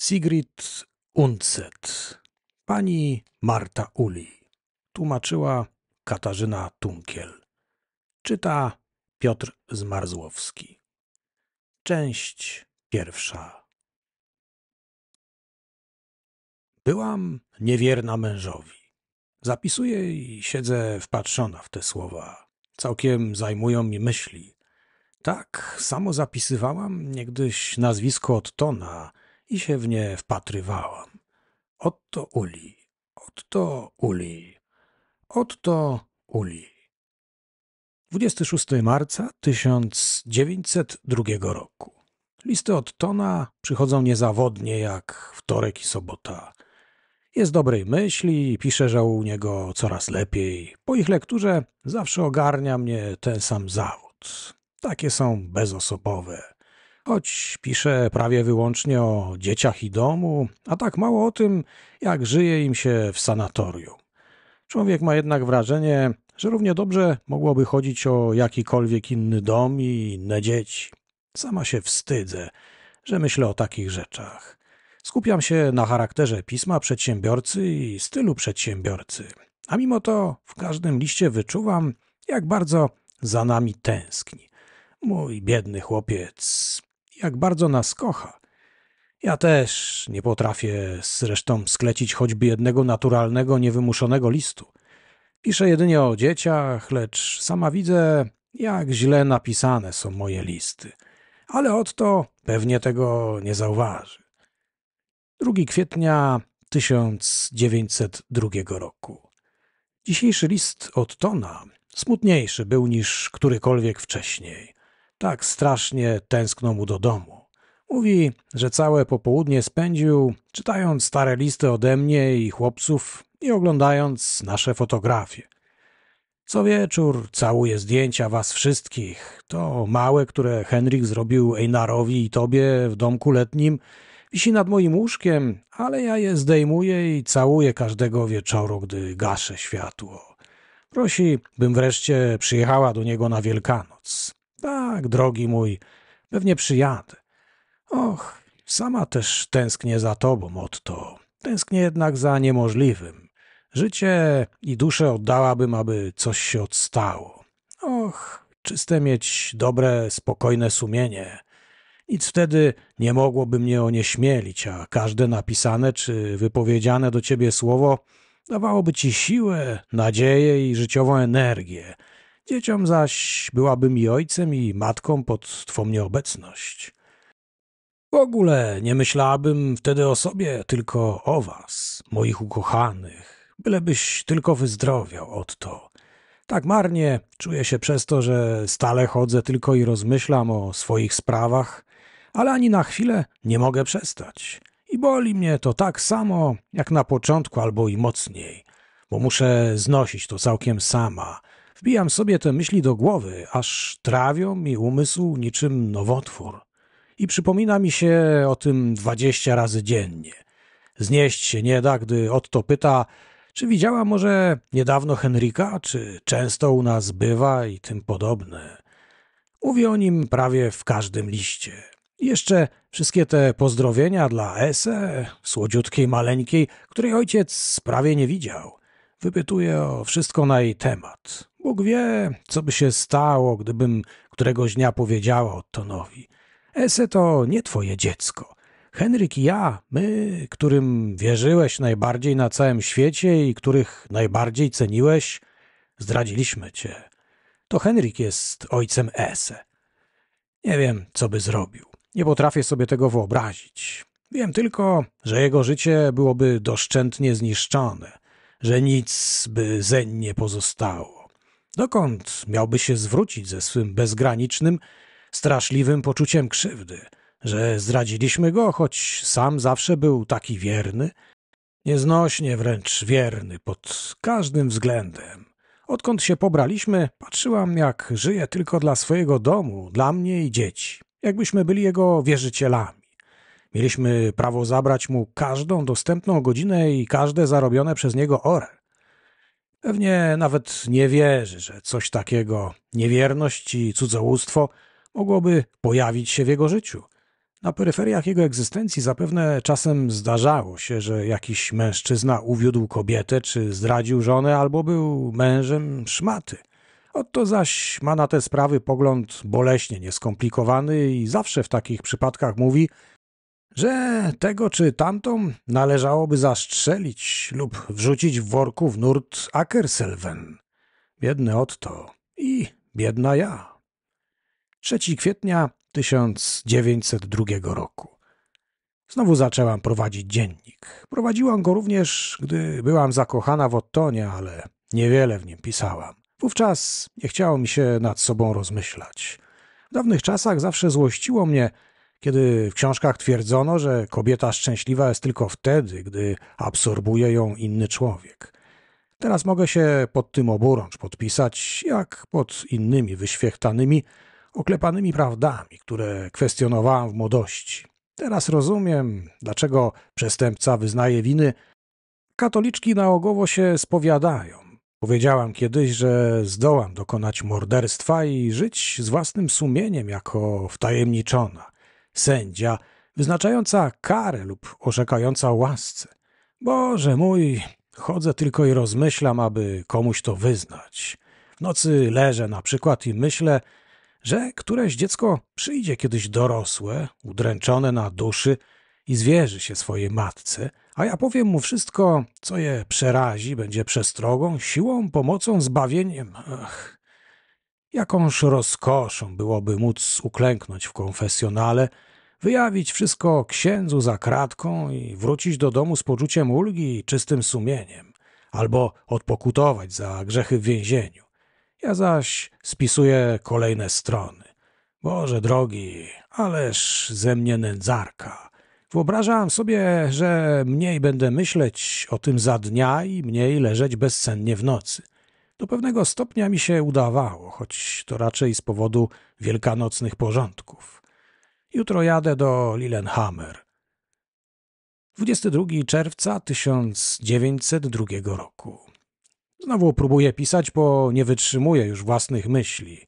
Sigrid Unset, pani Marta Uli, tłumaczyła Katarzyna Tunkiel, czyta Piotr Zmarzłowski. Część pierwsza. Byłam niewierna mężowi. Zapisuję i siedzę wpatrzona w te słowa. Całkiem zajmują mi myśli. Tak samo zapisywałam niegdyś nazwisko Ottona, i się w nie wpatrywałam. Oto uli, oto uli, oto uli. 26 marca 1902 roku. Listy od Tona przychodzą niezawodnie jak wtorek i sobota. Jest dobrej myśli i pisze, że u niego coraz lepiej. Po ich lekturze zawsze ogarnia mnie ten sam zawód. Takie są bezosobowe choć pisze prawie wyłącznie o dzieciach i domu, a tak mało o tym, jak żyje im się w sanatorium. Człowiek ma jednak wrażenie, że równie dobrze mogłoby chodzić o jakikolwiek inny dom i inne dzieci. Sama się wstydzę, że myślę o takich rzeczach. Skupiam się na charakterze pisma przedsiębiorcy i stylu przedsiębiorcy, a mimo to w każdym liście wyczuwam, jak bardzo za nami tęskni. Mój biedny chłopiec jak bardzo nas kocha. Ja też nie potrafię zresztą sklecić choćby jednego naturalnego, niewymuszonego listu. Piszę jedynie o dzieciach, lecz sama widzę, jak źle napisane są moje listy. Ale Otto pewnie tego nie zauważy. 2 kwietnia 1902 roku. Dzisiejszy list od Tona smutniejszy był niż którykolwiek wcześniej. Tak strasznie tęskno mu do domu. Mówi, że całe popołudnie spędził czytając stare listy ode mnie i chłopców i oglądając nasze fotografie. Co wieczór całuje zdjęcia was wszystkich. To małe, które Henryk zrobił Einarowi i tobie w domku letnim, wisi nad moim łóżkiem, ale ja je zdejmuję i całuję każdego wieczoru, gdy gaszę światło. Prosi, bym wreszcie przyjechała do niego na Wielkanoc. Tak, drogi mój, pewnie przyjadę. Och, sama też tęsknię za tobą, Otto. Tęsknię jednak za niemożliwym. Życie i duszę oddałabym, aby coś się odstało. Och, czyste mieć dobre, spokojne sumienie. Nic wtedy nie mogłoby mnie onieśmielić, a każde napisane czy wypowiedziane do ciebie słowo dawałoby ci siłę, nadzieję i życiową energię, Dzieciom zaś byłabym i ojcem, i matką pod Twą nieobecność. W ogóle nie myślałabym wtedy o sobie, tylko o Was, moich ukochanych, bylebyś tylko wyzdrowiał od to. Tak marnie czuję się przez to, że stale chodzę tylko i rozmyślam o swoich sprawach, ale ani na chwilę nie mogę przestać. I boli mnie to tak samo jak na początku albo i mocniej, bo muszę znosić to całkiem sama, Wbijam sobie te myśli do głowy, aż trawią mi umysł niczym nowotwór. I przypomina mi się o tym dwadzieścia razy dziennie. Znieść się nie da, gdy Otto pyta, czy widziała może niedawno Henryka, czy często u nas bywa i tym podobne. Mówię o nim prawie w każdym liście. Jeszcze wszystkie te pozdrowienia dla Ese, słodziutkiej maleńkiej, której ojciec prawie nie widział. Wypytuje o wszystko na jej temat. Bóg wie, co by się stało, gdybym któregoś dnia powiedziała Ottonowi. Ese to nie twoje dziecko. Henryk i ja, my, którym wierzyłeś najbardziej na całym świecie i których najbardziej ceniłeś, zdradziliśmy cię. To Henryk jest ojcem Ese. Nie wiem, co by zrobił. Nie potrafię sobie tego wyobrazić. Wiem tylko, że jego życie byłoby doszczętnie zniszczone, że nic by zeń nie pozostało. Dokąd miałby się zwrócić ze swym bezgranicznym, straszliwym poczuciem krzywdy, że zdradziliśmy go, choć sam zawsze był taki wierny? Nieznośnie wręcz wierny pod każdym względem. Odkąd się pobraliśmy, patrzyłam, jak żyje tylko dla swojego domu, dla mnie i dzieci, jakbyśmy byli jego wierzycielami. Mieliśmy prawo zabrać mu każdą dostępną godzinę i każde zarobione przez niego ore. Pewnie nawet nie wierzy, że coś takiego, niewierność i cudzołóstwo, mogłoby pojawić się w jego życiu. Na peryferiach jego egzystencji zapewne czasem zdarzało się, że jakiś mężczyzna uwiódł kobietę, czy zdradził żonę, albo był mężem szmaty. Oto zaś ma na te sprawy pogląd boleśnie nieskomplikowany i zawsze w takich przypadkach mówi, że tego czy tamtą należałoby zastrzelić lub wrzucić w worku w nurt Akerselven. Biedny Otto i biedna ja. 3 kwietnia 1902 roku. Znowu zaczęłam prowadzić dziennik. Prowadziłam go również, gdy byłam zakochana w Ottonie, ale niewiele w nim pisałam. Wówczas nie chciało mi się nad sobą rozmyślać. W dawnych czasach zawsze złościło mnie, kiedy w książkach twierdzono, że kobieta szczęśliwa jest tylko wtedy, gdy absorbuje ją inny człowiek. Teraz mogę się pod tym oburącz podpisać, jak pod innymi wyświechtanymi, oklepanymi prawdami, które kwestionowałam w młodości. Teraz rozumiem, dlaczego przestępca wyznaje winy. Katoliczki naogowo się spowiadają. Powiedziałam kiedyś, że zdołam dokonać morderstwa i żyć z własnym sumieniem jako wtajemniczona – sędzia wyznaczająca karę lub orzekająca łasce. Boże mój, chodzę tylko i rozmyślam, aby komuś to wyznać. W nocy leżę na przykład i myślę, że któreś dziecko przyjdzie kiedyś dorosłe, udręczone na duszy i zwierzy się swojej matce, a ja powiem mu wszystko, co je przerazi, będzie przestrogą, siłą, pomocą, zbawieniem. Ach, jakąż rozkoszą byłoby móc uklęknąć w konfesjonale – wyjawić wszystko księdzu za kratką i wrócić do domu z poczuciem ulgi i czystym sumieniem, albo odpokutować za grzechy w więzieniu. Ja zaś spisuję kolejne strony. Boże drogi, ależ ze mnie nędzarka. Wyobrażam sobie, że mniej będę myśleć o tym za dnia i mniej leżeć bezsennie w nocy. Do pewnego stopnia mi się udawało, choć to raczej z powodu wielkanocnych porządków. Jutro jadę do Lillehammer. 22 czerwca 1902 roku. Znowu próbuję pisać, bo nie wytrzymuję już własnych myśli.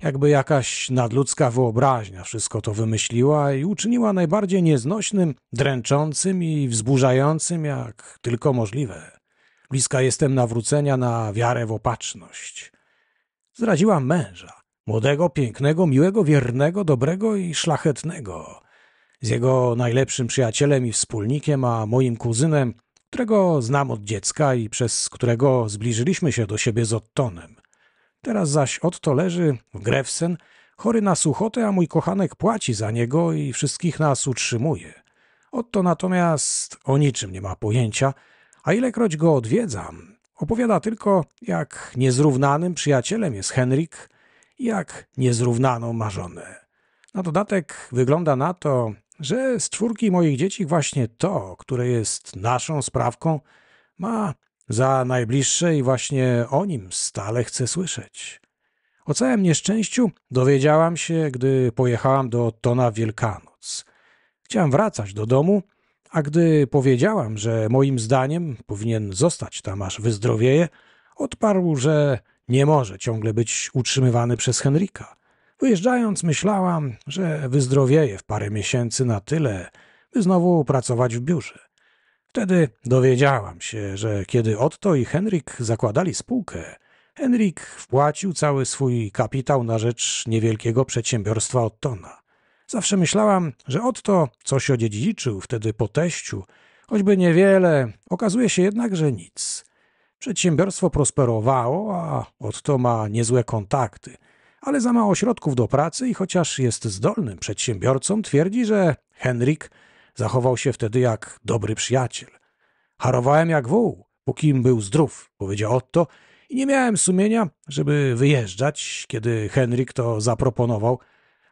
Jakby jakaś nadludzka wyobraźnia wszystko to wymyśliła i uczyniła najbardziej nieznośnym, dręczącym i wzburzającym, jak tylko możliwe. Bliska jestem nawrócenia na wiarę w opatrzność. Zraziłam męża. Młodego, pięknego, miłego, wiernego, dobrego i szlachetnego. Z jego najlepszym przyjacielem i wspólnikiem, a moim kuzynem, którego znam od dziecka i przez którego zbliżyliśmy się do siebie z Ottonem. Teraz zaś Otto leży w Grefsen, chory na suchotę, a mój kochanek płaci za niego i wszystkich nas utrzymuje. Otto natomiast o niczym nie ma pojęcia, a ilekroć go odwiedzam, opowiada tylko, jak niezrównanym przyjacielem jest Henryk, jak niezrównaną marzonę. Na dodatek wygląda na to, że z czwórki moich dzieci właśnie to, które jest naszą sprawką, ma za najbliższe i właśnie o nim stale chcę słyszeć. O całym nieszczęściu dowiedziałam się, gdy pojechałam do Tona Wielkanoc. Chciałam wracać do domu, a gdy powiedziałam, że moim zdaniem powinien zostać tam aż wyzdrowieje, odparł, że nie może ciągle być utrzymywany przez Henryka. Wyjeżdżając, myślałam, że wyzdrowieje w parę miesięcy na tyle, by znowu pracować w biurze. Wtedy dowiedziałam się, że kiedy Otto i Henryk zakładali spółkę, Henryk wpłacił cały swój kapitał na rzecz niewielkiego przedsiębiorstwa Ottona. Zawsze myślałam, że Otto coś odziedziczył wtedy po teściu, choćby niewiele, okazuje się jednak, że nic – Przedsiębiorstwo prosperowało, a Otto ma niezłe kontakty, ale za mało środków do pracy i chociaż jest zdolnym przedsiębiorcą, twierdzi, że Henryk zachował się wtedy jak dobry przyjaciel. Harowałem jak wół, pókim był zdrów, powiedział Otto i nie miałem sumienia, żeby wyjeżdżać, kiedy Henryk to zaproponował,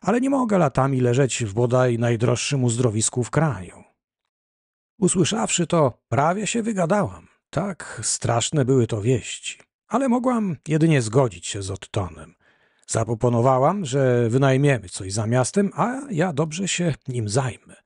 ale nie mogę latami leżeć w bodaj najdroższym uzdrowisku w kraju. Usłyszawszy to, prawie się wygadałam. Tak straszne były to wieści, ale mogłam jedynie zgodzić się z Ottonem. Zaproponowałam, że wynajmiemy coś za miastem, a ja dobrze się nim zajmę.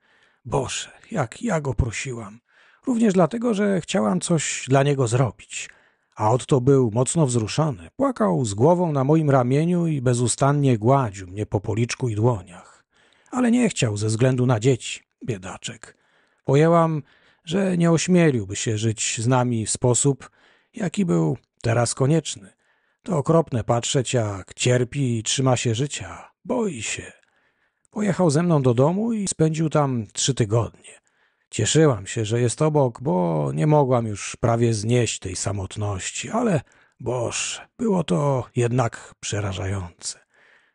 Boże, jak ja go prosiłam. Również dlatego, że chciałam coś dla niego zrobić. A Otto był mocno wzruszony. Płakał z głową na moim ramieniu i bezustannie gładził mnie po policzku i dłoniach. Ale nie chciał ze względu na dzieci, biedaczek. Pojęłam, że nie ośmieliłby się żyć z nami w sposób, jaki był teraz konieczny. To okropne patrzeć, jak cierpi i trzyma się życia, boi się. Pojechał ze mną do domu i spędził tam trzy tygodnie. Cieszyłam się, że jest obok, bo nie mogłam już prawie znieść tej samotności, ale boż, było to jednak przerażające.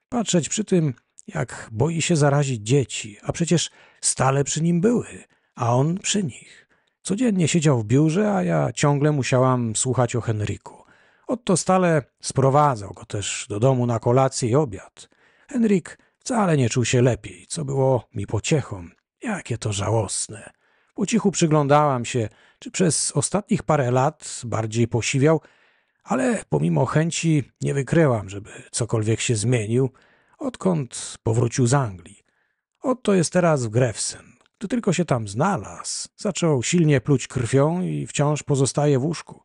Patrzeć przy tym, jak boi się zarazić dzieci, a przecież stale przy nim były, a on przy nich. Codziennie siedział w biurze, a ja ciągle musiałam słuchać o Henryku. Otto stale sprowadzał go też do domu na kolację i obiad. Henryk wcale nie czuł się lepiej, co było mi pociechą. Jakie to żałosne. Po cichu przyglądałam się, czy przez ostatnich parę lat bardziej posiwiał, ale pomimo chęci nie wykryłam, żeby cokolwiek się zmienił, odkąd powrócił z Anglii. Otto jest teraz w Grefsen. Gdy tylko się tam znalazł, zaczął silnie pluć krwią i wciąż pozostaje w łóżku.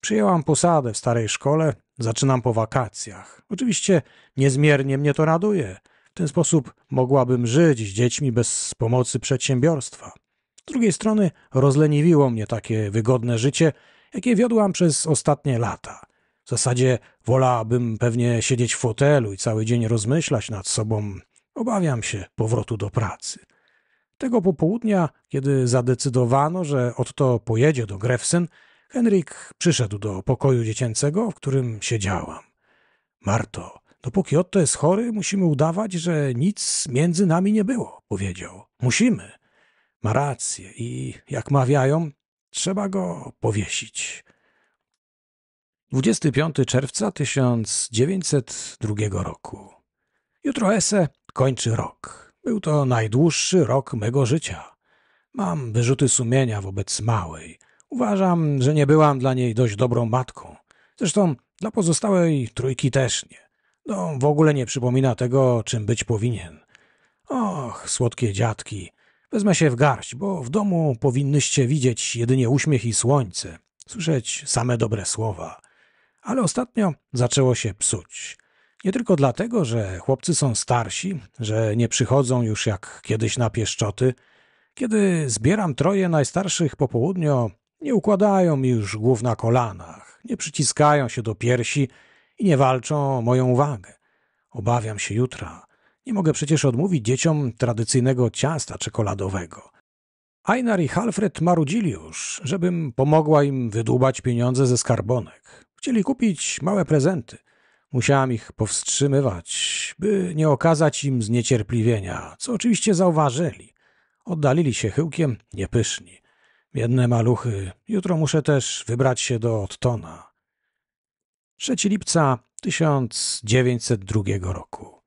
Przyjęłam posadę w starej szkole, zaczynam po wakacjach. Oczywiście niezmiernie mnie to raduje. W ten sposób mogłabym żyć z dziećmi bez pomocy przedsiębiorstwa. Z drugiej strony rozleniwiło mnie takie wygodne życie, jakie wiodłam przez ostatnie lata. W zasadzie wolałabym pewnie siedzieć w fotelu i cały dzień rozmyślać nad sobą. Obawiam się powrotu do pracy. Tego popołudnia, kiedy zadecydowano, że Otto pojedzie do Grefsen, Henryk przyszedł do pokoju dziecięcego, w którym siedziałam. Marto, dopóki Otto jest chory, musimy udawać, że nic między nami nie było, powiedział. Musimy. Ma rację i, jak mawiają, trzeba go powiesić. 25 czerwca 1902 roku. Jutro Ese kończy rok. Był to najdłuższy rok mego życia. Mam wyrzuty sumienia wobec małej. Uważam, że nie byłam dla niej dość dobrą matką. Zresztą dla pozostałej trójki też nie. No, w ogóle nie przypomina tego, czym być powinien. Och, słodkie dziadki, wezmę się w garść, bo w domu powinnyście widzieć jedynie uśmiech i słońce, słyszeć same dobre słowa. Ale ostatnio zaczęło się psuć. Nie tylko dlatego, że chłopcy są starsi, że nie przychodzą już jak kiedyś na pieszczoty. Kiedy zbieram troje najstarszych po południu, nie układają mi już głów na kolanach, nie przyciskają się do piersi i nie walczą o moją uwagę. Obawiam się jutra. Nie mogę przecież odmówić dzieciom tradycyjnego ciasta czekoladowego. Einar i Halfred marudzili już, żebym pomogła im wydłubać pieniądze ze skarbonek. Chcieli kupić małe prezenty – Musiałam ich powstrzymywać, by nie okazać im zniecierpliwienia, co oczywiście zauważyli. Oddalili się chyłkiem niepyszni. Biedne maluchy, jutro muszę też wybrać się do Ottona. 3 lipca 1902 roku.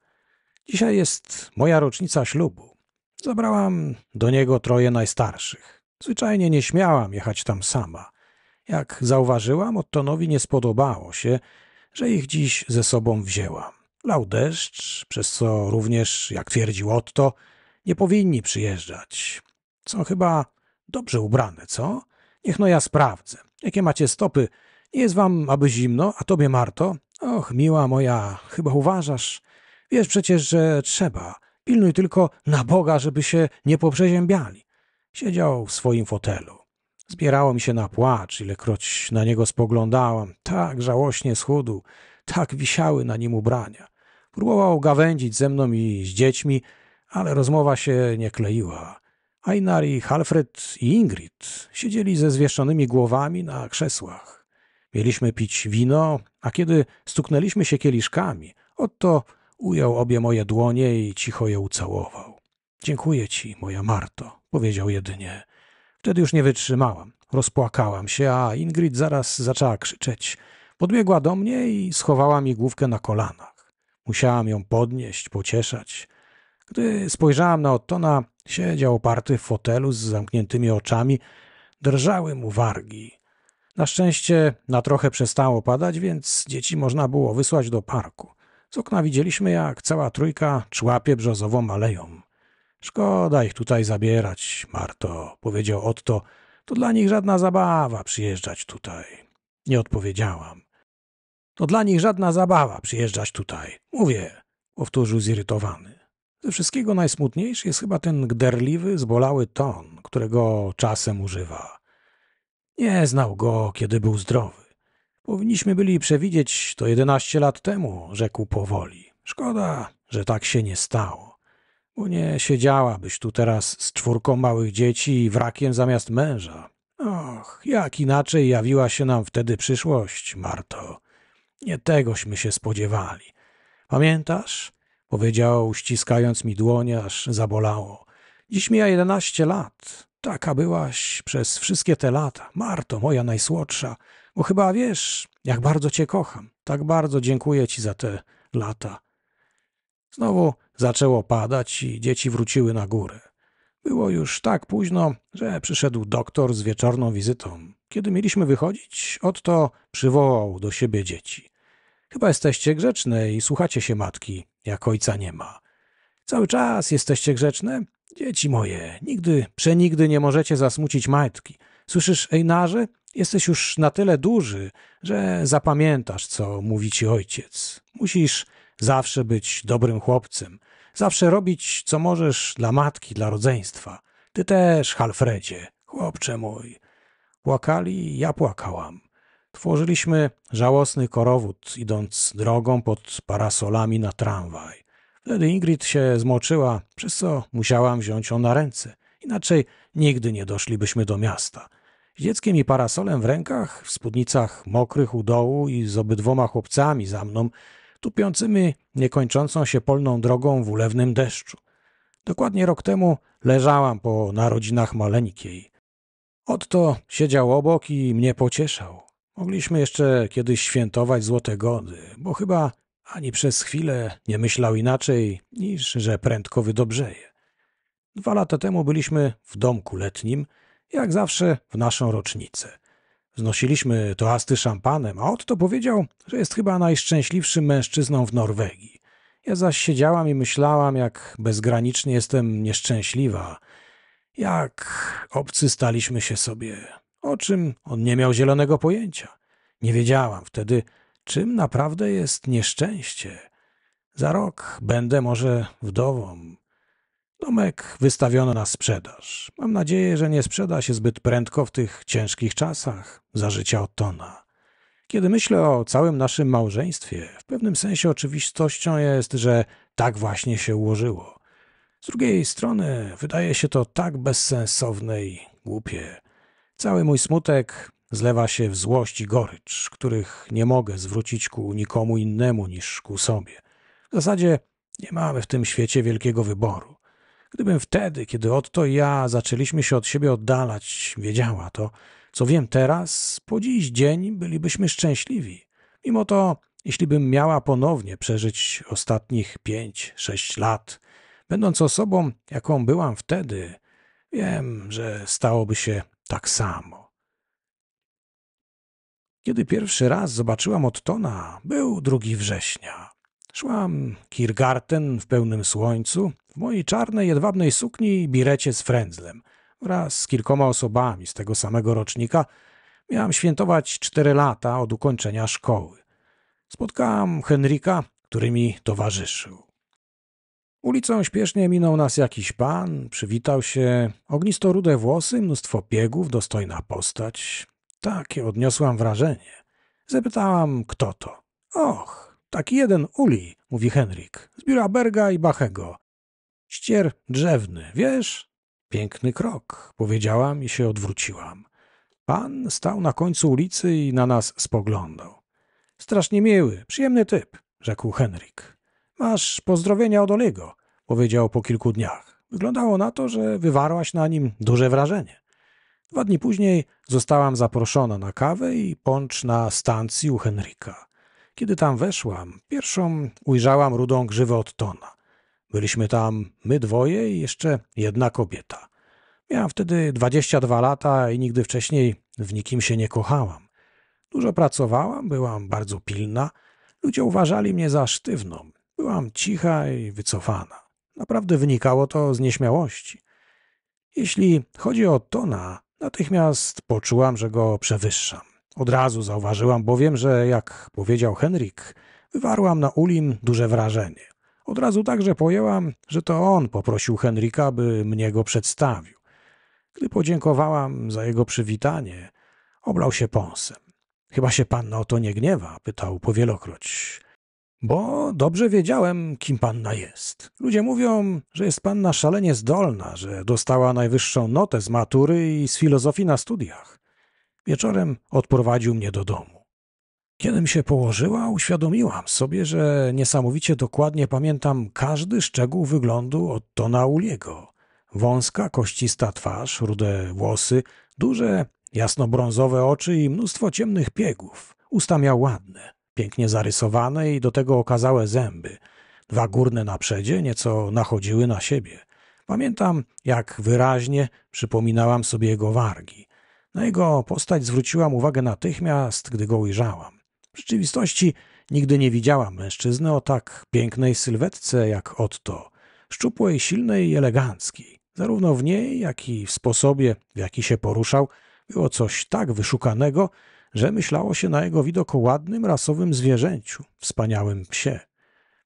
Dzisiaj jest moja rocznica ślubu. Zabrałam do niego troje najstarszych. Zwyczajnie nie śmiałam jechać tam sama. Jak zauważyłam, Ottonowi nie spodobało się – że ich dziś ze sobą wzięła. Lał deszcz, przez co również, jak twierdził Otto, nie powinni przyjeżdżać. Co chyba dobrze ubrane, co? Niech no ja sprawdzę. Jakie macie stopy? Nie jest wam aby zimno, a tobie Marto? Och, miła moja, chyba uważasz. Wiesz przecież, że trzeba. Pilnuj tylko na Boga, żeby się nie poprzeziębiali. Siedział w swoim fotelu. Zbierało mi się na płacz, ilekroć na niego spoglądałam. Tak żałośnie schudł, tak wisiały na nim ubrania. Próbował gawędzić ze mną i z dziećmi, ale rozmowa się nie kleiła. Einar i Alfred i Ingrid siedzieli ze zwieszonymi głowami na krzesłach. Mieliśmy pić wino, a kiedy stuknęliśmy się kieliszkami, oto ujął obie moje dłonie i cicho je ucałował. Dziękuję ci, moja Marto, powiedział jedynie. Wtedy już nie wytrzymałam. Rozpłakałam się, a Ingrid zaraz zaczęła krzyczeć. Podbiegła do mnie i schowała mi główkę na kolanach. Musiałam ją podnieść, pocieszać. Gdy spojrzałam na Ottona, siedział oparty w fotelu z zamkniętymi oczami. Drżały mu wargi. Na szczęście na trochę przestało padać, więc dzieci można było wysłać do parku. Z okna widzieliśmy, jak cała trójka człapie brzozową aleją. Szkoda ich tutaj zabierać, Marto, powiedział Otto. To dla nich żadna zabawa przyjeżdżać tutaj. Nie odpowiedziałam. To dla nich żadna zabawa przyjeżdżać tutaj. Mówię, powtórzył zirytowany. Ze wszystkiego najsmutniejszy jest chyba ten gderliwy, zbolały ton, którego czasem używa. Nie znał go, kiedy był zdrowy. Powinniśmy byli przewidzieć to jedenaście lat temu, rzekł powoli. Szkoda, że tak się nie stało bo nie siedziałabyś tu teraz z czwórką małych dzieci i wrakiem zamiast męża. Och, jak inaczej jawiła się nam wtedy przyszłość, Marto. Nie tegośmy się spodziewali. Pamiętasz? Powiedział, ściskając mi dłonie, aż zabolało. Dziś mija jedenaście lat. Taka byłaś przez wszystkie te lata. Marto, moja najsłodsza. Bo chyba wiesz, jak bardzo cię kocham. Tak bardzo dziękuję ci za te lata. Znowu Zaczęło padać i dzieci wróciły na górę. Było już tak późno, że przyszedł doktor z wieczorną wizytą. Kiedy mieliśmy wychodzić, Otto przywołał do siebie dzieci. Chyba jesteście grzeczne i słuchacie się matki, jak ojca nie ma. Cały czas jesteście grzeczne? Dzieci moje, nigdy, przenigdy nie możecie zasmucić matki. Słyszysz, Ejnarze? Jesteś już na tyle duży, że zapamiętasz, co mówi ci ojciec. Musisz zawsze być dobrym chłopcem, zawsze robić, co możesz dla matki, dla rodzeństwa. Ty też, Halfredzie, chłopcze mój. Płakali, ja płakałam. Tworzyliśmy żałosny korowód, idąc drogą pod parasolami na tramwaj. Wtedy Ingrid się zmoczyła, przez co musiałam wziąć ją na ręce. Inaczej nigdy nie doszlibyśmy do miasta. Z dzieckiem i parasolem w rękach, w spódnicach mokrych u dołu i z obydwoma chłopcami za mną, tupiącymi niekończącą się polną drogą w ulewnym deszczu. Dokładnie rok temu leżałam po narodzinach maleńkiej. Otto siedział obok i mnie pocieszał. Mogliśmy jeszcze kiedyś świętować złote gody, bo chyba ani przez chwilę nie myślał inaczej, niż że prędko wydobrzeje. Dwa lata temu byliśmy w domku letnim, jak zawsze w naszą rocznicę. Znosiliśmy toasty szampanem, a Otto powiedział, że jest chyba najszczęśliwszym mężczyzną w Norwegii. Ja zaś siedziałam i myślałam, jak bezgranicznie jestem nieszczęśliwa, jak obcy staliśmy się sobie, o czym on nie miał zielonego pojęcia. Nie wiedziałam wtedy, czym naprawdę jest nieszczęście. Za rok będę może wdową. Domek wystawiono na sprzedaż. Mam nadzieję, że nie sprzeda się zbyt prędko w tych ciężkich czasach za życia Otona. Kiedy myślę o całym naszym małżeństwie, w pewnym sensie oczywistością jest, że tak właśnie się ułożyło. Z drugiej strony wydaje się to tak bezsensowne i głupie. Cały mój smutek zlewa się w złość i gorycz, których nie mogę zwrócić ku nikomu innemu niż ku sobie. W zasadzie nie mamy w tym świecie wielkiego wyboru. Gdybym wtedy, kiedy Otto i ja zaczęliśmy się od siebie oddalać, wiedziała to, co wiem teraz, po dziś dzień bylibyśmy szczęśliwi. Mimo to, jeśli bym miała ponownie przeżyć ostatnich pięć, sześć lat, będąc osobą, jaką byłam wtedy, wiem, że stałoby się tak samo. Kiedy pierwszy raz zobaczyłam Ottona, był 2 września. Szłam Kirgarten w pełnym słońcu, w mojej czarnej, jedwabnej sukni i birecie z frędzlem, wraz z kilkoma osobami z tego samego rocznika. Miałam świętować cztery lata od ukończenia szkoły. Spotkałam Henryka, który mi towarzyszył. Ulicą śpiesznie minął nas jakiś pan, przywitał się, ognisto-rude włosy, mnóstwo piegów, dostojna postać. Takie odniosłam wrażenie. Zapytałam, kto to. Och, Taki jeden uli, mówi Henrik, z biura Berga i Bachego. Ścier drzewny, wiesz? Piękny krok, powiedziałam i się odwróciłam. Pan stał na końcu ulicy i na nas spoglądał. Strasznie miły, przyjemny typ, rzekł Henrik. Masz pozdrowienia od Olego, powiedział po kilku dniach. Wyglądało na to, że wywarłaś na nim duże wrażenie. Dwa dni później zostałam zaproszona na kawę i poncz na stacji u Henryka. Kiedy tam weszłam, pierwszą ujrzałam rudą grzywę od Tona. Byliśmy tam my dwoje i jeszcze jedna kobieta. Miałam wtedy 22 lata i nigdy wcześniej w nikim się nie kochałam. Dużo pracowałam, byłam bardzo pilna. Ludzie uważali mnie za sztywną. Byłam cicha i wycofana. Naprawdę wynikało to z nieśmiałości. Jeśli chodzi o Tona, natychmiast poczułam, że go przewyższam. Od razu zauważyłam bowiem, że jak powiedział Henrik, wywarłam na Ulim duże wrażenie. Od razu także pojęłam, że to on poprosił Henrika, by mnie go przedstawił. Gdy podziękowałam za jego przywitanie, oblał się pąsem. Chyba się panna o to nie gniewa, pytał powielokroć. Bo dobrze wiedziałem, kim panna jest. Ludzie mówią, że jest panna szalenie zdolna, że dostała najwyższą notę z matury i z filozofii na studiach. Wieczorem odprowadził mnie do domu. Kiedym się położyła, uświadomiłam sobie, że niesamowicie dokładnie pamiętam każdy szczegół wyglądu od Tona Uliego. Wąska, koścista twarz, rude włosy, duże, jasnobrązowe oczy i mnóstwo ciemnych piegów. Usta miał ładne, pięknie zarysowane i do tego okazałe zęby. Dwa górne na przedzie nieco nachodziły na siebie. Pamiętam, jak wyraźnie przypominałam sobie jego wargi. Na no jego postać zwróciłam uwagę natychmiast, gdy go ujrzałam. W rzeczywistości nigdy nie widziałam mężczyzny o tak pięknej sylwetce jak Otto, szczupłej, silnej i eleganckiej. Zarówno w niej, jak i w sposobie, w jaki się poruszał, było coś tak wyszukanego, że myślało się na jego widok o ładnym, rasowym zwierzęciu, wspaniałym psie.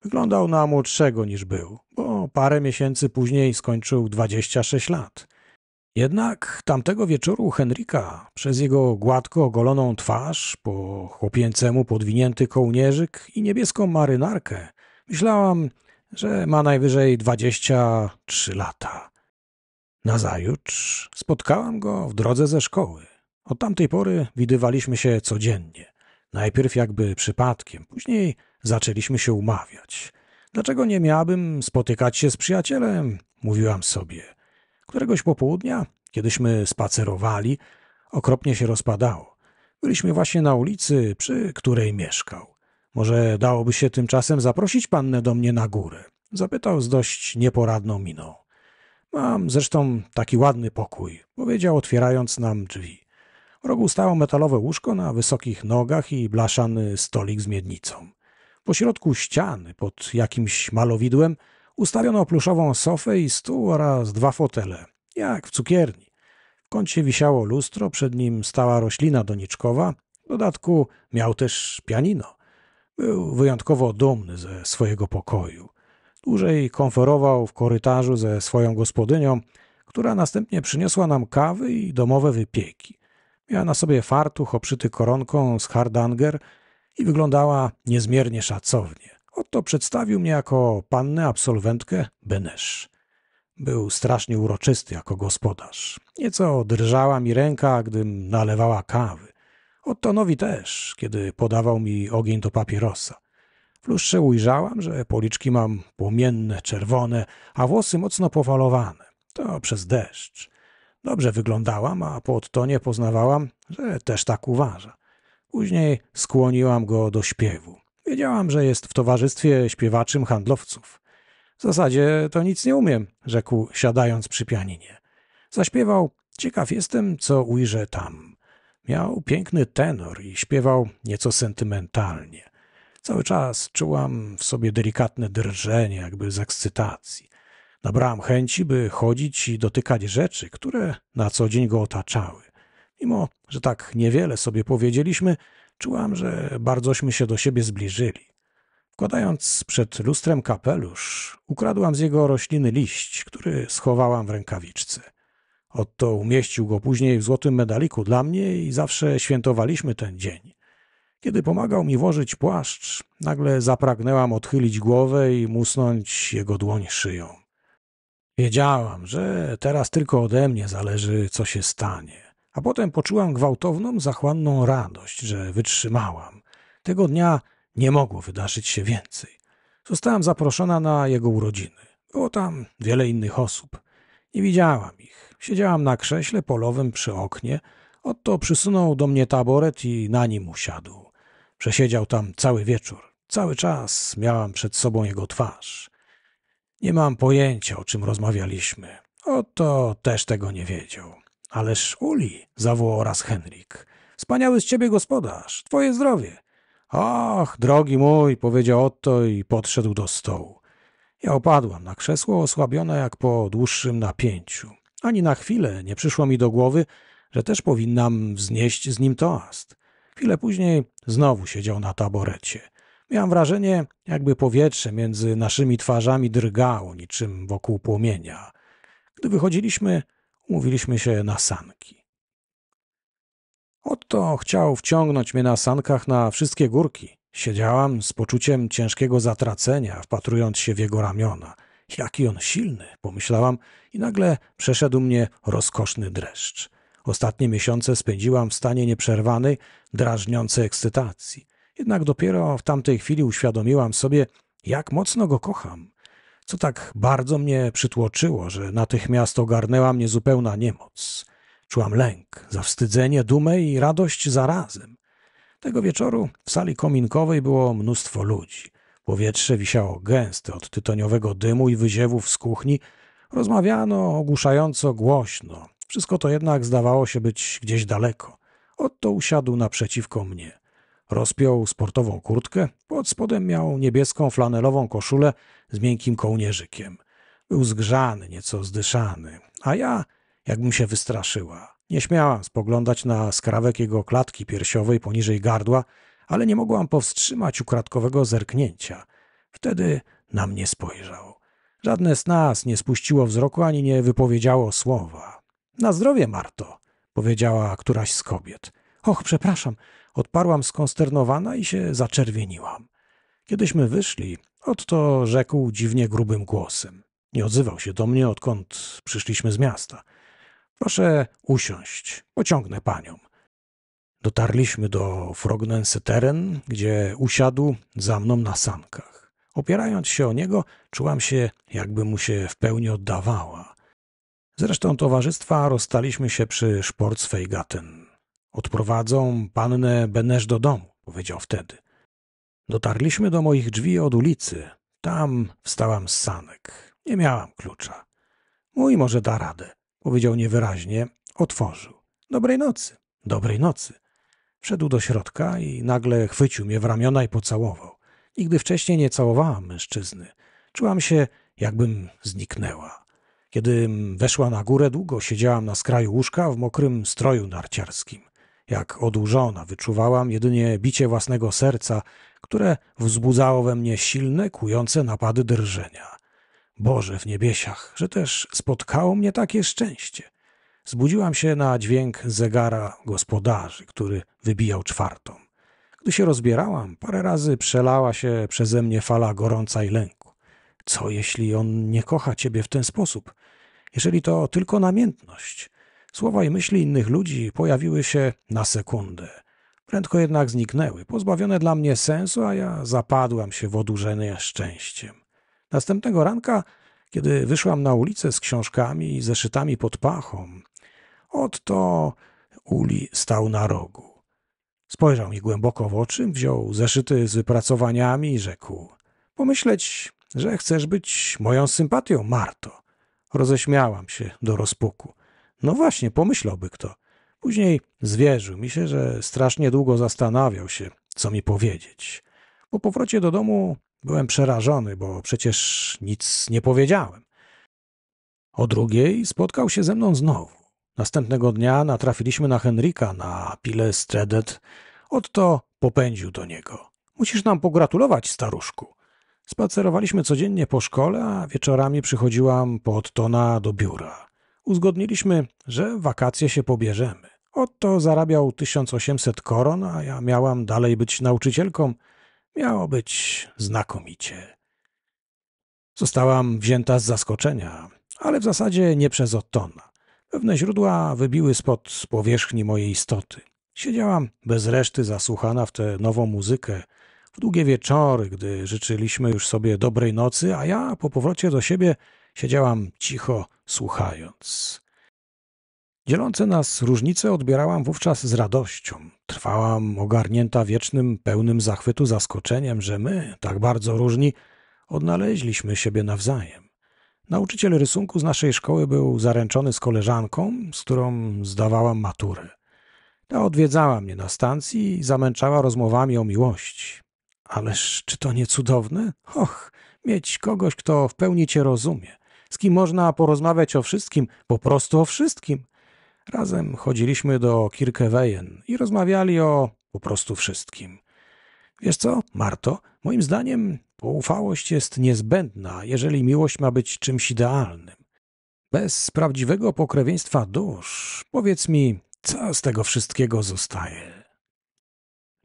Wyglądał na młodszego niż był, bo parę miesięcy później skończył 26 lat. Jednak tamtego wieczoru Henryka przez jego gładko ogoloną twarz, po chłopięcemu podwinięty kołnierzyk i niebieską marynarkę myślałam, że ma najwyżej dwadzieścia trzy lata. Nazajutrz spotkałam go w drodze ze szkoły. Od tamtej pory widywaliśmy się codziennie. Najpierw jakby przypadkiem, później zaczęliśmy się umawiać. Dlaczego nie miałabym spotykać się z przyjacielem? Mówiłam sobie – Któregoś popołudnia, kiedyśmy spacerowali, okropnie się rozpadało. Byliśmy właśnie na ulicy, przy której mieszkał. Może dałoby się tymczasem zaprosić pannę do mnie na górę? Zapytał z dość nieporadną miną. Mam zresztą taki ładny pokój, powiedział otwierając nam drzwi. W rogu stało metalowe łóżko na wysokich nogach i blaszany stolik z miednicą. Po środku ściany, pod jakimś malowidłem, Ustawiono pluszową sofę i stół oraz dwa fotele, jak w cukierni. W kącie wisiało lustro, przed nim stała roślina doniczkowa, w dodatku miał też pianino. Był wyjątkowo dumny ze swojego pokoju. Dłużej konferował w korytarzu ze swoją gospodynią, która następnie przyniosła nam kawy i domowe wypieki. Miała na sobie fartuch obszyty koronką z hardanger i wyglądała niezmiernie szacownie. Oto przedstawił mnie jako pannę absolwentkę Benesz. Był strasznie uroczysty jako gospodarz. Nieco drżała mi ręka, gdym nalewała kawy. Ottonowi też, kiedy podawał mi ogień do papierosa. W lustrze ujrzałam, że policzki mam płomienne, czerwone, a włosy mocno powalowane. To przez deszcz. Dobrze wyglądałam, a po Ottonie poznawałam, że też tak uważa. Później skłoniłam go do śpiewu. Wiedziałam, że jest w towarzystwie śpiewaczym handlowców. W zasadzie to nic nie umiem, rzekł, siadając przy pianinie. Zaśpiewał, ciekaw jestem, co ujrzę tam. Miał piękny tenor i śpiewał nieco sentymentalnie. Cały czas czułam w sobie delikatne drżenie, jakby z ekscytacji. Nabrałam chęci, by chodzić i dotykać rzeczy, które na co dzień go otaczały. Mimo, że tak niewiele sobie powiedzieliśmy, Czułam, że bardzośmy się do siebie zbliżyli. Wkładając przed lustrem kapelusz, ukradłam z jego rośliny liść, który schowałam w rękawiczce. Otto umieścił go później w złotym medaliku dla mnie i zawsze świętowaliśmy ten dzień. Kiedy pomagał mi włożyć płaszcz, nagle zapragnęłam odchylić głowę i musnąć jego dłoń szyją. Wiedziałam, że teraz tylko ode mnie zależy, co się stanie a potem poczułam gwałtowną, zachłanną radość, że wytrzymałam. Tego dnia nie mogło wydarzyć się więcej. Zostałam zaproszona na jego urodziny. Było tam wiele innych osób. Nie widziałam ich. Siedziałam na krześle polowym przy oknie. Oto przysunął do mnie taboret i na nim usiadł. Przesiedział tam cały wieczór. Cały czas miałam przed sobą jego twarz. Nie mam pojęcia, o czym rozmawialiśmy. Oto też tego nie wiedział. Ależ Uli, zawołał raz Henryk. Wspaniały z ciebie gospodarz, twoje zdrowie. Ach, drogi mój, powiedział Otto i podszedł do stołu. Ja opadłam na krzesło osłabiona jak po dłuższym napięciu. Ani na chwilę nie przyszło mi do głowy, że też powinnam wznieść z nim toast. Chwilę później znowu siedział na taborecie. Miałam wrażenie, jakby powietrze między naszymi twarzami drgało niczym wokół płomienia. Gdy wychodziliśmy, umówiliśmy się na sanki. Otto chciał wciągnąć mnie na sankach na wszystkie górki. Siedziałam z poczuciem ciężkiego zatracenia, wpatrując się w jego ramiona. Jaki on silny, pomyślałam i nagle przeszedł mnie rozkoszny dreszcz. Ostatnie miesiące spędziłam w stanie nieprzerwanej, drażniącej ekscytacji. Jednak dopiero w tamtej chwili uświadomiłam sobie, jak mocno go kocham co tak bardzo mnie przytłoczyło, że natychmiast ogarnęła mnie zupełna niemoc. Czułam lęk, zawstydzenie, dumę i radość zarazem. Tego wieczoru w sali kominkowej było mnóstwo ludzi. Powietrze wisiało gęste od tytoniowego dymu i wyziewów z kuchni. Rozmawiano ogłuszająco głośno. Wszystko to jednak zdawało się być gdzieś daleko. Otto usiadł naprzeciwko mnie. Rozpiął sportową kurtkę, pod spodem miał niebieską flanelową koszulę z miękkim kołnierzykiem. Był zgrzany, nieco zdyszany, a ja jakbym się wystraszyła. Nie śmiałam spoglądać na skrawek jego klatki piersiowej poniżej gardła, ale nie mogłam powstrzymać ukradkowego zerknięcia. Wtedy na mnie spojrzał. Żadne z nas nie spuściło wzroku ani nie wypowiedziało słowa. Na zdrowie, Marto, powiedziała któraś z kobiet. Och, przepraszam, Odparłam skonsternowana i się zaczerwieniłam. Kiedyśmy wyszli, Otto rzekł dziwnie grubym głosem. Nie odzywał się do mnie, odkąd przyszliśmy z miasta. Proszę usiąść, pociągnę panią. Dotarliśmy do Frognense teren, gdzie usiadł za mną na sankach. Opierając się o niego, czułam się, jakby mu się w pełni oddawała. Zresztą towarzystwa rozstaliśmy się przy Sportsfeigaten Odprowadzą pannę Benesz do domu, powiedział wtedy. Dotarliśmy do moich drzwi od ulicy. Tam wstałam z sanek. Nie miałam klucza. Mój może da radę, powiedział niewyraźnie. Otworzył. Dobrej nocy, dobrej nocy. Wszedł do środka i nagle chwycił mnie w ramiona i pocałował. Nigdy wcześniej nie całowałam mężczyzny. Czułam się, jakbym zniknęła. Kiedy weszła na górę, długo siedziałam na skraju łóżka w mokrym stroju narciarskim jak odurzona, wyczuwałam jedynie bicie własnego serca, które wzbudzało we mnie silne, kujące napady drżenia. Boże w niebiesiach, że też spotkało mnie takie szczęście. Zbudziłam się na dźwięk zegara gospodarzy, który wybijał czwartą. Gdy się rozbierałam, parę razy przelała się przeze mnie fala gorąca i lęku. Co jeśli on nie kocha ciebie w ten sposób? Jeżeli to tylko namiętność – Słowa i myśli innych ludzi pojawiły się na sekundę. Prędko jednak zniknęły, pozbawione dla mnie sensu, a ja zapadłam się w odurzenie szczęściem. Następnego ranka, kiedy wyszłam na ulicę z książkami i zeszytami pod pachą, odto Uli stał na rogu. Spojrzał mi głęboko w oczy, wziął zeszyty z wypracowaniami i rzekł: Pomyśleć, że chcesz być moją sympatią, Marto. Roześmiałam się do rozpuku. No właśnie, pomyślałby kto. Później zwierzył mi się, że strasznie długo zastanawiał się, co mi powiedzieć. Po powrocie do domu byłem przerażony, bo przecież nic nie powiedziałem. O drugiej spotkał się ze mną znowu. Następnego dnia natrafiliśmy na Henryka na pile Stredet. Otto popędził do niego. Musisz nam pogratulować, staruszku. Spacerowaliśmy codziennie po szkole, a wieczorami przychodziłam po Ottona do biura uzgodniliśmy, że wakacje się pobierzemy. Otto zarabiał 1800 koron, a ja miałam dalej być nauczycielką. Miało być znakomicie. Zostałam wzięta z zaskoczenia, ale w zasadzie nie przez Ottona. Pewne źródła wybiły spod powierzchni mojej istoty. Siedziałam bez reszty zasłuchana w tę nową muzykę, w długie wieczory, gdy życzyliśmy już sobie dobrej nocy, a ja po powrocie do siebie siedziałam cicho słuchając. Dzielące nas różnice odbierałam wówczas z radością. Trwałam ogarnięta wiecznym, pełnym zachwytu zaskoczeniem, że my, tak bardzo różni, odnaleźliśmy siebie nawzajem. Nauczyciel rysunku z naszej szkoły był zaręczony z koleżanką, z którą zdawałam maturę. Ta odwiedzała mnie na stacji i zamęczała rozmowami o miłości. Ależ czy to nie cudowne? Och, mieć kogoś, kto w pełni cię rozumie – z kim można porozmawiać o wszystkim, po prostu o wszystkim. Razem chodziliśmy do Kirkewejen i rozmawiali o po prostu wszystkim. Wiesz co, Marto, moim zdaniem poufałość jest niezbędna, jeżeli miłość ma być czymś idealnym. Bez prawdziwego pokrewieństwa dusz, powiedz mi, co z tego wszystkiego zostaje?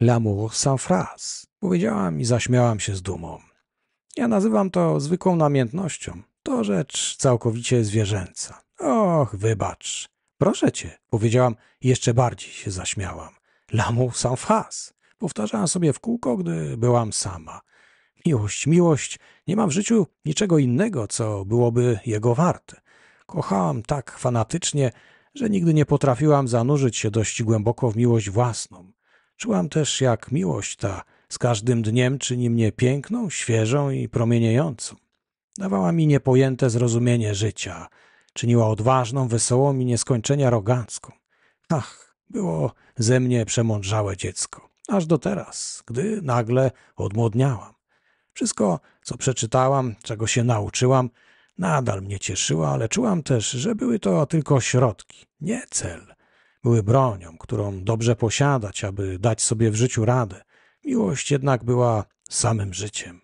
L'amour sans phrase, powiedziałam i zaśmiałam się z dumą. Ja nazywam to zwykłą namiętnością. To rzecz całkowicie zwierzęca. Och, wybacz. Proszę cię, powiedziałam, jeszcze bardziej się zaśmiałam. L'amour sans face. Powtarzałam sobie w kółko, gdy byłam sama. Miłość, miłość, nie mam w życiu niczego innego, co byłoby jego warte. Kochałam tak fanatycznie, że nigdy nie potrafiłam zanurzyć się dość głęboko w miłość własną. Czułam też, jak miłość ta z każdym dniem czyni mnie piękną, świeżą i promieniejącą. Dawała mi niepojęte zrozumienie życia. Czyniła odważną, wesołą i nieskończenie arogancką. Ach, było ze mnie przemądrzałe dziecko. Aż do teraz, gdy nagle odmłodniałam. Wszystko, co przeczytałam, czego się nauczyłam, nadal mnie cieszyło, ale czułam też, że były to tylko środki, nie cel. Były bronią, którą dobrze posiadać, aby dać sobie w życiu radę. Miłość jednak była samym życiem.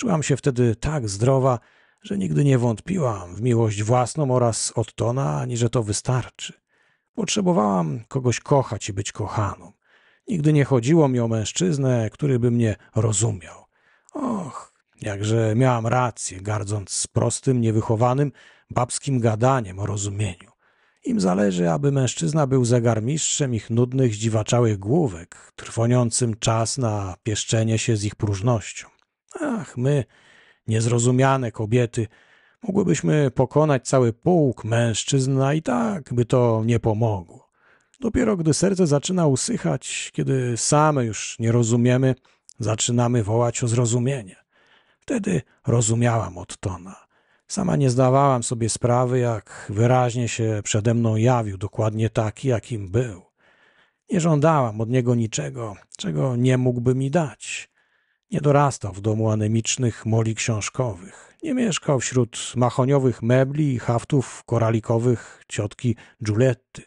Czułam się wtedy tak zdrowa, że nigdy nie wątpiłam w miłość własną oraz Ottona, ani że to wystarczy. Potrzebowałam kogoś kochać i być kochaną. Nigdy nie chodziło mi o mężczyznę, który by mnie rozumiał. Och, jakże miałam rację, gardząc z prostym, niewychowanym, babskim gadaniem o rozumieniu. Im zależy, aby mężczyzna był zagarmistrzem ich nudnych, dziwaczałych główek, trwoniącym czas na pieszczenie się z ich próżnością. Ach, my, niezrozumiane kobiety, mogłybyśmy pokonać cały pułk mężczyzn, a i tak by to nie pomogło. Dopiero gdy serce zaczyna usychać, kiedy same już nie rozumiemy, zaczynamy wołać o zrozumienie. Wtedy rozumiałam Ottona. Sama nie zdawałam sobie sprawy, jak wyraźnie się przede mną jawił, dokładnie taki, jakim był. Nie żądałam od niego niczego, czego nie mógłby mi dać. Nie dorastał w domu anemicznych moli książkowych. Nie mieszkał wśród mahoniowych mebli i haftów koralikowych ciotki Giulietty.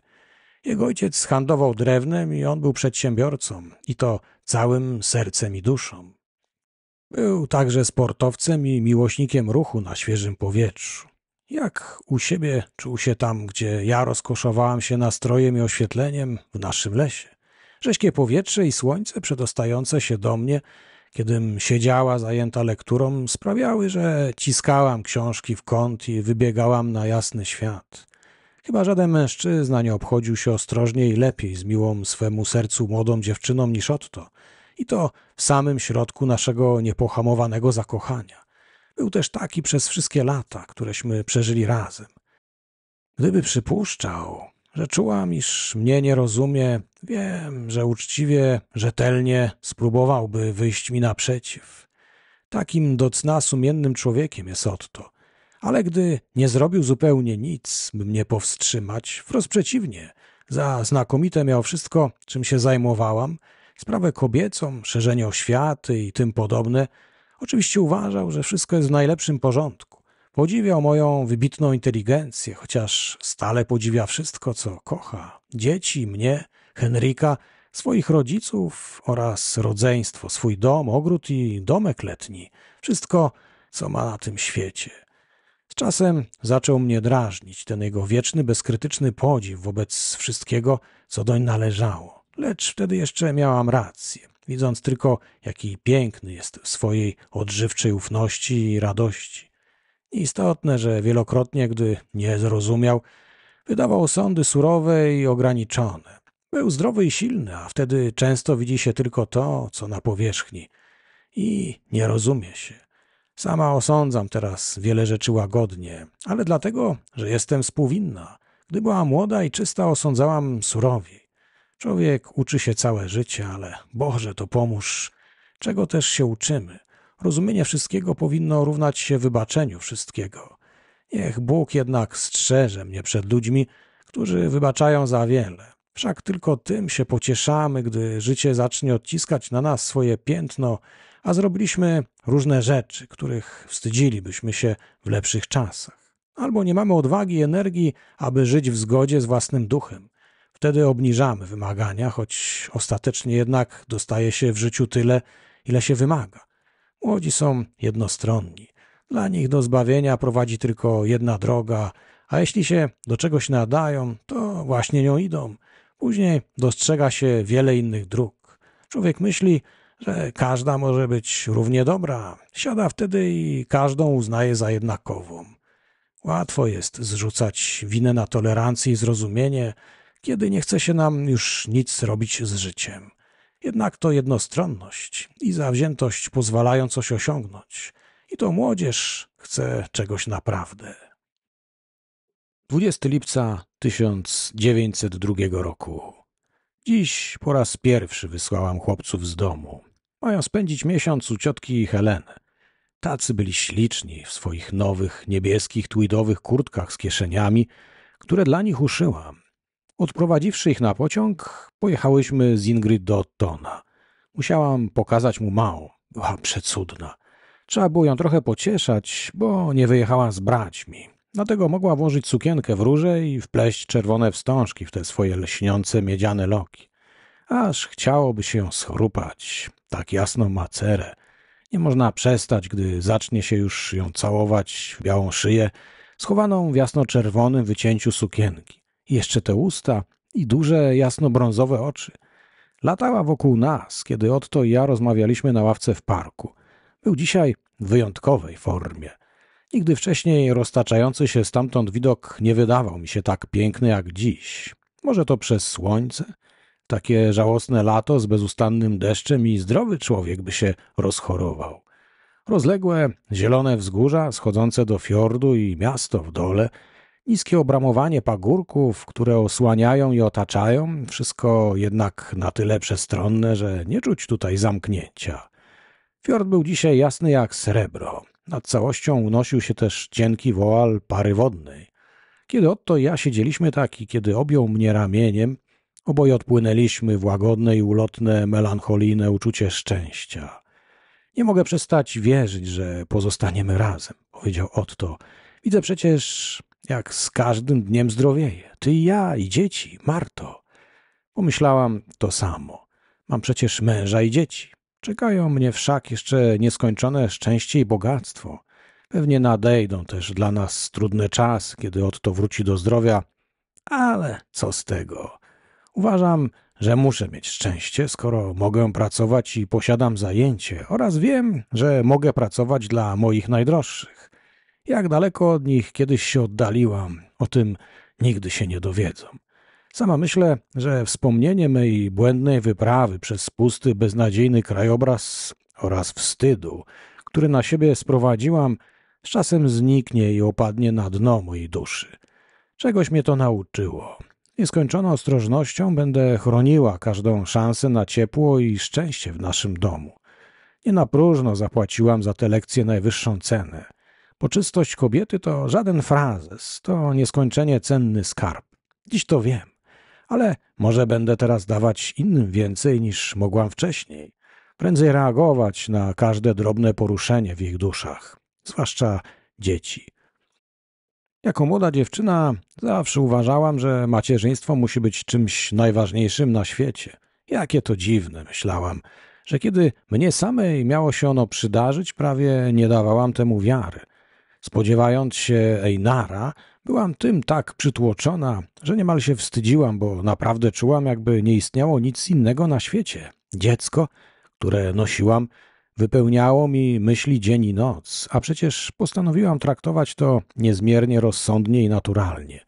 Jego ojciec handlował drewnem i on był przedsiębiorcą, i to całym sercem i duszą. Był także sportowcem i miłośnikiem ruchu na świeżym powietrzu. Jak u siebie czuł się tam, gdzie ja rozkoszowałam się nastrojem i oświetleniem w naszym lesie. Rześkie powietrze i słońce przedostające się do mnie – kiedym siedziała zajęta lekturą, sprawiały, że ciskałam książki w kąt i wybiegałam na jasny świat. Chyba żaden mężczyzna nie obchodził się ostrożniej i lepiej z miłą swemu sercu młodą dziewczyną niż Otto. I to w samym środku naszego niepohamowanego zakochania. Był też taki przez wszystkie lata, któreśmy przeżyli razem. Gdyby przypuszczał, że czułam, iż mnie nie rozumie. Wiem, że uczciwie, rzetelnie spróbowałby wyjść mi naprzeciw. Takim do cna sumiennym człowiekiem jest Otto. Ale gdy nie zrobił zupełnie nic, by mnie powstrzymać, wprost przeciwnie, za znakomite miał wszystko, czym się zajmowałam, sprawę kobiecą, szerzenie oświaty i tym podobne, oczywiście uważał, że wszystko jest w najlepszym porządku. Podziwiał moją wybitną inteligencję, chociaż stale podziwia wszystko, co kocha. Dzieci, mnie, Henryka, swoich rodziców oraz rodzeństwo, swój dom, ogród i domek letni. Wszystko, co ma na tym świecie. Z czasem zaczął mnie drażnić ten jego wieczny, bezkrytyczny podziw wobec wszystkiego, co doń należało. Lecz wtedy jeszcze miałam rację, widząc tylko, jaki piękny jest w swojej odżywczej ufności i radości. Istotne, że wielokrotnie, gdy nie zrozumiał, wydawał sądy surowe i ograniczone. Był zdrowy i silny, a wtedy często widzi się tylko to, co na powierzchni i nie rozumie się. Sama osądzam teraz wiele rzeczy łagodnie, ale dlatego, że jestem spółwinna. Gdy była młoda i czysta, osądzałam surowiej. Człowiek uczy się całe życie, ale Boże, to pomóż, czego też się uczymy – Rozumienie wszystkiego powinno równać się wybaczeniu wszystkiego. Niech Bóg jednak strzeże mnie przed ludźmi, którzy wybaczają za wiele. Wszak tylko tym się pocieszamy, gdy życie zacznie odciskać na nas swoje piętno, a zrobiliśmy różne rzeczy, których wstydzilibyśmy się w lepszych czasach. Albo nie mamy odwagi i energii, aby żyć w zgodzie z własnym duchem. Wtedy obniżamy wymagania, choć ostatecznie jednak dostaje się w życiu tyle, ile się wymaga. Młodzi są jednostronni. Dla nich do zbawienia prowadzi tylko jedna droga, a jeśli się do czegoś nadają, to właśnie nią idą. Później dostrzega się wiele innych dróg. Człowiek myśli, że każda może być równie dobra. Siada wtedy i każdą uznaje za jednakową. Łatwo jest zrzucać winę na tolerancję i zrozumienie, kiedy nie chce się nam już nic robić z życiem. Jednak to jednostronność i zawziętość pozwalają coś osiągnąć. I to młodzież chce czegoś naprawdę. 20 lipca 1902 roku. Dziś po raz pierwszy wysłałam chłopców z domu. Mają spędzić miesiąc u ciotki Heleny. Tacy byli śliczni w swoich nowych, niebieskich, tweedowych kurtkach z kieszeniami, które dla nich uszyłam. Odprowadziwszy ich na pociąg, pojechałyśmy z Ingrid do Ottona. Musiałam pokazać mu mało. Była przecudna. Trzeba było ją trochę pocieszać, bo nie wyjechała z braćmi. Dlatego mogła włożyć sukienkę w róże i wpleść czerwone wstążki w te swoje lśniące miedziane loki. Aż chciałoby się ją schrupać, tak jasno macerę. Nie można przestać, gdy zacznie się już ją całować w białą szyję, schowaną w jasno-czerwonym wycięciu sukienki jeszcze te usta i duże, jasno-brązowe oczy. Latała wokół nas, kiedy Otto i ja rozmawialiśmy na ławce w parku. Był dzisiaj w wyjątkowej formie. Nigdy wcześniej roztaczający się stamtąd widok nie wydawał mi się tak piękny jak dziś. Może to przez słońce? Takie żałosne lato z bezustannym deszczem i zdrowy człowiek by się rozchorował. Rozległe, zielone wzgórza schodzące do fiordu i miasto w dole – Niskie obramowanie pagórków, które osłaniają i otaczają, wszystko jednak na tyle przestronne, że nie czuć tutaj zamknięcia. Fiord był dzisiaj jasny jak srebro. Nad całością unosił się też cienki woal pary wodnej. Kiedy Otto i ja siedzieliśmy tak i kiedy objął mnie ramieniem, oboje odpłynęliśmy w łagodne i ulotne, melancholijne uczucie szczęścia. Nie mogę przestać wierzyć, że pozostaniemy razem, powiedział Otto. Widzę przecież, jak z każdym dniem zdrowieje. Ty i ja, i dzieci, Marto. Pomyślałam to samo. Mam przecież męża i dzieci. Czekają mnie wszak jeszcze nieskończone szczęście i bogactwo. Pewnie nadejdą też dla nas trudne czasy, kiedy Otto wróci do zdrowia, ale co z tego? Uważam, że muszę mieć szczęście, skoro mogę pracować i posiadam zajęcie oraz wiem, że mogę pracować dla moich najdroższych. Jak daleko od nich kiedyś się oddaliłam, o tym nigdy się nie dowiedzą. Sama myślę, że wspomnienie mej błędnej wyprawy przez pusty, beznadziejny krajobraz oraz wstydu, który na siebie sprowadziłam, z czasem zniknie i opadnie na dno mojej duszy. Czegoś mnie to nauczyło. Nieskończoną ostrożnością będę chroniła każdą szansę na ciepło i szczęście w naszym domu. Nie na próżno zapłaciłam za te lekcje najwyższą cenę. Poczystość kobiety to żaden frazes, to nieskończenie cenny skarb. Dziś to wiem, ale może będę teraz dawać innym więcej niż mogłam wcześniej. Prędzej reagować na każde drobne poruszenie w ich duszach, zwłaszcza dzieci. Jako młoda dziewczyna zawsze uważałam, że macierzyństwo musi być czymś najważniejszym na świecie. Jakie to dziwne, myślałam, że kiedy mnie samej miało się ono przydarzyć, prawie nie dawałam temu wiary. Spodziewając się Einara, byłam tym tak przytłoczona, że niemal się wstydziłam, bo naprawdę czułam, jakby nie istniało nic innego na świecie. Dziecko, które nosiłam, wypełniało mi myśli dzień i noc, a przecież postanowiłam traktować to niezmiernie rozsądnie i naturalnie.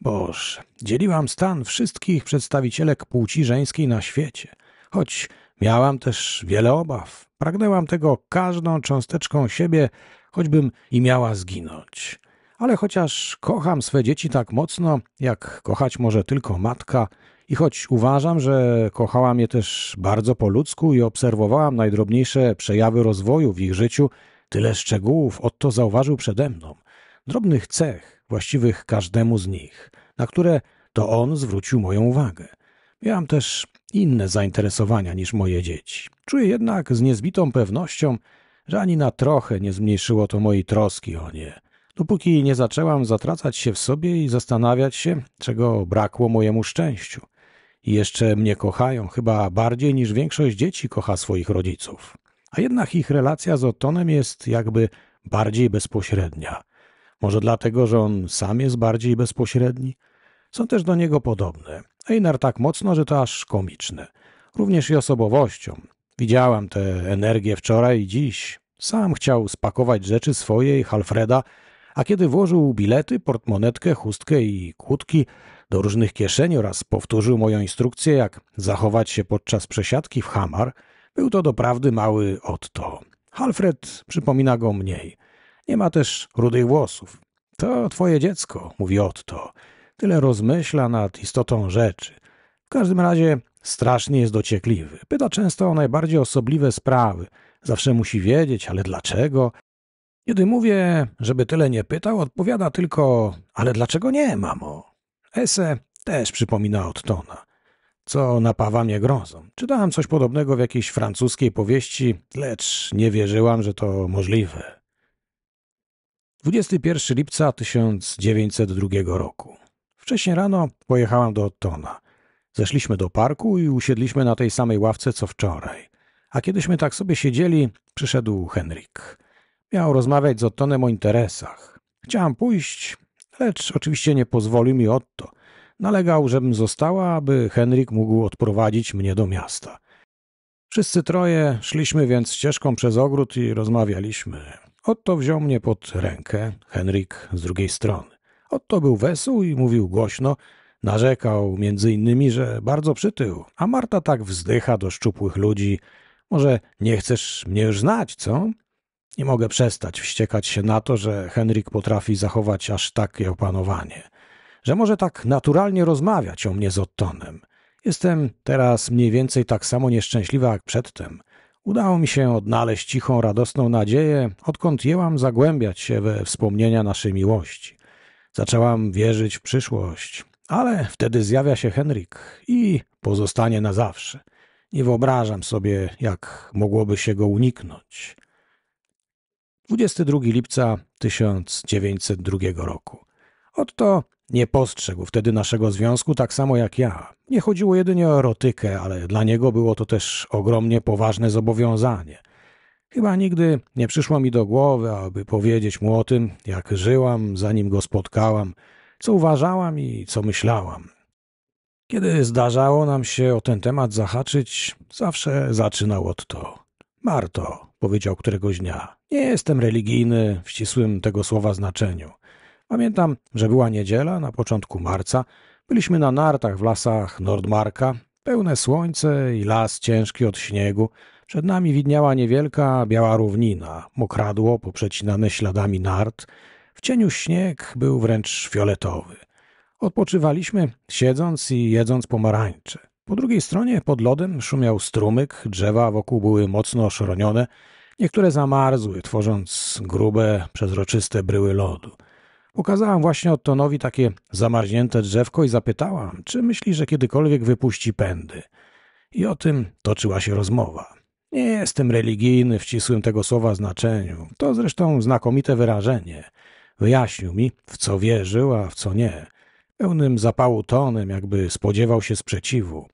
Boż, dzieliłam stan wszystkich przedstawicielek płci żeńskiej na świecie, choć miałam też wiele obaw. Pragnęłam tego każdą cząsteczką siebie, choćbym i miała zginąć. Ale chociaż kocham swe dzieci tak mocno, jak kochać może tylko matka, i choć uważam, że kochałam je też bardzo po ludzku i obserwowałam najdrobniejsze przejawy rozwoju w ich życiu, tyle szczegółów Otto zauważył przede mną, drobnych cech właściwych każdemu z nich, na które to on zwrócił moją uwagę. Miałam też inne zainteresowania niż moje dzieci. Czuję jednak z niezbitą pewnością, że ani na trochę nie zmniejszyło to mojej troski o nie, dopóki nie zaczęłam zatracać się w sobie i zastanawiać się, czego brakło mojemu szczęściu. I jeszcze mnie kochają chyba bardziej niż większość dzieci kocha swoich rodziców. A jednak ich relacja z Otonem jest jakby bardziej bezpośrednia. Może dlatego, że on sam jest bardziej bezpośredni? Są też do niego podobne. Einar tak mocno, że to aż komiczne. Również i osobowością. Widziałam tę energię wczoraj i dziś. Sam chciał spakować rzeczy swoje i Halfreda, a kiedy włożył bilety, portmonetkę, chustkę i kłódki do różnych kieszeni oraz powtórzył moją instrukcję, jak zachować się podczas przesiadki w Hamar, był to doprawdy mały Otto. Alfred przypomina go mniej. Nie ma też rudych włosów. To twoje dziecko, mówi Otto. Tyle rozmyśla nad istotą rzeczy. W każdym razie Strasznie jest dociekliwy. Pyta często o najbardziej osobliwe sprawy. Zawsze musi wiedzieć, ale dlaczego? Kiedy mówię, żeby tyle nie pytał, odpowiada tylko, ale dlaczego nie, mamo? Ese też przypomina Ottona, co napawa mnie grozą. Czytałam coś podobnego w jakiejś francuskiej powieści, lecz nie wierzyłam, że to możliwe. 21 lipca 1902 roku. Wcześniej rano pojechałam do Ottona. Zeszliśmy do parku i usiedliśmy na tej samej ławce co wczoraj. A kiedyśmy tak sobie siedzieli, przyszedł Henryk. Miał rozmawiać z Ottonem o interesach. Chciałam pójść, lecz oczywiście nie pozwolił mi Otto. Nalegał, żebym została, aby Henryk mógł odprowadzić mnie do miasta. Wszyscy troje szliśmy więc ścieżką przez ogród i rozmawialiśmy. Otto wziął mnie pod rękę, Henryk z drugiej strony. Otto był wesół i mówił głośno, Narzekał między innymi, że bardzo przytył, a Marta tak wzdycha do szczupłych ludzi. Może nie chcesz mnie już znać, co? Nie mogę przestać wściekać się na to, że Henryk potrafi zachować aż takie opanowanie. Że może tak naturalnie rozmawiać o mnie z Ottonem. Jestem teraz mniej więcej tak samo nieszczęśliwa jak przedtem. Udało mi się odnaleźć cichą, radosną nadzieję, odkąd jęłam zagłębiać się we wspomnienia naszej miłości. Zaczęłam wierzyć w przyszłość, ale wtedy zjawia się Henryk i pozostanie na zawsze. Nie wyobrażam sobie, jak mogłoby się go uniknąć. 22 lipca 1902 roku. Otto nie postrzegł wtedy naszego związku tak samo jak ja. Nie chodziło jedynie o erotykę, ale dla niego było to też ogromnie poważne zobowiązanie. Chyba nigdy nie przyszło mi do głowy, aby powiedzieć mu o tym, jak żyłam, zanim go spotkałam – co uważałam i co myślałam. Kiedy zdarzało nam się o ten temat zahaczyć, zawsze zaczynał od to. Marto, powiedział któregoś dnia, nie jestem religijny w ścisłym tego słowa znaczeniu. Pamiętam, że była niedziela na początku marca, byliśmy na nartach w lasach Nordmarka, pełne słońce i las ciężki od śniegu. Przed nami widniała niewielka biała równina, mokradło poprzecinane śladami nart, w cieniu śnieg był wręcz fioletowy. Odpoczywaliśmy, siedząc i jedząc pomarańcze. Po drugiej stronie pod lodem szumiał strumyk, drzewa wokół były mocno oszronione, niektóre zamarzły, tworząc grube, przezroczyste bryły lodu. Ukazałam właśnie Ottonowi takie zamarznięte drzewko i zapytałam, czy myśli, że kiedykolwiek wypuści pędy. I o tym toczyła się rozmowa. Nie jestem religijny w ścisłym tego słowa znaczeniu. To zresztą znakomite wyrażenie – Wyjaśnił mi, w co wierzył, a w co nie. Pełnym zapału tonem, jakby spodziewał się sprzeciwu.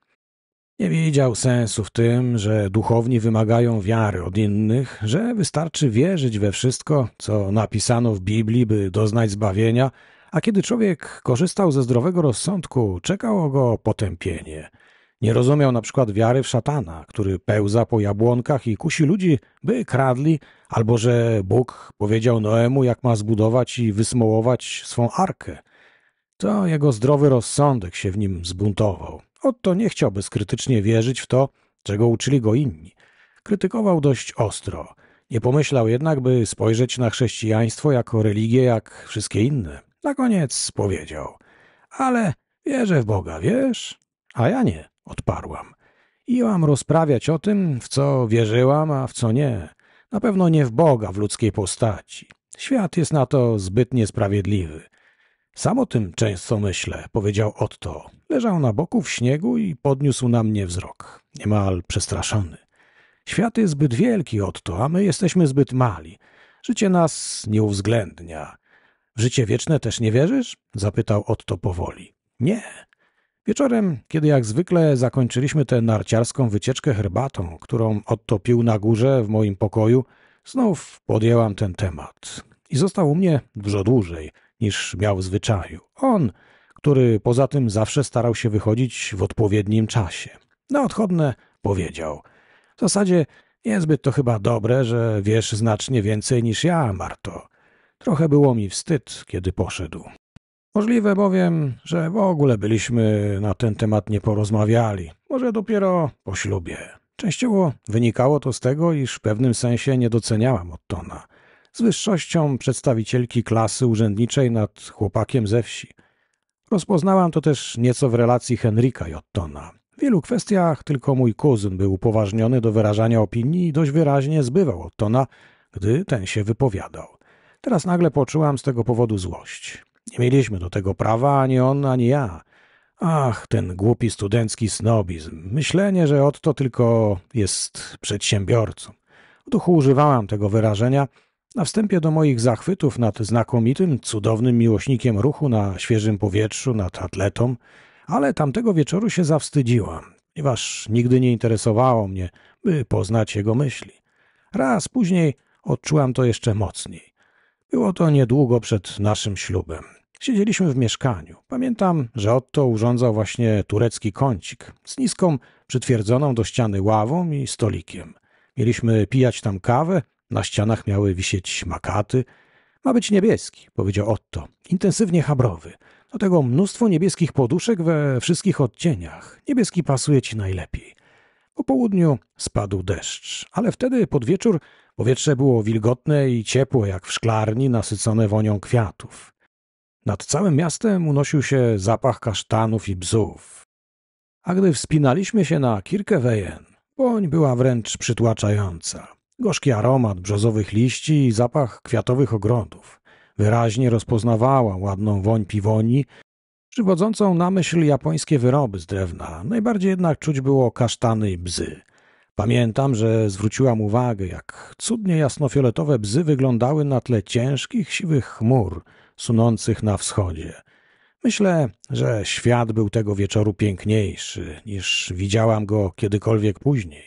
Nie widział sensu w tym, że duchowni wymagają wiary od innych, że wystarczy wierzyć we wszystko, co napisano w Biblii, by doznać zbawienia, a kiedy człowiek korzystał ze zdrowego rozsądku, czekało go potępienie – nie rozumiał na przykład wiary w szatana, który pełza po jabłonkach i kusi ludzi, by kradli, albo że Bóg powiedział Noemu, jak ma zbudować i wysmołować swą arkę. To jego zdrowy rozsądek się w nim zbuntował. Oto nie chciał bezkrytycznie wierzyć w to, czego uczyli go inni. Krytykował dość ostro. Nie pomyślał jednak, by spojrzeć na chrześcijaństwo jako religię jak wszystkie inne. Na koniec powiedział: Ale wierzę w Boga, wiesz? A ja nie. Odparłam. Iłam rozprawiać o tym, w co wierzyłam, a w co nie. Na pewno nie w Boga w ludzkiej postaci. Świat jest na to zbyt niesprawiedliwy. Sam o tym często myślę, powiedział Otto. Leżał na boku w śniegu i podniósł na mnie wzrok, niemal przestraszony. Świat jest zbyt wielki, Otto, a my jesteśmy zbyt mali. Życie nas nie uwzględnia. W życie wieczne też nie wierzysz? Zapytał Otto powoli. Nie, Wieczorem, kiedy jak zwykle zakończyliśmy tę narciarską wycieczkę herbatą, którą odtopił na górze w moim pokoju, znów podjęłam ten temat. I został u mnie dużo dłużej niż miał w zwyczaju. On, który poza tym zawsze starał się wychodzić w odpowiednim czasie. Na odchodne powiedział. W zasadzie niezbyt to chyba dobre, że wiesz znacznie więcej niż ja, Marto. Trochę było mi wstyd, kiedy poszedł. Możliwe bowiem, że w ogóle byliśmy na ten temat nie porozmawiali, może dopiero po ślubie. Częściowo wynikało to z tego, iż w pewnym sensie nie doceniałam Ottona, z wyższością przedstawicielki klasy urzędniczej nad chłopakiem ze wsi. Rozpoznałam to też nieco w relacji Henryka i Ottona. W wielu kwestiach tylko mój kuzyn był upoważniony do wyrażania opinii i dość wyraźnie zbywał Ottona, gdy ten się wypowiadał. Teraz nagle poczułam z tego powodu złość. Nie mieliśmy do tego prawa ani on, ani ja. Ach, ten głupi studencki snobizm. Myślenie, że Otto tylko jest przedsiębiorcą. W duchu używałam tego wyrażenia na wstępie do moich zachwytów nad znakomitym, cudownym miłośnikiem ruchu na świeżym powietrzu, nad atletą, ale tamtego wieczoru się zawstydziłam, ponieważ nigdy nie interesowało mnie, by poznać jego myśli. Raz później odczułam to jeszcze mocniej. Było to niedługo przed naszym ślubem. Siedzieliśmy w mieszkaniu. Pamiętam, że Otto urządzał właśnie turecki kącik z niską, przytwierdzoną do ściany ławą i stolikiem. Mieliśmy pijać tam kawę, na ścianach miały wisieć makaty. Ma być niebieski, powiedział Otto, intensywnie habrowy. Do tego mnóstwo niebieskich poduszek we wszystkich odcieniach. Niebieski pasuje ci najlepiej. Po południu spadł deszcz, ale wtedy pod wieczór Powietrze było wilgotne i ciepłe, jak w szklarni nasycone wonią kwiatów. Nad całym miastem unosił się zapach kasztanów i bzów. A gdy wspinaliśmy się na Kirkewejen, woń była wręcz przytłaczająca. Gorzki aromat brzozowych liści i zapach kwiatowych ogrodów. Wyraźnie rozpoznawała ładną woń piwoni, przywodzącą na myśl japońskie wyroby z drewna. Najbardziej jednak czuć było kasztany i bzy – Pamiętam, że zwróciłam uwagę, jak cudnie jasnofioletowe bzy wyglądały na tle ciężkich, siwych chmur sunących na wschodzie. Myślę, że świat był tego wieczoru piękniejszy niż widziałam go kiedykolwiek później.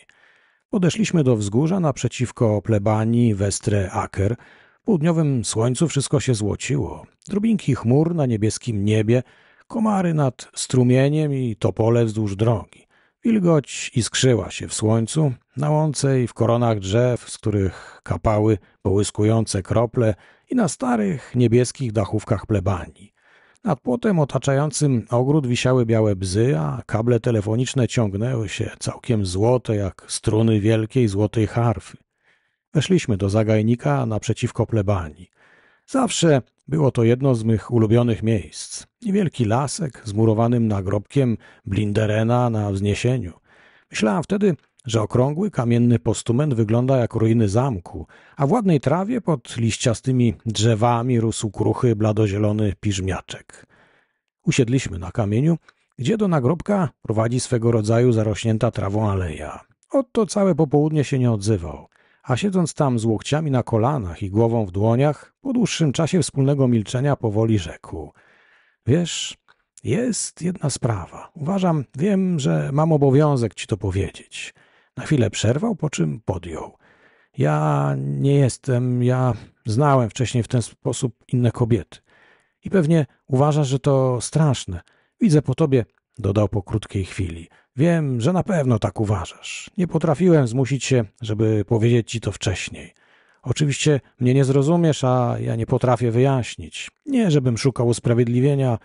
Podeszliśmy do wzgórza naprzeciwko plebanii Westre Aker. W południowym słońcu wszystko się złociło. Drobinki chmur na niebieskim niebie, komary nad strumieniem i topole wzdłuż drogi. Wilgoć iskrzyła się w słońcu, na łące i w koronach drzew, z których kapały połyskujące krople i na starych, niebieskich dachówkach plebanii. Nad płotem otaczającym ogród wisiały białe bzy, a kable telefoniczne ciągnęły się całkiem złote, jak struny wielkiej złotej harfy. Weszliśmy do zagajnika naprzeciwko plebanii. Zawsze było to jedno z mych ulubionych miejsc. Niewielki lasek z murowanym nagrobkiem Blinderena na wzniesieniu. Myślałem wtedy, że okrągły kamienny postument wygląda jak ruiny zamku, a w ładnej trawie pod liściastymi drzewami rósł kruchy, bladozielony piżmiaczek. Usiedliśmy na kamieniu, gdzie do nagrobka prowadzi swego rodzaju zarośnięta trawą aleja. Otto całe popołudnie się nie odzywał a siedząc tam z łokciami na kolanach i głową w dłoniach, po dłuższym czasie wspólnego milczenia powoli rzekł. Wiesz, jest jedna sprawa. Uważam, wiem, że mam obowiązek ci to powiedzieć. Na chwilę przerwał, po czym podjął. Ja nie jestem, ja znałem wcześniej w ten sposób inne kobiety. I pewnie uważasz, że to straszne. Widzę po tobie, dodał po krótkiej chwili, Wiem, że na pewno tak uważasz. Nie potrafiłem zmusić się, żeby powiedzieć ci to wcześniej. Oczywiście mnie nie zrozumiesz, a ja nie potrafię wyjaśnić. Nie, żebym szukał usprawiedliwienia.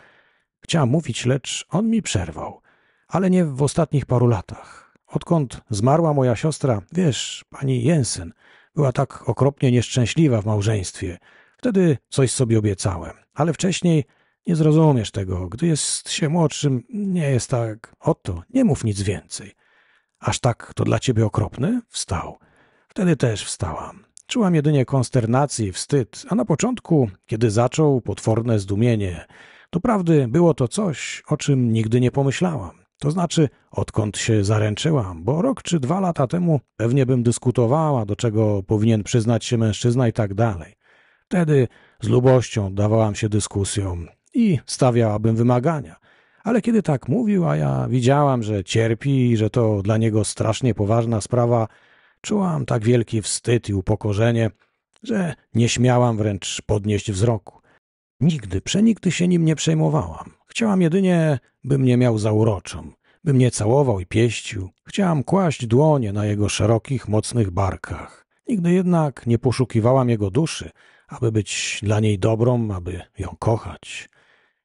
Chciałem mówić, lecz on mi przerwał. Ale nie w ostatnich paru latach. Odkąd zmarła moja siostra, wiesz, pani Jensen, była tak okropnie nieszczęśliwa w małżeństwie. Wtedy coś sobie obiecałem, ale wcześniej nie zrozumiesz tego. Gdy jest się młodszym, nie jest tak. Oto, nie mów nic więcej. Aż tak to dla ciebie okropne? Wstał. Wtedy też wstałam. Czułam jedynie konsternację i wstyd, a na początku, kiedy zaczął, potworne zdumienie. Doprawdy było to coś, o czym nigdy nie pomyślałam. To znaczy, odkąd się zaręczyłam, bo rok czy dwa lata temu pewnie bym dyskutowała, do czego powinien przyznać się mężczyzna i tak dalej. Wtedy z lubością dawałam się dyskusjom, i stawiałabym wymagania. Ale kiedy tak mówił, a ja widziałam, że cierpi i że to dla niego strasznie poważna sprawa, czułam tak wielki wstyd i upokorzenie, że nie śmiałam wręcz podnieść wzroku. Nigdy, przenigdy się nim nie przejmowałam. Chciałam jedynie, by mnie miał za uroczą, by mnie całował i pieścił. Chciałam kłaść dłonie na jego szerokich, mocnych barkach. Nigdy jednak nie poszukiwałam jego duszy, aby być dla niej dobrą, aby ją kochać.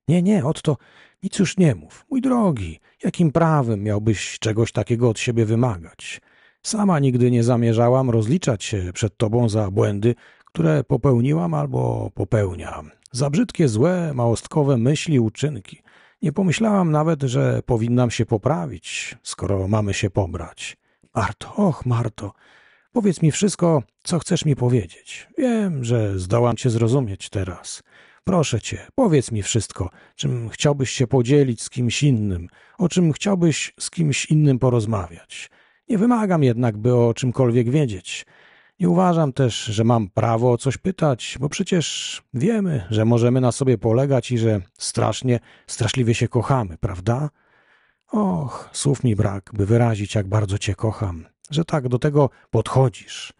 Nie, nie, Otto, nic już nie mów. Mój drogi, jakim prawem miałbyś czegoś takiego od siebie wymagać? Sama nigdy nie zamierzałam rozliczać się przed tobą za błędy, które popełniłam albo popełniam. Za brzydkie, złe, małostkowe myśli, uczynki. Nie pomyślałam nawet, że powinnam się poprawić, skoro mamy się pobrać. Marto, och, Marto, powiedz mi wszystko, co chcesz mi powiedzieć. Wiem, że zdołam cię zrozumieć teraz. Proszę cię, powiedz mi wszystko, czym chciałbyś się podzielić z kimś innym, o czym chciałbyś z kimś innym porozmawiać. Nie wymagam jednak, by o czymkolwiek wiedzieć. Nie uważam też, że mam prawo o coś pytać, bo przecież wiemy, że możemy na sobie polegać i że strasznie, straszliwie się kochamy, prawda? Och, słów mi brak, by wyrazić, jak bardzo cię kocham, że tak do tego podchodzisz.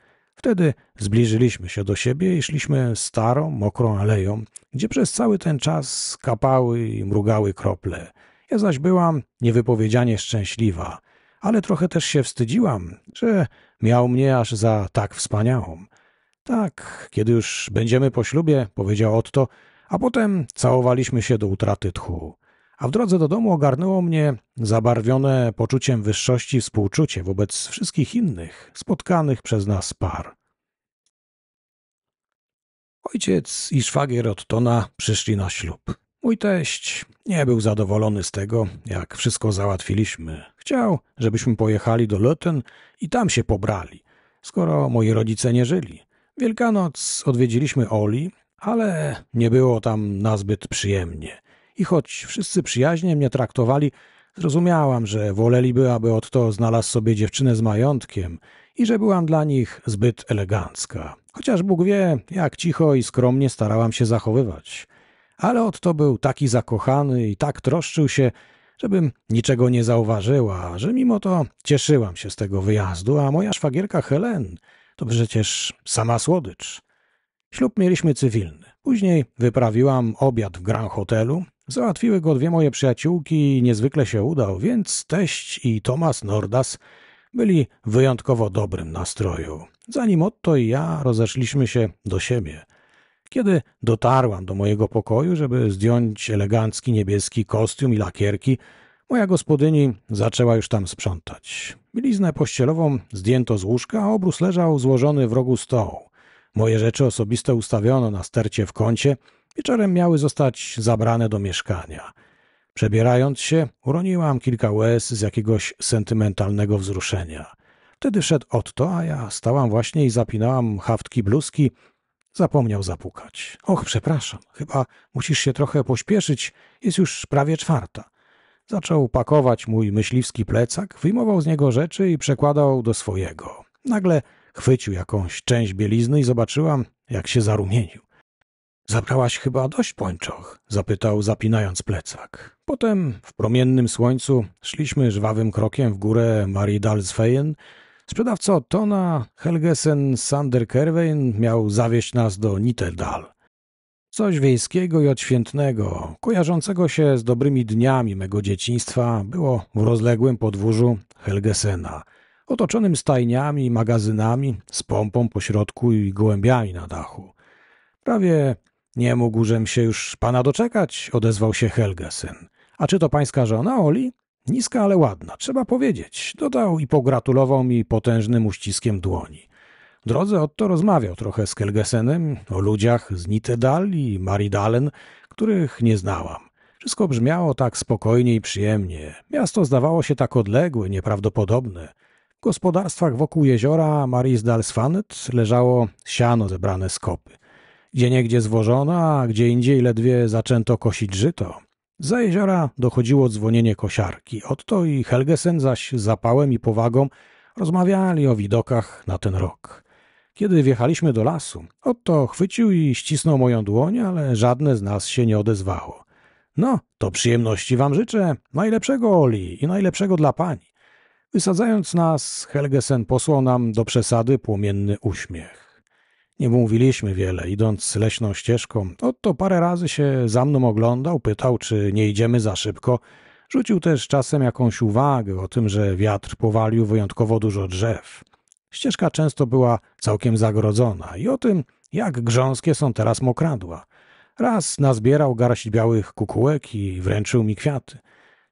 Wtedy zbliżyliśmy się do siebie i szliśmy starą, mokrą aleją, gdzie przez cały ten czas kapały i mrugały krople. Ja zaś byłam niewypowiedzianie szczęśliwa, ale trochę też się wstydziłam, że miał mnie aż za tak wspaniałą. Tak, kiedy już będziemy po ślubie, powiedział Otto, a potem całowaliśmy się do utraty tchu a w drodze do domu ogarnęło mnie zabarwione poczuciem wyższości współczucie wobec wszystkich innych spotkanych przez nas par. Ojciec i szwagier Ottona przyszli na ślub. Mój teść nie był zadowolony z tego, jak wszystko załatwiliśmy. Chciał, żebyśmy pojechali do Löten i tam się pobrali, skoro moi rodzice nie żyli. Wielkanoc odwiedziliśmy Oli, ale nie było tam nazbyt przyjemnie. I choć wszyscy przyjaźnie mnie traktowali, zrozumiałam, że woleliby, aby Otto znalazł sobie dziewczynę z majątkiem i że byłam dla nich zbyt elegancka. Chociaż Bóg wie, jak cicho i skromnie starałam się zachowywać. Ale Otto był taki zakochany i tak troszczył się, żebym niczego nie zauważyła, że mimo to cieszyłam się z tego wyjazdu, a moja szwagierka Helen to przecież sama słodycz. Ślub mieliśmy cywilny. Później wyprawiłam obiad w Grand Hotelu, Załatwiły go dwie moje przyjaciółki i niezwykle się udał, więc teść i Tomasz Nordas byli w wyjątkowo dobrym nastroju. Zanim Otto i ja rozeszliśmy się do siebie. Kiedy dotarłam do mojego pokoju, żeby zdjąć elegancki niebieski kostium i lakierki, moja gospodyni zaczęła już tam sprzątać. Bliznę pościelową zdjęto z łóżka, a obrus leżał złożony w rogu stołu. Moje rzeczy osobiste ustawiono na stercie w kącie, wieczorem miały zostać zabrane do mieszkania. Przebierając się, uroniłam kilka łez z jakiegoś sentymentalnego wzruszenia. Wtedy szedł Otto, a ja stałam właśnie i zapinałam haftki bluzki. Zapomniał zapukać. Och, przepraszam, chyba musisz się trochę pośpieszyć, jest już prawie czwarta. Zaczął pakować mój myśliwski plecak, wyjmował z niego rzeczy i przekładał do swojego. Nagle Chwycił jakąś część bielizny i zobaczyłam, jak się zarumienił. Zabrałaś chyba dość pończoch? zapytał, zapinając plecak. Potem w promiennym słońcu szliśmy żwawym krokiem w górę Maridalsfejen. Sprzedawca Tona Helgesen Sanderkerwein miał zawieźć nas do Nitedal. Coś wiejskiego i odświętnego, kojarzącego się z dobrymi dniami mego dzieciństwa, było w rozległym podwórzu Helgesena – otoczonym stajniami, i magazynami, z pompą po środku i gołębiami na dachu. Prawie nie mógłżem się już pana doczekać, odezwał się Helgesen. A czy to pańska żona, Oli? Niska, ale ładna, trzeba powiedzieć, dodał i pogratulował mi potężnym uściskiem dłoni. W drodze Otto rozmawiał trochę z Helgesenem o ludziach z Nitedal i Maridalen, których nie znałam. Wszystko brzmiało tak spokojnie i przyjemnie. Miasto zdawało się tak odległe, nieprawdopodobne gospodarstwach wokół jeziora Marisdalsvanet leżało siano zebrane z kopy. Gdzie niegdzie zwożono, a gdzie indziej ledwie zaczęto kosić żyto. Za jeziora dochodziło dzwonienie kosiarki. Otto i Helgesen zaś z zapałem i powagą rozmawiali o widokach na ten rok. Kiedy wjechaliśmy do lasu, Otto chwycił i ścisnął moją dłoń, ale żadne z nas się nie odezwało. No, to przyjemności wam życzę, najlepszego Oli i najlepszego dla pani. Wysadzając nas, Helgesen posłał nam do przesady płomienny uśmiech. Nie mówiliśmy wiele, idąc leśną ścieżką. Oto parę razy się za mną oglądał, pytał, czy nie idziemy za szybko. Rzucił też czasem jakąś uwagę o tym, że wiatr powalił wyjątkowo dużo drzew. Ścieżka często była całkiem zagrodzona i o tym, jak grząskie są teraz mokradła. Raz nazbierał garść białych kukułek i wręczył mi kwiaty.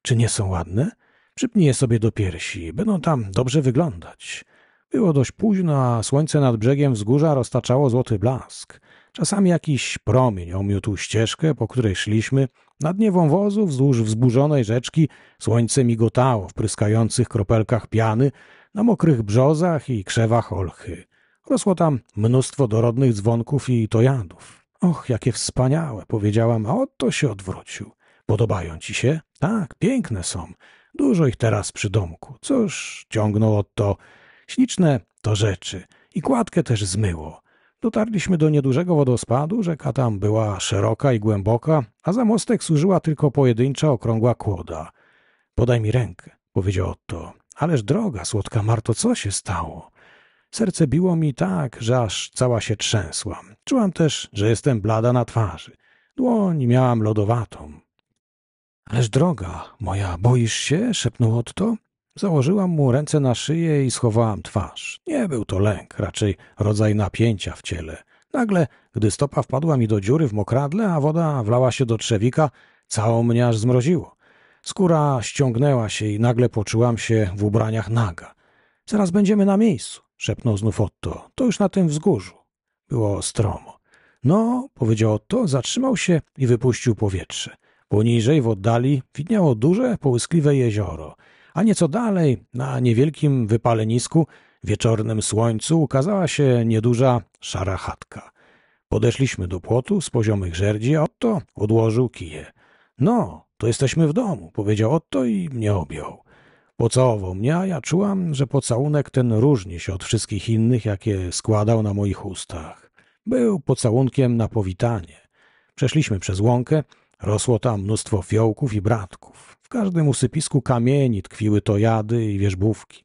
Czy nie są ładne? – Przypnij je sobie do piersi, będą tam dobrze wyglądać. Było dość późno, a słońce nad brzegiem wzgórza roztaczało złoty blask. Czasami jakiś promień omiótł ścieżkę, po której szliśmy. Na dnie wąwozu, wzdłuż wzburzonej rzeczki, słońce migotało w pryskających kropelkach piany, na mokrych brzozach i krzewach olchy. Rosło tam mnóstwo dorodnych dzwonków i tojadów. Och, jakie wspaniałe, powiedziałam, a oto się odwrócił. Podobają ci się? Tak, piękne są. Dużo ich teraz przy domku, coż ciągnął od to śliczne to rzeczy i kładkę też zmyło. Dotarliśmy do niedużego wodospadu, rzeka tam była szeroka i głęboka, a za mostek służyła tylko pojedyncza okrągła kłoda. Podaj mi rękę, powiedział Otto. Ależ droga, słodka Marto, co się stało? Serce biło mi tak, że aż cała się trzęsłam. Czułam też, że jestem blada na twarzy. Dłoń miałam lodowatą. Ależ droga moja, boisz się? szepnął Otto. Założyłam mu ręce na szyję i schowałam twarz. Nie był to lęk, raczej rodzaj napięcia w ciele. Nagle, gdy stopa wpadła mi do dziury w mokradle, a woda wlała się do trzewika, całą mnie aż zmroziło. Skóra ściągnęła się i nagle poczułam się w ubraniach naga. Zaraz będziemy na miejscu, szepnął znów Otto. To już na tym wzgórzu. Było stromo. No, powiedział Otto, zatrzymał się i wypuścił powietrze. Poniżej w oddali widniało duże, połyskliwe jezioro, a nieco dalej, na niewielkim wypalenisku, wieczornym słońcu ukazała się nieduża szara chatka. Podeszliśmy do płotu z poziomych żerdzi, a Otto odłożył kije. No, to jesteśmy w domu, powiedział Otto i mnie objął. Pocałował mnie, a ja czułam, że pocałunek ten różni się od wszystkich innych, jakie składał na moich ustach. Był pocałunkiem na powitanie. Przeszliśmy przez łąkę, Rosło tam mnóstwo fiołków i bratków. W każdym usypisku kamieni tkwiły tojady i wierzbówki.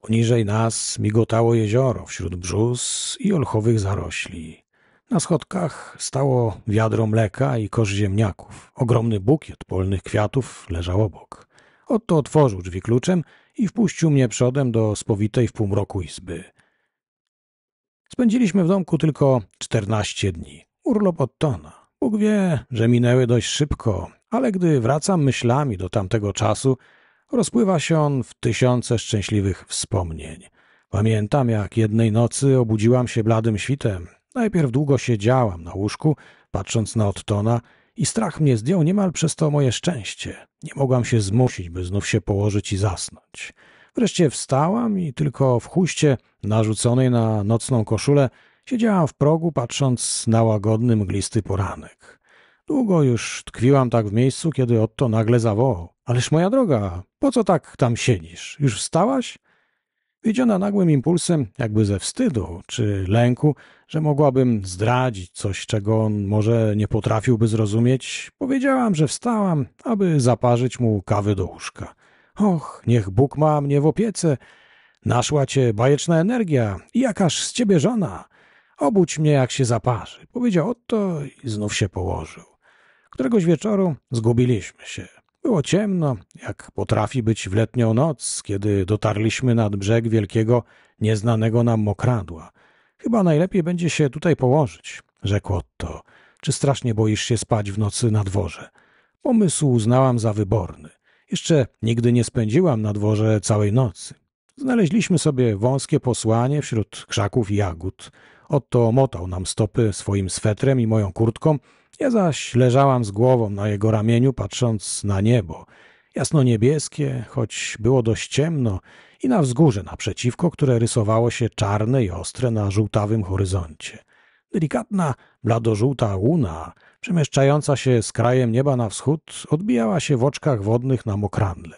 Poniżej nas migotało jezioro wśród brzus i olchowych zarośli. Na schodkach stało wiadro mleka i kosz ziemniaków. Ogromny bukiet polnych kwiatów leżał obok. Otto otworzył drzwi kluczem i wpuścił mnie przodem do spowitej w półmroku izby. Spędziliśmy w domku tylko czternaście dni. Urlop od Tona. Bóg wie, że minęły dość szybko, ale gdy wracam myślami do tamtego czasu, rozpływa się on w tysiące szczęśliwych wspomnień. Pamiętam, jak jednej nocy obudziłam się bladym świtem. Najpierw długo siedziałam na łóżku, patrząc na Ottona i strach mnie zdjął niemal przez to moje szczęście. Nie mogłam się zmusić, by znów się położyć i zasnąć. Wreszcie wstałam i tylko w chuście narzuconej na nocną koszulę Siedziałam w progu, patrząc na łagodny, mglisty poranek. Długo już tkwiłam tak w miejscu, kiedy Otto nagle zawołał. Ależ moja droga, po co tak tam siedzisz? Już wstałaś? Widziana nagłym impulsem, jakby ze wstydu czy lęku, że mogłabym zdradzić coś, czego on może nie potrafiłby zrozumieć, powiedziałam, że wstałam, aby zaparzyć mu kawy do łóżka. Och, niech Bóg ma mnie w opiece. Naszła cię bajeczna energia i jakaż z ciebie żona. Obudź mnie, jak się zaparzy, powiedział Otto i znów się położył. Któregoś wieczoru zgubiliśmy się. Było ciemno, jak potrafi być w letnią noc, kiedy dotarliśmy nad brzeg wielkiego, nieznanego nam mokradła. Chyba najlepiej będzie się tutaj położyć, rzekł Otto. Czy strasznie boisz się spać w nocy na dworze? Pomysł uznałam za wyborny. Jeszcze nigdy nie spędziłam na dworze całej nocy. Znaleźliśmy sobie wąskie posłanie wśród krzaków i jagód. Otto motał nam stopy swoim swetrem i moją kurtką, ja zaś leżałam z głową na jego ramieniu, patrząc na niebo. Jasno-niebieskie, choć było dość ciemno, i na wzgórze naprzeciwko, które rysowało się czarne i ostre na żółtawym horyzoncie. Delikatna, bladożółta łuna, przemieszczająca się z krajem nieba na wschód, odbijała się w oczkach wodnych na mokrandle.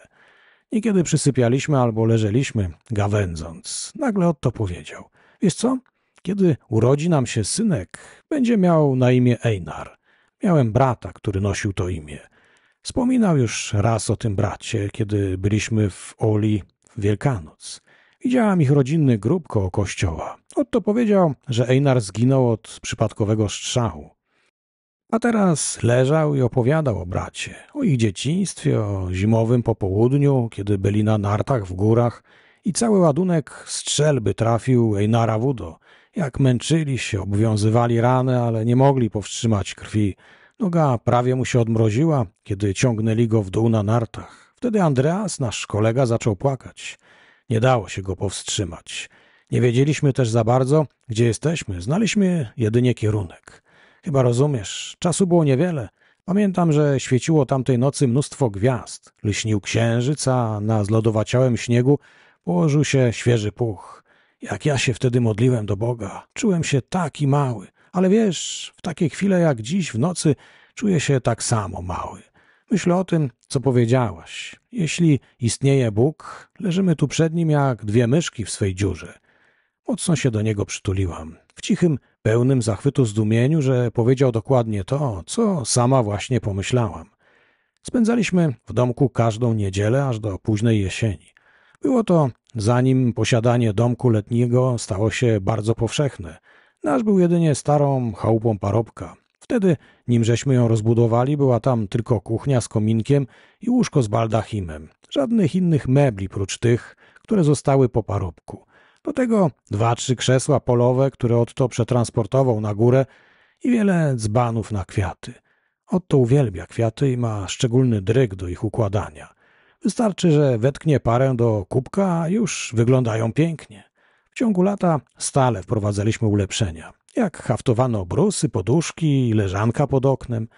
Niekiedy przysypialiśmy albo leżeliśmy, gawędząc. Nagle Otto powiedział. Wiesz co? Kiedy urodzi nam się synek, będzie miał na imię Einar. Miałem brata, który nosił to imię. Wspominał już raz o tym bracie, kiedy byliśmy w Oli w Wielkanoc. Widziałam ich rodzinny grób koło kościoła. Otto powiedział, że Einar zginął od przypadkowego strzału. A teraz leżał i opowiadał o bracie, o ich dzieciństwie, o zimowym popołudniu, kiedy byli na nartach w górach i cały ładunek strzelby trafił Einara Wudo, jak męczyli się, obwiązywali rany, ale nie mogli powstrzymać krwi. Noga prawie mu się odmroziła, kiedy ciągnęli go w dół na nartach. Wtedy Andreas, nasz kolega, zaczął płakać. Nie dało się go powstrzymać. Nie wiedzieliśmy też za bardzo, gdzie jesteśmy. Znaliśmy jedynie kierunek. Chyba rozumiesz, czasu było niewiele. Pamiętam, że świeciło tamtej nocy mnóstwo gwiazd. Lśnił księżyc, a na zlodowaciałym śniegu położył się świeży puch. Jak ja się wtedy modliłem do Boga, czułem się taki mały. Ale wiesz, w takie chwile jak dziś w nocy czuję się tak samo mały. Myślę o tym, co powiedziałaś. Jeśli istnieje Bóg, leżymy tu przed Nim jak dwie myszki w swej dziurze. Mocno się do Niego przytuliłam, w cichym, pełnym zachwytu zdumieniu, że powiedział dokładnie to, co sama właśnie pomyślałam. Spędzaliśmy w domku każdą niedzielę aż do późnej jesieni. Było to zanim posiadanie domku letniego stało się bardzo powszechne. Nasz był jedynie starą chałupą parobka. Wtedy, nim żeśmy ją rozbudowali, była tam tylko kuchnia z kominkiem i łóżko z baldachimem. Żadnych innych mebli prócz tych, które zostały po parobku. Do tego dwa, trzy krzesła polowe, które Otto przetransportował na górę i wiele dzbanów na kwiaty. Otto uwielbia kwiaty i ma szczególny dryg do ich układania. Wystarczy, że wetknie parę do kubka, a już wyglądają pięknie. W ciągu lata stale wprowadzaliśmy ulepszenia. Jak haftowano brusy, poduszki, leżanka pod oknem.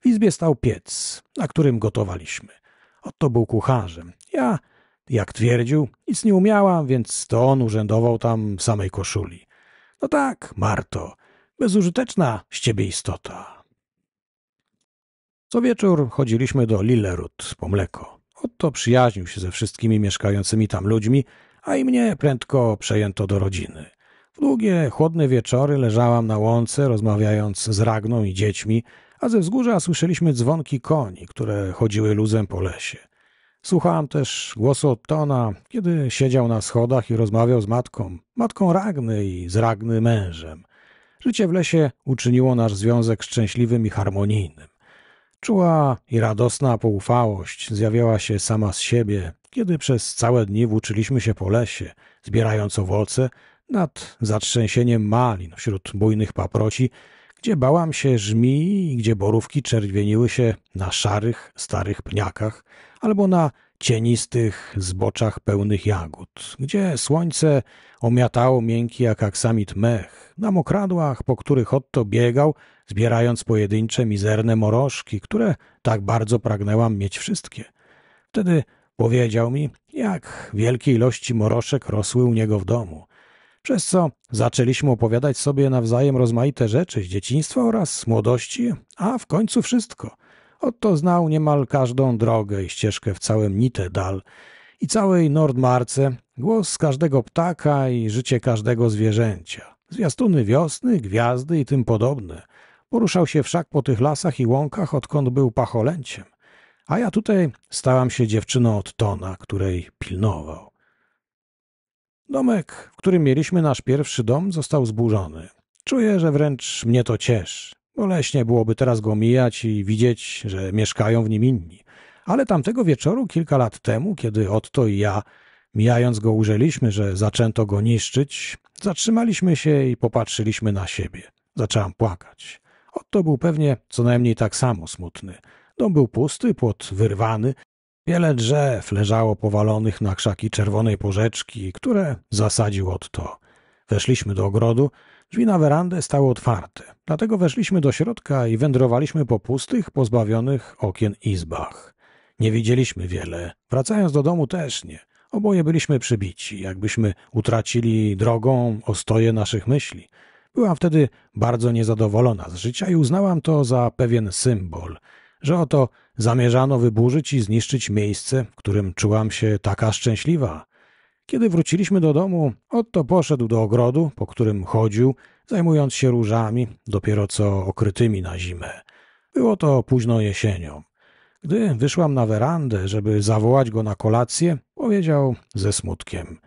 W izbie stał piec, na którym gotowaliśmy. Otto był kucharzem. Ja, jak twierdził, nic nie umiałam, więc to on urzędował tam w samej koszuli. No tak, Marto, bezużyteczna z ciebie istota. Co wieczór chodziliśmy do Lillerud po mleko. Otto przyjaźnił się ze wszystkimi mieszkającymi tam ludźmi, a i mnie prędko przejęto do rodziny. W długie, chłodne wieczory leżałam na łące, rozmawiając z Ragną i dziećmi, a ze wzgórza słyszeliśmy dzwonki koni, które chodziły luzem po lesie. Słuchałam też głosu Ottona, kiedy siedział na schodach i rozmawiał z matką, matką Ragny i z Ragny mężem. Życie w lesie uczyniło nasz związek szczęśliwym i harmonijnym. Czuła i radosna poufałość zjawiała się sama z siebie, kiedy przez całe dni włóczyliśmy się po lesie, zbierając owoce nad zatrzęsieniem malin wśród bujnych paproci, gdzie bałam się żmi i gdzie borówki czerwieniły się na szarych, starych pniakach albo na cienistych zboczach pełnych jagód, gdzie słońce omiatało miękki jak aksamit mech, na mokradłach, po których Otto biegał, zbierając pojedyncze mizerne morożki, które tak bardzo pragnęłam mieć wszystkie. Wtedy powiedział mi, jak wielkie ilości moroszek rosły u niego w domu, przez co zaczęliśmy opowiadać sobie nawzajem rozmaite rzeczy z dzieciństwa oraz młodości, a w końcu wszystko. Otto znał niemal każdą drogę i ścieżkę w całym Nitedal i całej Nordmarce, głos każdego ptaka i życie każdego zwierzęcia, zwiastuny wiosny, gwiazdy i tym podobne. Poruszał się wszak po tych lasach i łąkach, odkąd był pacholęciem. A ja tutaj stałam się dziewczyną od Tona, której pilnował. Domek, w którym mieliśmy nasz pierwszy dom, został zburzony. Czuję, że wręcz mnie to cieszy. Boleśnie byłoby teraz go mijać i widzieć, że mieszkają w nim inni. Ale tamtego wieczoru, kilka lat temu, kiedy Otto i ja, mijając go, użyliśmy, że zaczęto go niszczyć, zatrzymaliśmy się i popatrzyliśmy na siebie. Zaczęłam płakać. Otto był pewnie co najmniej tak samo smutny. Dom był pusty, płot wyrwany. Wiele drzew leżało powalonych na krzaki czerwonej porzeczki, które zasadził Otto. Weszliśmy do ogrodu, drzwi na werandę stały otwarte, dlatego weszliśmy do środka i wędrowaliśmy po pustych, pozbawionych okien izbach. Nie widzieliśmy wiele, wracając do domu też nie. Oboje byliśmy przybici, jakbyśmy utracili drogą ostoję naszych myśli. Byłam wtedy bardzo niezadowolona z życia i uznałam to za pewien symbol, że oto zamierzano wyburzyć i zniszczyć miejsce, w którym czułam się taka szczęśliwa. Kiedy wróciliśmy do domu, Otto poszedł do ogrodu, po którym chodził, zajmując się różami, dopiero co okrytymi na zimę. Było to późno jesienią. Gdy wyszłam na werandę, żeby zawołać go na kolację, powiedział ze smutkiem.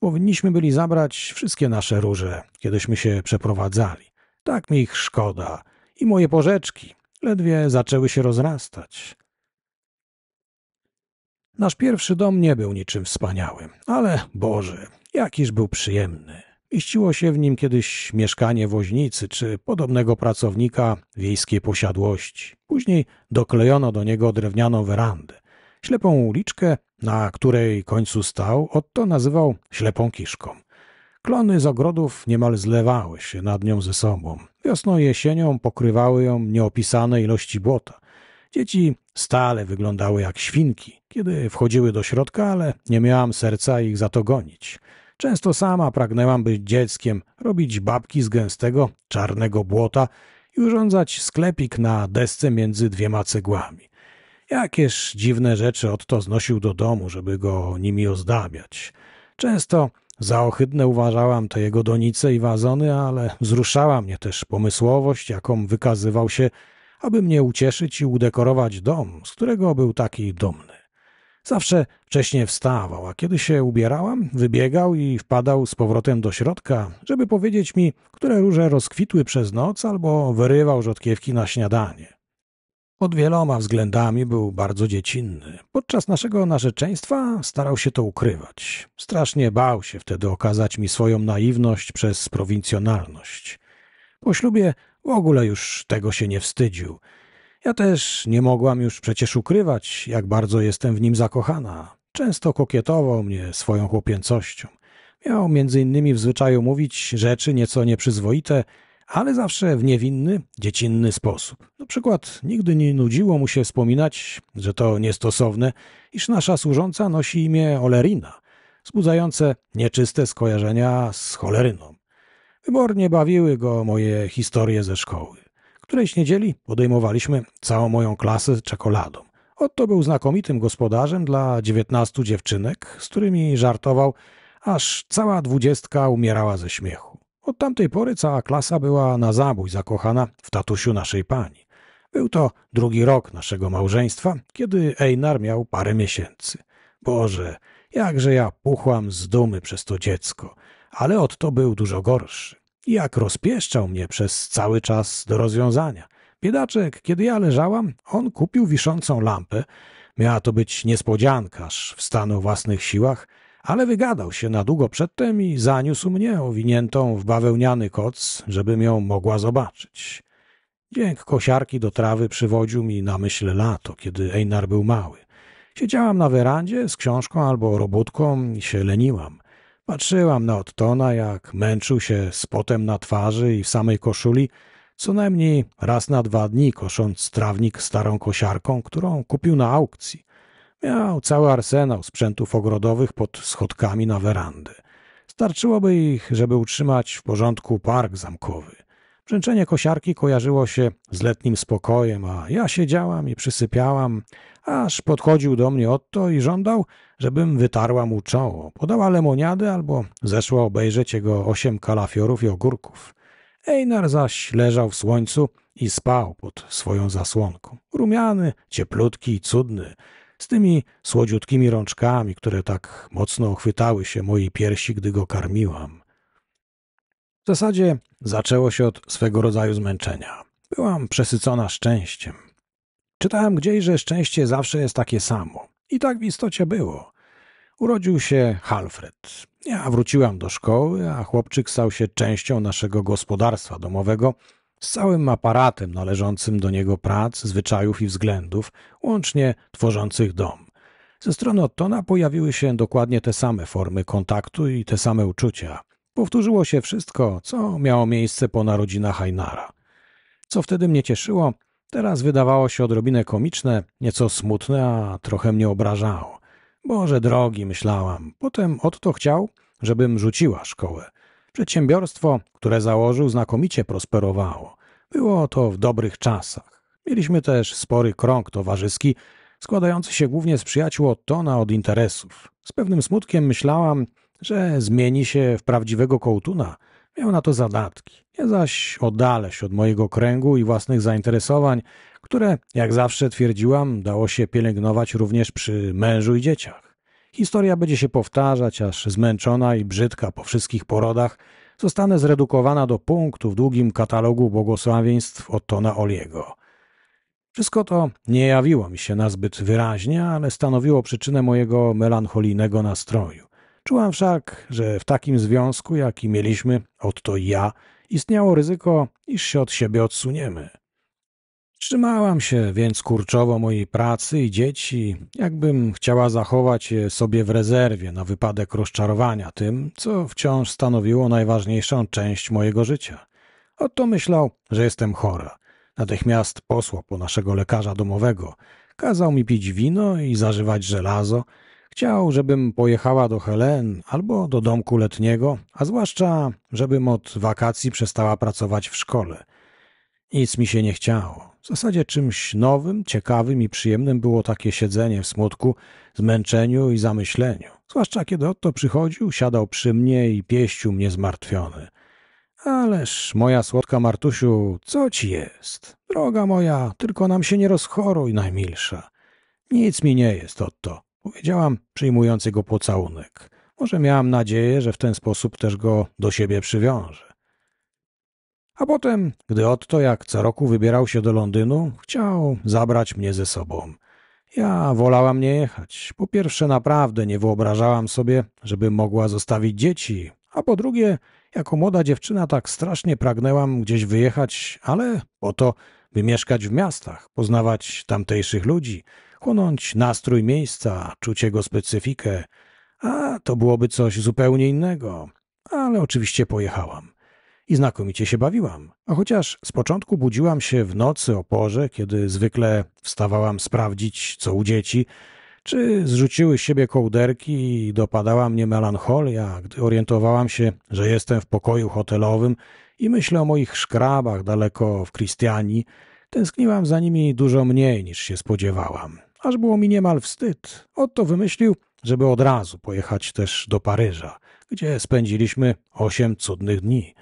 Powinniśmy byli zabrać wszystkie nasze róże, kiedyśmy się przeprowadzali. Tak mi ich szkoda. I moje porzeczki ledwie zaczęły się rozrastać. Nasz pierwszy dom nie był niczym wspaniałym, ale Boże, jakiż był przyjemny. Mieściło się w nim kiedyś mieszkanie woźnicy czy podobnego pracownika wiejskiej posiadłości. Później doklejono do niego drewnianą werandę. Ślepą uliczkę, na której końcu stał, Otto nazywał ślepą kiszką. Klony z ogrodów niemal zlewały się nad nią ze sobą. Wiosną i jesienią pokrywały ją nieopisane ilości błota. Dzieci stale wyglądały jak świnki, kiedy wchodziły do środka, ale nie miałam serca ich za to gonić. Często sama pragnęłam być dzieckiem, robić babki z gęstego, czarnego błota i urządzać sklepik na desce między dwiema cegłami. Jakież dziwne rzeczy Otto znosił do domu, żeby go nimi ozdabiać. Często za ohydne uważałam te jego donice i wazony, ale wzruszała mnie też pomysłowość, jaką wykazywał się aby mnie ucieszyć i udekorować dom, z którego był taki dumny. Zawsze wcześnie wstawał, a kiedy się ubierałam, wybiegał i wpadał z powrotem do środka, żeby powiedzieć mi, które róże rozkwitły przez noc albo wyrywał rzodkiewki na śniadanie. Pod wieloma względami był bardzo dziecinny. Podczas naszego narzeczeństwa starał się to ukrywać. Strasznie bał się wtedy okazać mi swoją naiwność przez prowincjonalność. Po ślubie w ogóle już tego się nie wstydził. Ja też nie mogłam już przecież ukrywać, jak bardzo jestem w nim zakochana. Często kokietował mnie swoją chłopięcością. Miał między innymi w zwyczaju mówić rzeczy nieco nieprzyzwoite, ale zawsze w niewinny, dziecinny sposób. Na przykład nigdy nie nudziło mu się wspominać, że to niestosowne, iż nasza służąca nosi imię Olerina, wzbudzające nieczyste skojarzenia z choleryną. Wybornie bawiły go moje historie ze szkoły. Którejś niedzieli podejmowaliśmy całą moją klasę czekoladą. Otto był znakomitym gospodarzem dla dziewiętnastu dziewczynek, z którymi żartował, aż cała dwudziestka umierała ze śmiechu. Od tamtej pory cała klasa była na zabój zakochana w tatusiu naszej pani. Był to drugi rok naszego małżeństwa, kiedy Einar miał parę miesięcy. Boże, jakże ja puchłam z dumy przez to dziecko ale to był dużo gorszy. Jak rozpieszczał mnie przez cały czas do rozwiązania. Biedaczek, kiedy ja leżałam, on kupił wiszącą lampę. Miała to być niespodziankaż w stanu własnych siłach, ale wygadał się na długo przedtem i zaniósł mnie owiniętą w bawełniany koc, żebym ją mogła zobaczyć. Dźwięk kosiarki do trawy przywodził mi na myśl lato, kiedy Einar był mały. Siedziałam na werandzie z książką albo robótką i się leniłam. Patrzyłam na Ottona, jak męczył się z potem na twarzy i w samej koszuli, co najmniej raz na dwa dni kosząc trawnik starą kosiarką, którą kupił na aukcji. Miał cały arsenał sprzętów ogrodowych pod schodkami na werandę. Starczyłoby ich, żeby utrzymać w porządku park zamkowy. Brzęczenie kosiarki kojarzyło się z letnim spokojem, a ja siedziałam i przysypiałam, aż podchodził do mnie Otto i żądał, żebym wytarła mu czoło, podała lemoniady albo zeszła obejrzeć jego osiem kalafiorów i ogórków. Einar zaś leżał w słońcu i spał pod swoją zasłonką. Rumiany, cieplutki i cudny, z tymi słodziutkimi rączkami, które tak mocno ochwytały się mojej piersi, gdy go karmiłam. W zasadzie zaczęło się od swego rodzaju zmęczenia. Byłam przesycona szczęściem. Czytałem gdzieś, że szczęście zawsze jest takie samo. I tak w istocie było. Urodził się Halfred. Ja wróciłam do szkoły, a chłopczyk stał się częścią naszego gospodarstwa domowego z całym aparatem należącym do niego prac, zwyczajów i względów, łącznie tworzących dom. Ze strony Ottona pojawiły się dokładnie te same formy kontaktu i te same uczucia – Powtórzyło się wszystko, co miało miejsce po narodzinach Hainara. Co wtedy mnie cieszyło, teraz wydawało się odrobinę komiczne, nieco smutne, a trochę mnie obrażało. Boże drogi, myślałam. Potem Otto chciał, żebym rzuciła szkołę. Przedsiębiorstwo, które założył, znakomicie prosperowało. Było to w dobrych czasach. Mieliśmy też spory krąg towarzyski, składający się głównie z przyjaciół Ottona od interesów. Z pewnym smutkiem myślałam, że zmieni się w prawdziwego kołtuna, miał na to zadatki. Ja zaś oddalę się od mojego kręgu i własnych zainteresowań, które, jak zawsze twierdziłam, dało się pielęgnować również przy mężu i dzieciach. Historia będzie się powtarzać, aż zmęczona i brzydka po wszystkich porodach zostanę zredukowana do punktu w długim katalogu błogosławieństw Ottona Oliego. Wszystko to nie jawiło mi się nazbyt wyraźnie, ale stanowiło przyczynę mojego melancholijnego nastroju. Czułam wszak, że w takim związku, jaki mieliśmy, odto ja, istniało ryzyko, iż się od siebie odsuniemy. Trzymałam się więc kurczowo mojej pracy i dzieci, jakbym chciała zachować je sobie w rezerwie na wypadek rozczarowania tym, co wciąż stanowiło najważniejszą część mojego życia. Oto myślał, że jestem chora. Natychmiast posłał po naszego lekarza domowego. Kazał mi pić wino i zażywać żelazo, Chciał, żebym pojechała do Helen albo do domku letniego, a zwłaszcza, żebym od wakacji przestała pracować w szkole. Nic mi się nie chciało. W zasadzie czymś nowym, ciekawym i przyjemnym było takie siedzenie w smutku, zmęczeniu i zamyśleniu. Zwłaszcza kiedy Otto przychodził, siadał przy mnie i pieścił mnie zmartwiony. Ależ, moja słodka Martusiu, co ci jest? Droga moja, tylko nam się nie rozchoruj najmilsza. Nic mi nie jest, Otto powiedziałam, przyjmując jego pocałunek. Może miałam nadzieję, że w ten sposób też go do siebie przywiąże. A potem, gdy Otto jak co roku wybierał się do Londynu, chciał zabrać mnie ze sobą. Ja wolałam nie jechać. Po pierwsze, naprawdę nie wyobrażałam sobie, żeby mogła zostawić dzieci, a po drugie, jako młoda dziewczyna tak strasznie pragnęłam gdzieś wyjechać, ale po to, by mieszkać w miastach, poznawać tamtejszych ludzi, chłonąć nastrój miejsca, czuć jego specyfikę. A to byłoby coś zupełnie innego. Ale oczywiście pojechałam. I znakomicie się bawiłam. A chociaż z początku budziłam się w nocy o porze, kiedy zwykle wstawałam sprawdzić, co u dzieci, czy zrzuciły z siebie kołderki i dopadała mnie melancholia, gdy orientowałam się, że jestem w pokoju hotelowym i myślę o moich szkrabach daleko w Krystianii. Tęskniłam za nimi dużo mniej niż się spodziewałam. Aż było mi niemal wstyd. Otto wymyślił, żeby od razu pojechać też do Paryża, gdzie spędziliśmy osiem cudnych dni.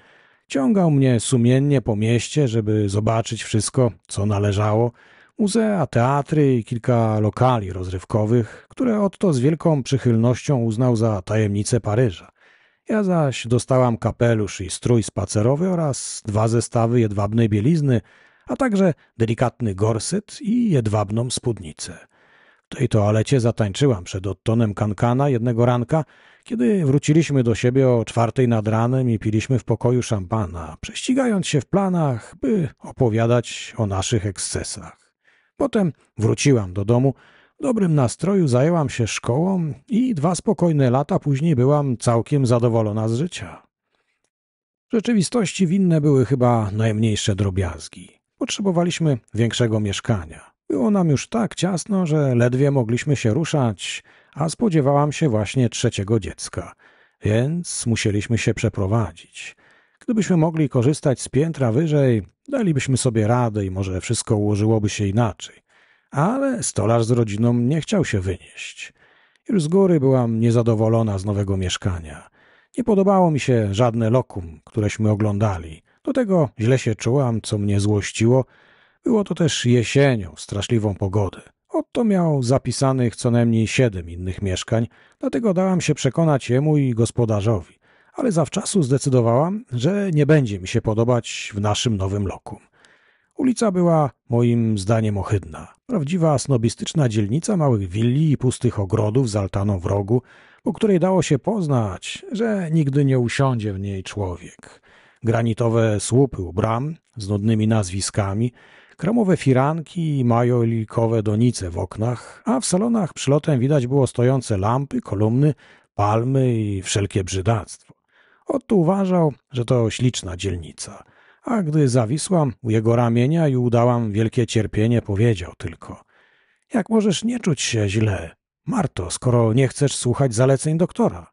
Ciągał mnie sumiennie po mieście, żeby zobaczyć wszystko, co należało. Muzea, teatry i kilka lokali rozrywkowych, które Otto z wielką przychylnością uznał za tajemnicę Paryża. Ja zaś dostałam kapelusz i strój spacerowy oraz dwa zestawy jedwabnej bielizny, a także delikatny gorset i jedwabną spódnicę. W tej toalecie zatańczyłam przed odtonem kankana jednego ranka, kiedy wróciliśmy do siebie o czwartej nad ranem i piliśmy w pokoju szampana, prześcigając się w planach, by opowiadać o naszych ekscesach. Potem wróciłam do domu dobrym nastroju zajęłam się szkołą i dwa spokojne lata później byłam całkiem zadowolona z życia. W rzeczywistości winne były chyba najmniejsze drobiazgi. Potrzebowaliśmy większego mieszkania. Było nam już tak ciasno, że ledwie mogliśmy się ruszać, a spodziewałam się właśnie trzeciego dziecka, więc musieliśmy się przeprowadzić. Gdybyśmy mogli korzystać z piętra wyżej, dalibyśmy sobie radę i może wszystko ułożyłoby się inaczej ale stolarz z rodziną nie chciał się wynieść. Już z góry byłam niezadowolona z nowego mieszkania. Nie podobało mi się żadne lokum, któreśmy oglądali. Do tego źle się czułam, co mnie złościło. Było to też jesienią, straszliwą pogodę. Otto miał zapisanych co najmniej siedem innych mieszkań, dlatego dałam się przekonać jemu i gospodarzowi, ale zawczasu zdecydowałam, że nie będzie mi się podobać w naszym nowym lokum. Ulica była moim zdaniem ohydna. Prawdziwa snobistyczna dzielnica małych willi i pustych ogrodów z altaną w rogu, po której dało się poznać, że nigdy nie usiądzie w niej człowiek. Granitowe słupy u bram z nudnymi nazwiskami, Kramowe firanki i majolikowe donice w oknach, a w salonach przylotem widać było stojące lampy, kolumny, palmy i wszelkie brzydactwo. Otto uważał, że to śliczna dzielnica a gdy zawisłam u jego ramienia i udałam wielkie cierpienie, powiedział tylko: Jak możesz nie czuć się źle, Marto, skoro nie chcesz słuchać zaleceń doktora?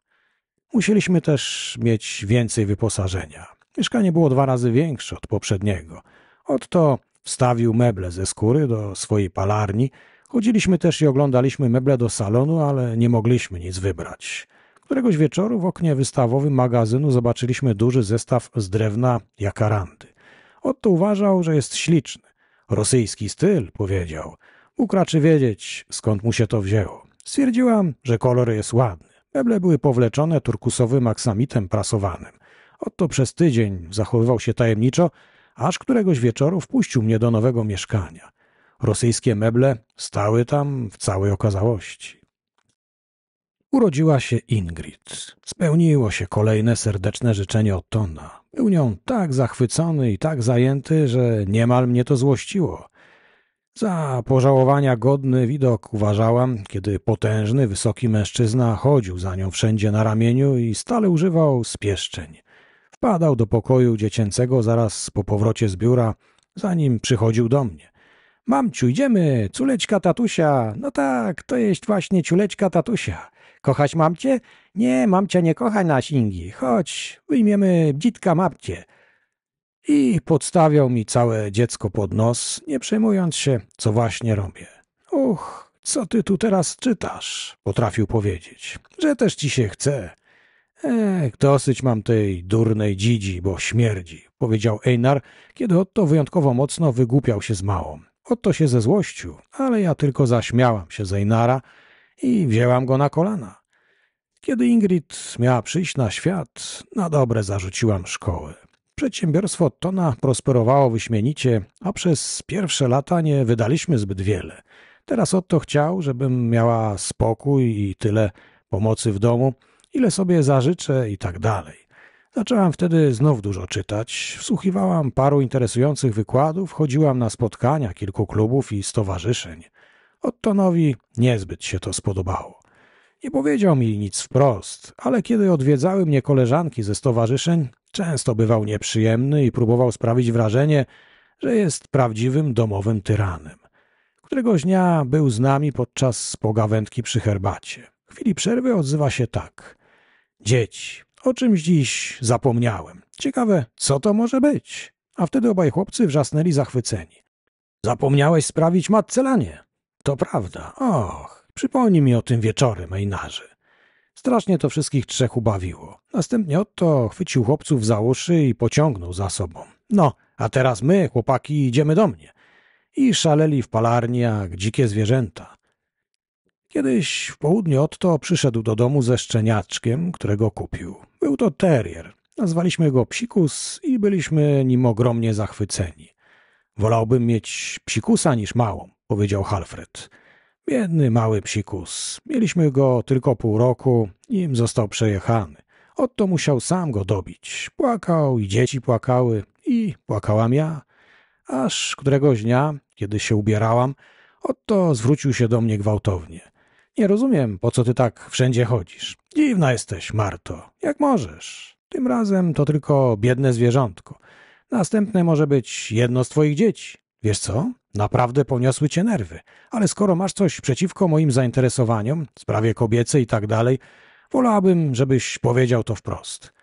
Musieliśmy też mieć więcej wyposażenia. Mieszkanie było dwa razy większe od poprzedniego. Otto wstawił meble ze skóry do swojej palarni. Chodziliśmy też i oglądaliśmy meble do salonu, ale nie mogliśmy nic wybrać. Któregoś wieczoru w oknie wystawowym magazynu zobaczyliśmy duży zestaw z drewna jakarandy. Otto uważał, że jest śliczny. Rosyjski styl, powiedział. Mógł raczej wiedzieć, skąd mu się to wzięło. Stwierdziłam, że kolor jest ładny. Meble były powleczone turkusowym aksamitem prasowanym. Otto przez tydzień zachowywał się tajemniczo, aż któregoś wieczoru wpuścił mnie do nowego mieszkania. Rosyjskie meble stały tam w całej okazałości. Urodziła się Ingrid. Spełniło się kolejne serdeczne życzenie Tona. Był nią tak zachwycony i tak zajęty, że niemal mnie to złościło. Za pożałowania godny widok uważałam, kiedy potężny, wysoki mężczyzna chodził za nią wszędzie na ramieniu i stale używał spieszczeń. Wpadał do pokoju dziecięcego zaraz po powrocie z biura, zanim przychodził do mnie. Mamciu, idziemy, culećka tatusia. No tak, to jest właśnie ciulećka tatusia. Kochać mamcie? Nie, mamcia nie kocha nas, Ingi. Chodź, wyjmiemy bdzitka mamcie. I podstawiał mi całe dziecko pod nos, nie przejmując się, co właśnie robię. Uch, co ty tu teraz czytasz? Potrafił powiedzieć. Że też ci się chce. Ech, dosyć mam tej durnej dzidzi, bo śmierdzi, powiedział Einar, kiedy Otto wyjątkowo mocno wygłupiał się z małą. Otto się ze złościł, ale ja tylko zaśmiałam się z Einara, i wzięłam go na kolana. Kiedy Ingrid miała przyjść na świat, na dobre zarzuciłam szkołę. Przedsiębiorstwo Tona prosperowało wyśmienicie, a przez pierwsze lata nie wydaliśmy zbyt wiele. Teraz Otto chciał, żebym miała spokój i tyle pomocy w domu, ile sobie zażyczę i tak dalej. Zaczęłam wtedy znów dużo czytać, wsłuchiwałam paru interesujących wykładów, chodziłam na spotkania kilku klubów i stowarzyszeń. Ottonowi niezbyt się to spodobało. Nie powiedział mi nic wprost, ale kiedy odwiedzały mnie koleżanki ze stowarzyszeń, często bywał nieprzyjemny i próbował sprawić wrażenie, że jest prawdziwym domowym tyranem. Któregoś dnia był z nami podczas pogawędki przy herbacie. W chwili przerwy odzywa się tak. Dzieci, o czymś dziś zapomniałem. Ciekawe, co to może być? A wtedy obaj chłopcy wrzasnęli zachwyceni. Zapomniałeś sprawić matce lanie. To prawda. Och, przypomnij mi o tym wieczorem, Ejnarze. Strasznie to wszystkich trzech ubawiło. Następnie Otto chwycił chłopców za uszy i pociągnął za sobą. No, a teraz my, chłopaki, idziemy do mnie. I szaleli w palarni jak dzikie zwierzęta. Kiedyś w południe Otto przyszedł do domu ze szczeniaczkiem, którego kupił. Był to terrier. Nazwaliśmy go psikus i byliśmy nim ogromnie zachwyceni. Wolałbym mieć psikusa niż małą powiedział Halfred. Biedny mały psikus. Mieliśmy go tylko pół roku, nim został przejechany. Otto musiał sam go dobić. Płakał i dzieci płakały i płakałam ja. Aż któregoś dnia, kiedy się ubierałam, Otto zwrócił się do mnie gwałtownie. Nie rozumiem, po co ty tak wszędzie chodzisz. Dziwna jesteś, Marto. Jak możesz? Tym razem to tylko biedne zwierzątko. Następne może być jedno z twoich dzieci. Wiesz co? Naprawdę poniosły cię nerwy, ale skoro masz coś przeciwko moim zainteresowaniom, sprawie kobiecej i tak dalej, wolałabym, żebyś powiedział to wprost.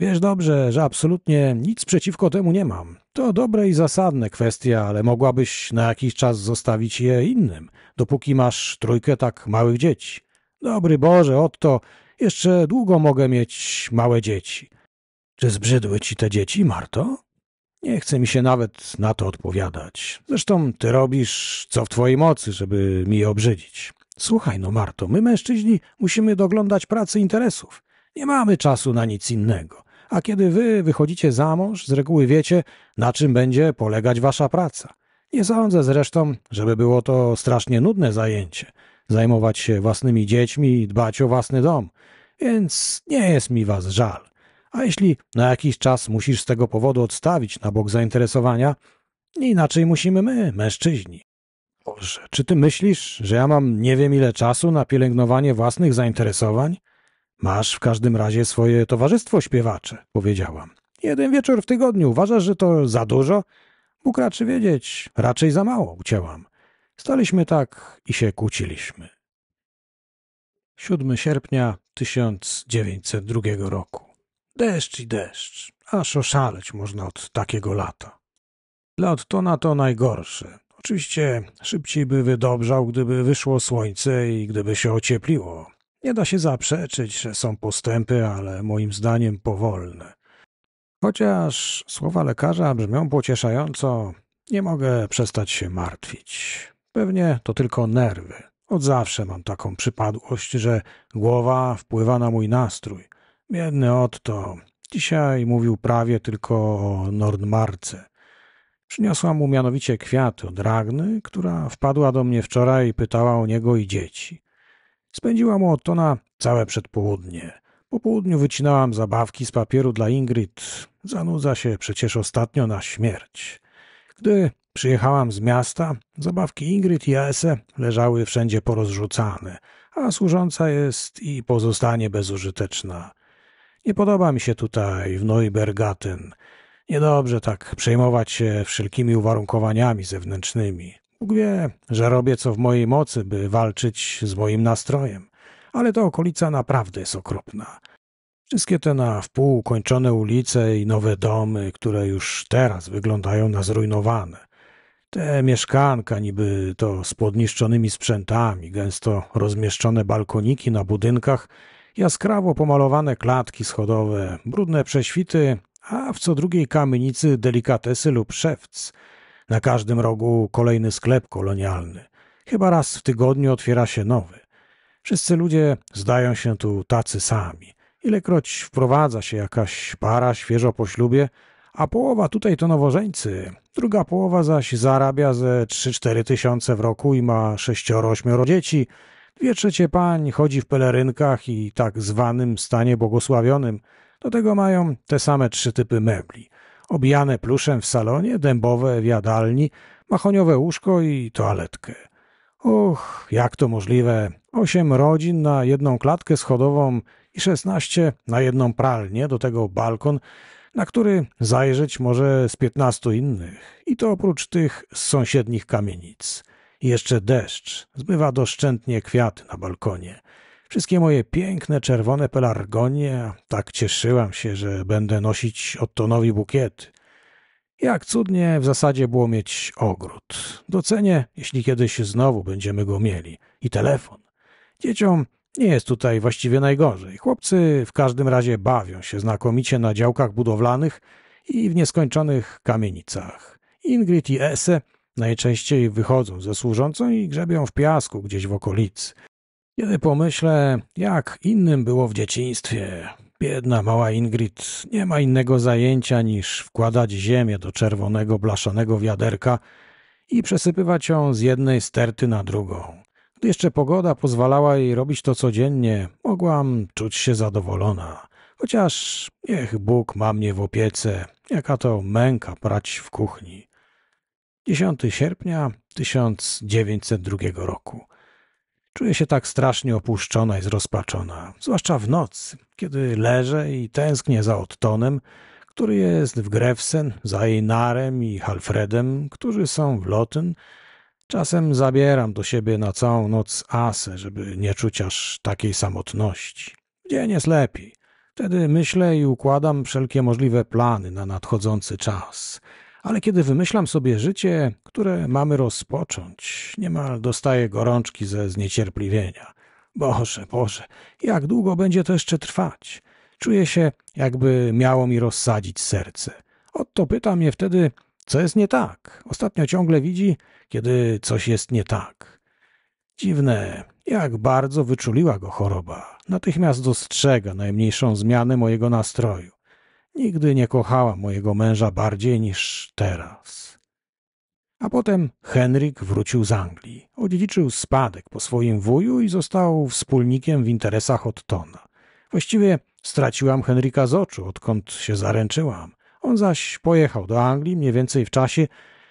Wiesz dobrze, że absolutnie nic przeciwko temu nie mam. To dobre i zasadne kwestie, ale mogłabyś na jakiś czas zostawić je innym, dopóki masz trójkę tak małych dzieci. Dobry Boże, Otto, jeszcze długo mogę mieć małe dzieci. Czy zbrzydły ci te dzieci, Marto? Nie chce mi się nawet na to odpowiadać. Zresztą ty robisz, co w twojej mocy, żeby mi obrzydzić. Słuchaj no, Marto, my mężczyźni musimy doglądać pracy interesów. Nie mamy czasu na nic innego. A kiedy wy wychodzicie za mąż, z reguły wiecie, na czym będzie polegać wasza praca. Nie sądzę zresztą, żeby było to strasznie nudne zajęcie. Zajmować się własnymi dziećmi i dbać o własny dom. Więc nie jest mi was żal. A jeśli na jakiś czas musisz z tego powodu odstawić na bok zainteresowania, inaczej musimy my, mężczyźni. Boże, czy ty myślisz, że ja mam nie wiem ile czasu na pielęgnowanie własnych zainteresowań? Masz w każdym razie swoje towarzystwo śpiewacze, powiedziałam. Jeden wieczór w tygodniu uważasz, że to za dużo? Bóg raczy wiedzieć, raczej za mało, ucięłam. Staliśmy tak i się kłóciliśmy. 7 sierpnia 1902 roku. Deszcz i deszcz, aż oszaleć można od takiego lata. Dla na to najgorsze. Oczywiście szybciej by wydobrzał, gdyby wyszło słońce i gdyby się ociepliło. Nie da się zaprzeczyć, że są postępy, ale moim zdaniem powolne. Chociaż słowa lekarza brzmią pocieszająco, nie mogę przestać się martwić. Pewnie to tylko nerwy. Od zawsze mam taką przypadłość, że głowa wpływa na mój nastrój. Biedny Otto. Dzisiaj mówił prawie tylko o Nordmarce. Przyniosła mu mianowicie kwiat od Ragny, która wpadła do mnie wczoraj i pytała o niego i dzieci. Spędziłam u na całe przedpołudnie. Po południu wycinałam zabawki z papieru dla Ingrid. Zanudza się przecież ostatnio na śmierć. Gdy przyjechałam z miasta, zabawki Ingrid i Ese leżały wszędzie porozrzucane, a służąca jest i pozostanie bezużyteczna. Nie podoba mi się tutaj w Neubergaten. Niedobrze tak przejmować się wszelkimi uwarunkowaniami zewnętrznymi. Bóg wie, że robię co w mojej mocy, by walczyć z moim nastrojem, ale ta okolica naprawdę jest okropna. Wszystkie te na wpół kończone ulice i nowe domy, które już teraz wyglądają na zrujnowane. Te mieszkanka niby to z podniszczonymi sprzętami, gęsto rozmieszczone balkoniki na budynkach – Jaskrawo pomalowane klatki schodowe, brudne prześwity, a w co drugiej kamienicy delikatesy lub szewc. Na każdym rogu kolejny sklep kolonialny. Chyba raz w tygodniu otwiera się nowy. Wszyscy ludzie zdają się tu tacy sami. Ilekroć wprowadza się jakaś para świeżo po ślubie, a połowa tutaj to nowożeńcy, druga połowa zaś zarabia ze 3-4 tysiące w roku i ma sześcioro, ośmioro dzieci, Dwie trzecie pań chodzi w pelerynkach i tak zwanym stanie błogosławionym. Do tego mają te same trzy typy mebli. Obijane pluszem w salonie, dębowe w jadalni, mahoniowe łóżko i toaletkę. Och, jak to możliwe? Osiem rodzin na jedną klatkę schodową i szesnaście na jedną pralnię, do tego balkon, na który zajrzeć może z piętnastu innych, i to oprócz tych z sąsiednich kamienic. I jeszcze deszcz zmywa doszczętnie kwiaty na balkonie. Wszystkie moje piękne czerwone pelargonie, tak cieszyłam się, że będę nosić Ottonowi bukiety. Jak cudnie w zasadzie było mieć ogród. Docenię, jeśli kiedyś znowu będziemy go mieli. I telefon. Dzieciom nie jest tutaj właściwie najgorzej. Chłopcy w każdym razie bawią się znakomicie na działkach budowlanych i w nieskończonych kamienicach. Ingrid i Esse Najczęściej wychodzą ze służącą i grzebią w piasku gdzieś w okolicy. Kiedy pomyślę, jak innym było w dzieciństwie, biedna mała Ingrid nie ma innego zajęcia niż wkładać ziemię do czerwonego blaszanego wiaderka i przesypywać ją z jednej sterty na drugą. Gdy jeszcze pogoda pozwalała jej robić to codziennie, mogłam czuć się zadowolona. Chociaż niech Bóg ma mnie w opiece, jaka to męka prać w kuchni. 10 sierpnia 1902 roku. Czuję się tak strasznie opuszczona i zrozpaczona, zwłaszcza w nocy, kiedy leżę i tęsknię za Ottonem, który jest w Grefsen, za Einarem i Halfredem, którzy są w Lotyn. Czasem zabieram do siebie na całą noc asę, żeby nie czuć aż takiej samotności. dzień jest lepiej. Wtedy myślę i układam wszelkie możliwe plany na nadchodzący czas – ale kiedy wymyślam sobie życie, które mamy rozpocząć, niemal dostaję gorączki ze zniecierpliwienia. Boże, Boże, jak długo będzie to jeszcze trwać? Czuję się, jakby miało mi rozsadzić serce. Oto pyta mnie wtedy, co jest nie tak. Ostatnio ciągle widzi, kiedy coś jest nie tak. Dziwne, jak bardzo wyczuliła go choroba. Natychmiast dostrzega najmniejszą zmianę mojego nastroju. Nigdy nie kochała mojego męża bardziej niż teraz. A potem Henryk wrócił z Anglii. Odziedziczył spadek po swoim wuju i został wspólnikiem w interesach Ottona. Właściwie straciłam Henryka z oczu, odkąd się zaręczyłam. On zaś pojechał do Anglii mniej więcej w czasie,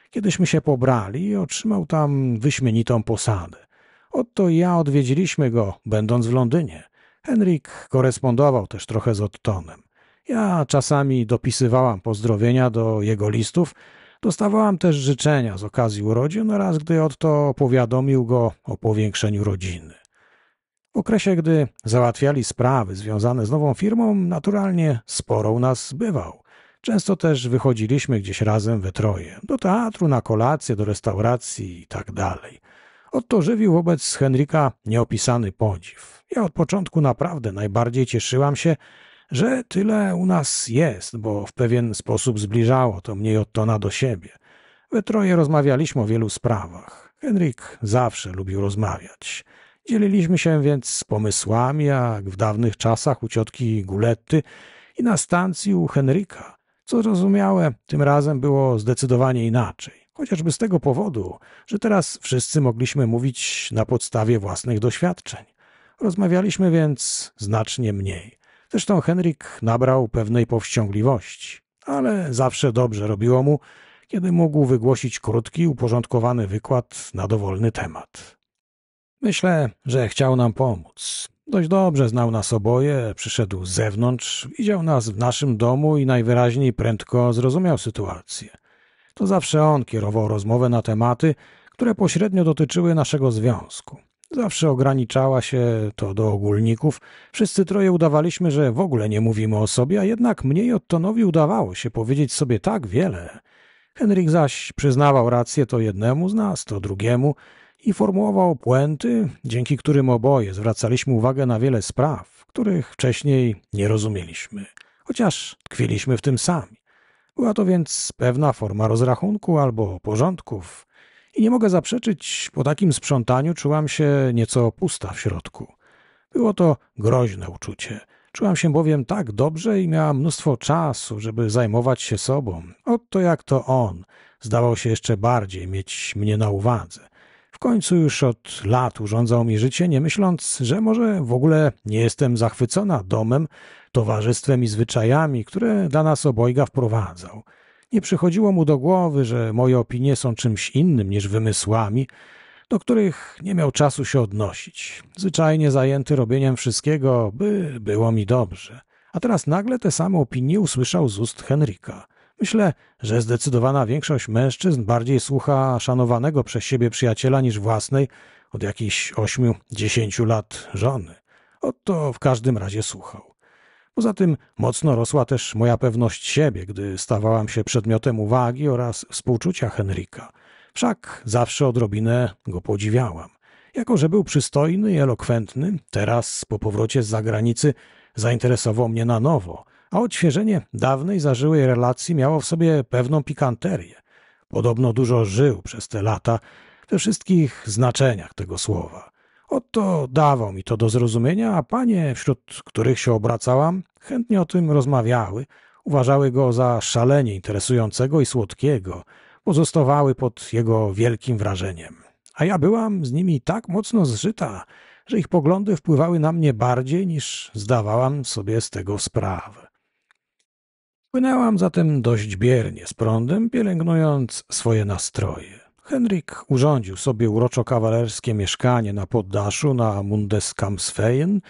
kiedyśmy się pobrali i otrzymał tam wyśmienitą posadę. Otto i ja odwiedziliśmy go, będąc w Londynie. Henryk korespondował też trochę z Ottonem. Ja czasami dopisywałam pozdrowienia do jego listów, dostawałam też życzenia z okazji urodzin oraz no gdy Otto powiadomił go o powiększeniu rodziny. W okresie, gdy załatwiali sprawy związane z nową firmą, naturalnie sporo u nas bywał. Często też wychodziliśmy gdzieś razem we troje, do teatru, na kolację, do restauracji i tak dalej. Otto żywił wobec Henryka nieopisany podziw. Ja od początku naprawdę najbardziej cieszyłam się, że tyle u nas jest, bo w pewien sposób zbliżało to mnie i Ottona do siebie. We troje rozmawialiśmy o wielu sprawach. Henryk zawsze lubił rozmawiać. Dzieliliśmy się więc pomysłami, jak w dawnych czasach u ciotki Guletty i na stacji u Henryka. Co zrozumiałe, tym razem było zdecydowanie inaczej. Chociażby z tego powodu, że teraz wszyscy mogliśmy mówić na podstawie własnych doświadczeń. Rozmawialiśmy więc znacznie mniej. Zresztą Henryk nabrał pewnej powściągliwości, ale zawsze dobrze robiło mu, kiedy mógł wygłosić krótki, uporządkowany wykład na dowolny temat. Myślę, że chciał nam pomóc. Dość dobrze znał nas oboje, przyszedł z zewnątrz, widział nas w naszym domu i najwyraźniej prędko zrozumiał sytuację. To zawsze on kierował rozmowę na tematy, które pośrednio dotyczyły naszego związku. Zawsze ograniczała się to do ogólników. Wszyscy troje udawaliśmy, że w ogóle nie mówimy o sobie, a jednak mniej Ottonowi udawało się powiedzieć sobie tak wiele. Henryk zaś przyznawał rację to jednemu z nas, to drugiemu i formułował puenty, dzięki którym oboje zwracaliśmy uwagę na wiele spraw, których wcześniej nie rozumieliśmy, chociaż tkwiliśmy w tym sami. Była to więc pewna forma rozrachunku albo porządków, i nie mogę zaprzeczyć, po takim sprzątaniu czułam się nieco pusta w środku. Było to groźne uczucie. Czułam się bowiem tak dobrze i miałam mnóstwo czasu, żeby zajmować się sobą. Oto jak to on zdawał się jeszcze bardziej mieć mnie na uwadze. W końcu już od lat urządzał mi życie, nie myśląc, że może w ogóle nie jestem zachwycona domem, towarzystwem i zwyczajami, które dla nas obojga wprowadzał. Nie przychodziło mu do głowy, że moje opinie są czymś innym niż wymysłami, do których nie miał czasu się odnosić. Zwyczajnie zajęty robieniem wszystkiego, by było mi dobrze. A teraz nagle te same opinie usłyszał z ust Henryka. Myślę, że zdecydowana większość mężczyzn bardziej słucha szanowanego przez siebie przyjaciela niż własnej od jakichś ośmiu, dziesięciu lat żony. Oto w każdym razie słuchał. Poza tym mocno rosła też moja pewność siebie, gdy stawałam się przedmiotem uwagi oraz współczucia Henryka. Wszak zawsze odrobinę go podziwiałam. Jako, że był przystojny i elokwentny, teraz po powrocie z zagranicy zainteresował mnie na nowo, a odświeżenie dawnej zażyłej relacji miało w sobie pewną pikanterię. Podobno dużo żył przez te lata we wszystkich znaczeniach tego słowa. Oto dawał mi to do zrozumienia, a panie, wśród których się obracałam, chętnie o tym rozmawiały, uważały go za szalenie interesującego i słodkiego, pozostawały pod jego wielkim wrażeniem. A ja byłam z nimi tak mocno zżyta, że ich poglądy wpływały na mnie bardziej niż zdawałam sobie z tego sprawę. Płynęłam zatem dość biernie z prądem, pielęgnując swoje nastroje. Henryk urządził sobie uroczo kawalerskie mieszkanie na poddaszu na Mundeskamsfejen.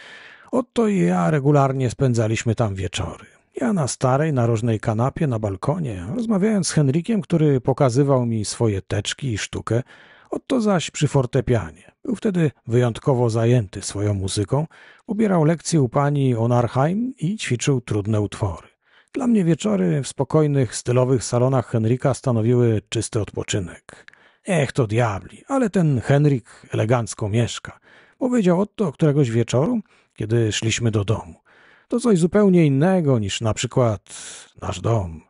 Oto i ja regularnie spędzaliśmy tam wieczory. Ja na starej, narożnej kanapie na balkonie, rozmawiając z Henrykiem, który pokazywał mi swoje teczki i sztukę, Oto zaś przy fortepianie. Był wtedy wyjątkowo zajęty swoją muzyką, ubierał lekcje u pani Onarheim i ćwiczył trudne utwory. Dla mnie wieczory w spokojnych, stylowych salonach Henryka stanowiły czysty odpoczynek. Ech, to diabli, ale ten Henryk elegancko mieszka. Powiedział Otto któregoś wieczoru, kiedy szliśmy do domu. To coś zupełnie innego niż na przykład nasz dom.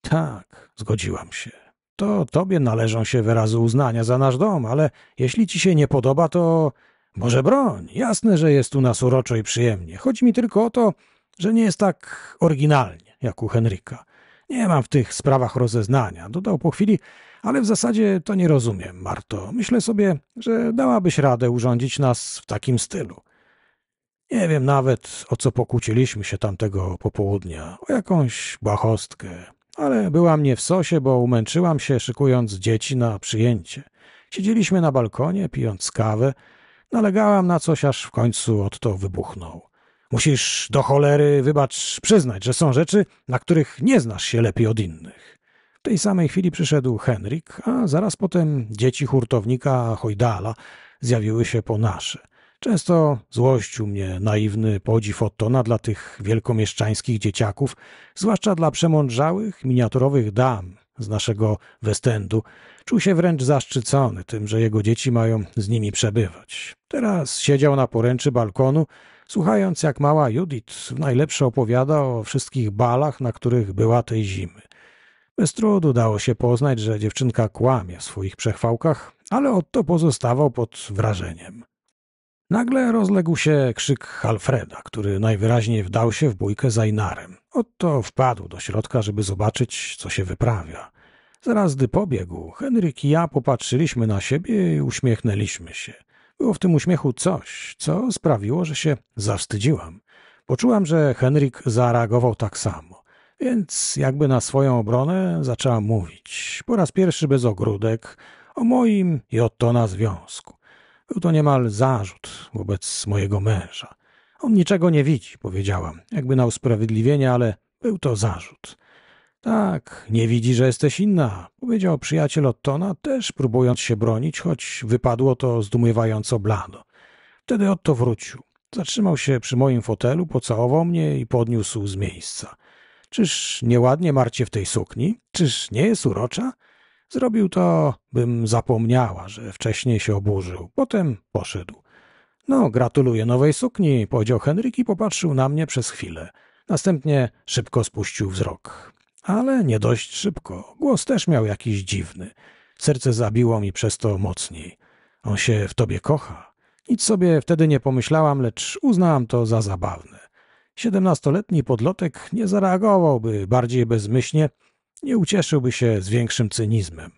Tak, zgodziłam się. To tobie należą się wyrazy uznania za nasz dom, ale jeśli ci się nie podoba, to może broń, jasne, że jest u nas uroczo i przyjemnie. Chodzi mi tylko o to, że nie jest tak oryginalnie jak u Henryka. Nie mam w tych sprawach rozeznania, dodał po chwili, ale w zasadzie to nie rozumiem, Marto. Myślę sobie, że dałabyś radę urządzić nas w takim stylu. Nie wiem nawet, o co pokłóciliśmy się tamtego popołudnia, o jakąś błahostkę, ale była mnie w sosie, bo umęczyłam się szykując dzieci na przyjęcie. Siedzieliśmy na balkonie, pijąc kawę, nalegałam na coś, aż w końcu od to wybuchnął. Musisz do cholery, wybacz, przyznać, że są rzeczy, na których nie znasz się lepiej od innych tej samej chwili przyszedł Henryk, a zaraz potem dzieci hurtownika Hojdala zjawiły się po nasze. Często złościł mnie naiwny podziw Ottona dla tych wielkomieszczańskich dzieciaków, zwłaszcza dla przemądrzałych, miniaturowych dam z naszego Westendu. Czuł się wręcz zaszczycony tym, że jego dzieci mają z nimi przebywać. Teraz siedział na poręczy balkonu, słuchając jak mała Judith w najlepsze opowiada o wszystkich balach, na których była tej zimy – bez trudu dało się poznać, że dziewczynka kłamie w swoich przechwałkach, ale Otto pozostawał pod wrażeniem. Nagle rozległ się krzyk Alfreda, który najwyraźniej wdał się w bójkę z Ainarem. Otto wpadł do środka, żeby zobaczyć, co się wyprawia. Zaraz gdy pobiegł, Henryk i ja popatrzyliśmy na siebie i uśmiechnęliśmy się. Było w tym uśmiechu coś, co sprawiło, że się zawstydziłam. Poczułam, że Henryk zareagował tak samo. Więc jakby na swoją obronę zaczęła mówić, po raz pierwszy bez ogródek, o moim i o Tona związku. Był to niemal zarzut wobec mojego męża. On niczego nie widzi, powiedziałam, jakby na usprawiedliwienie, ale był to zarzut. Tak, nie widzi, że jesteś inna, powiedział przyjaciel Ottona, też próbując się bronić, choć wypadło to zdumiewająco blado. Wtedy Otto wrócił. Zatrzymał się przy moim fotelu, pocałował mnie i podniósł z miejsca. Czyż nieładnie Marcie w tej sukni? Czyż nie jest urocza? Zrobił to, bym zapomniała, że wcześniej się oburzył. Potem poszedł. No, gratuluję nowej sukni, powiedział Henryk i popatrzył na mnie przez chwilę. Następnie szybko spuścił wzrok. Ale nie dość szybko. Głos też miał jakiś dziwny. Serce zabiło mi przez to mocniej. On się w tobie kocha. Nic sobie wtedy nie pomyślałam, lecz uznałam to za zabawne. Siedemnastoletni podlotek nie zareagowałby bardziej bezmyślnie, nie ucieszyłby się z większym cynizmem.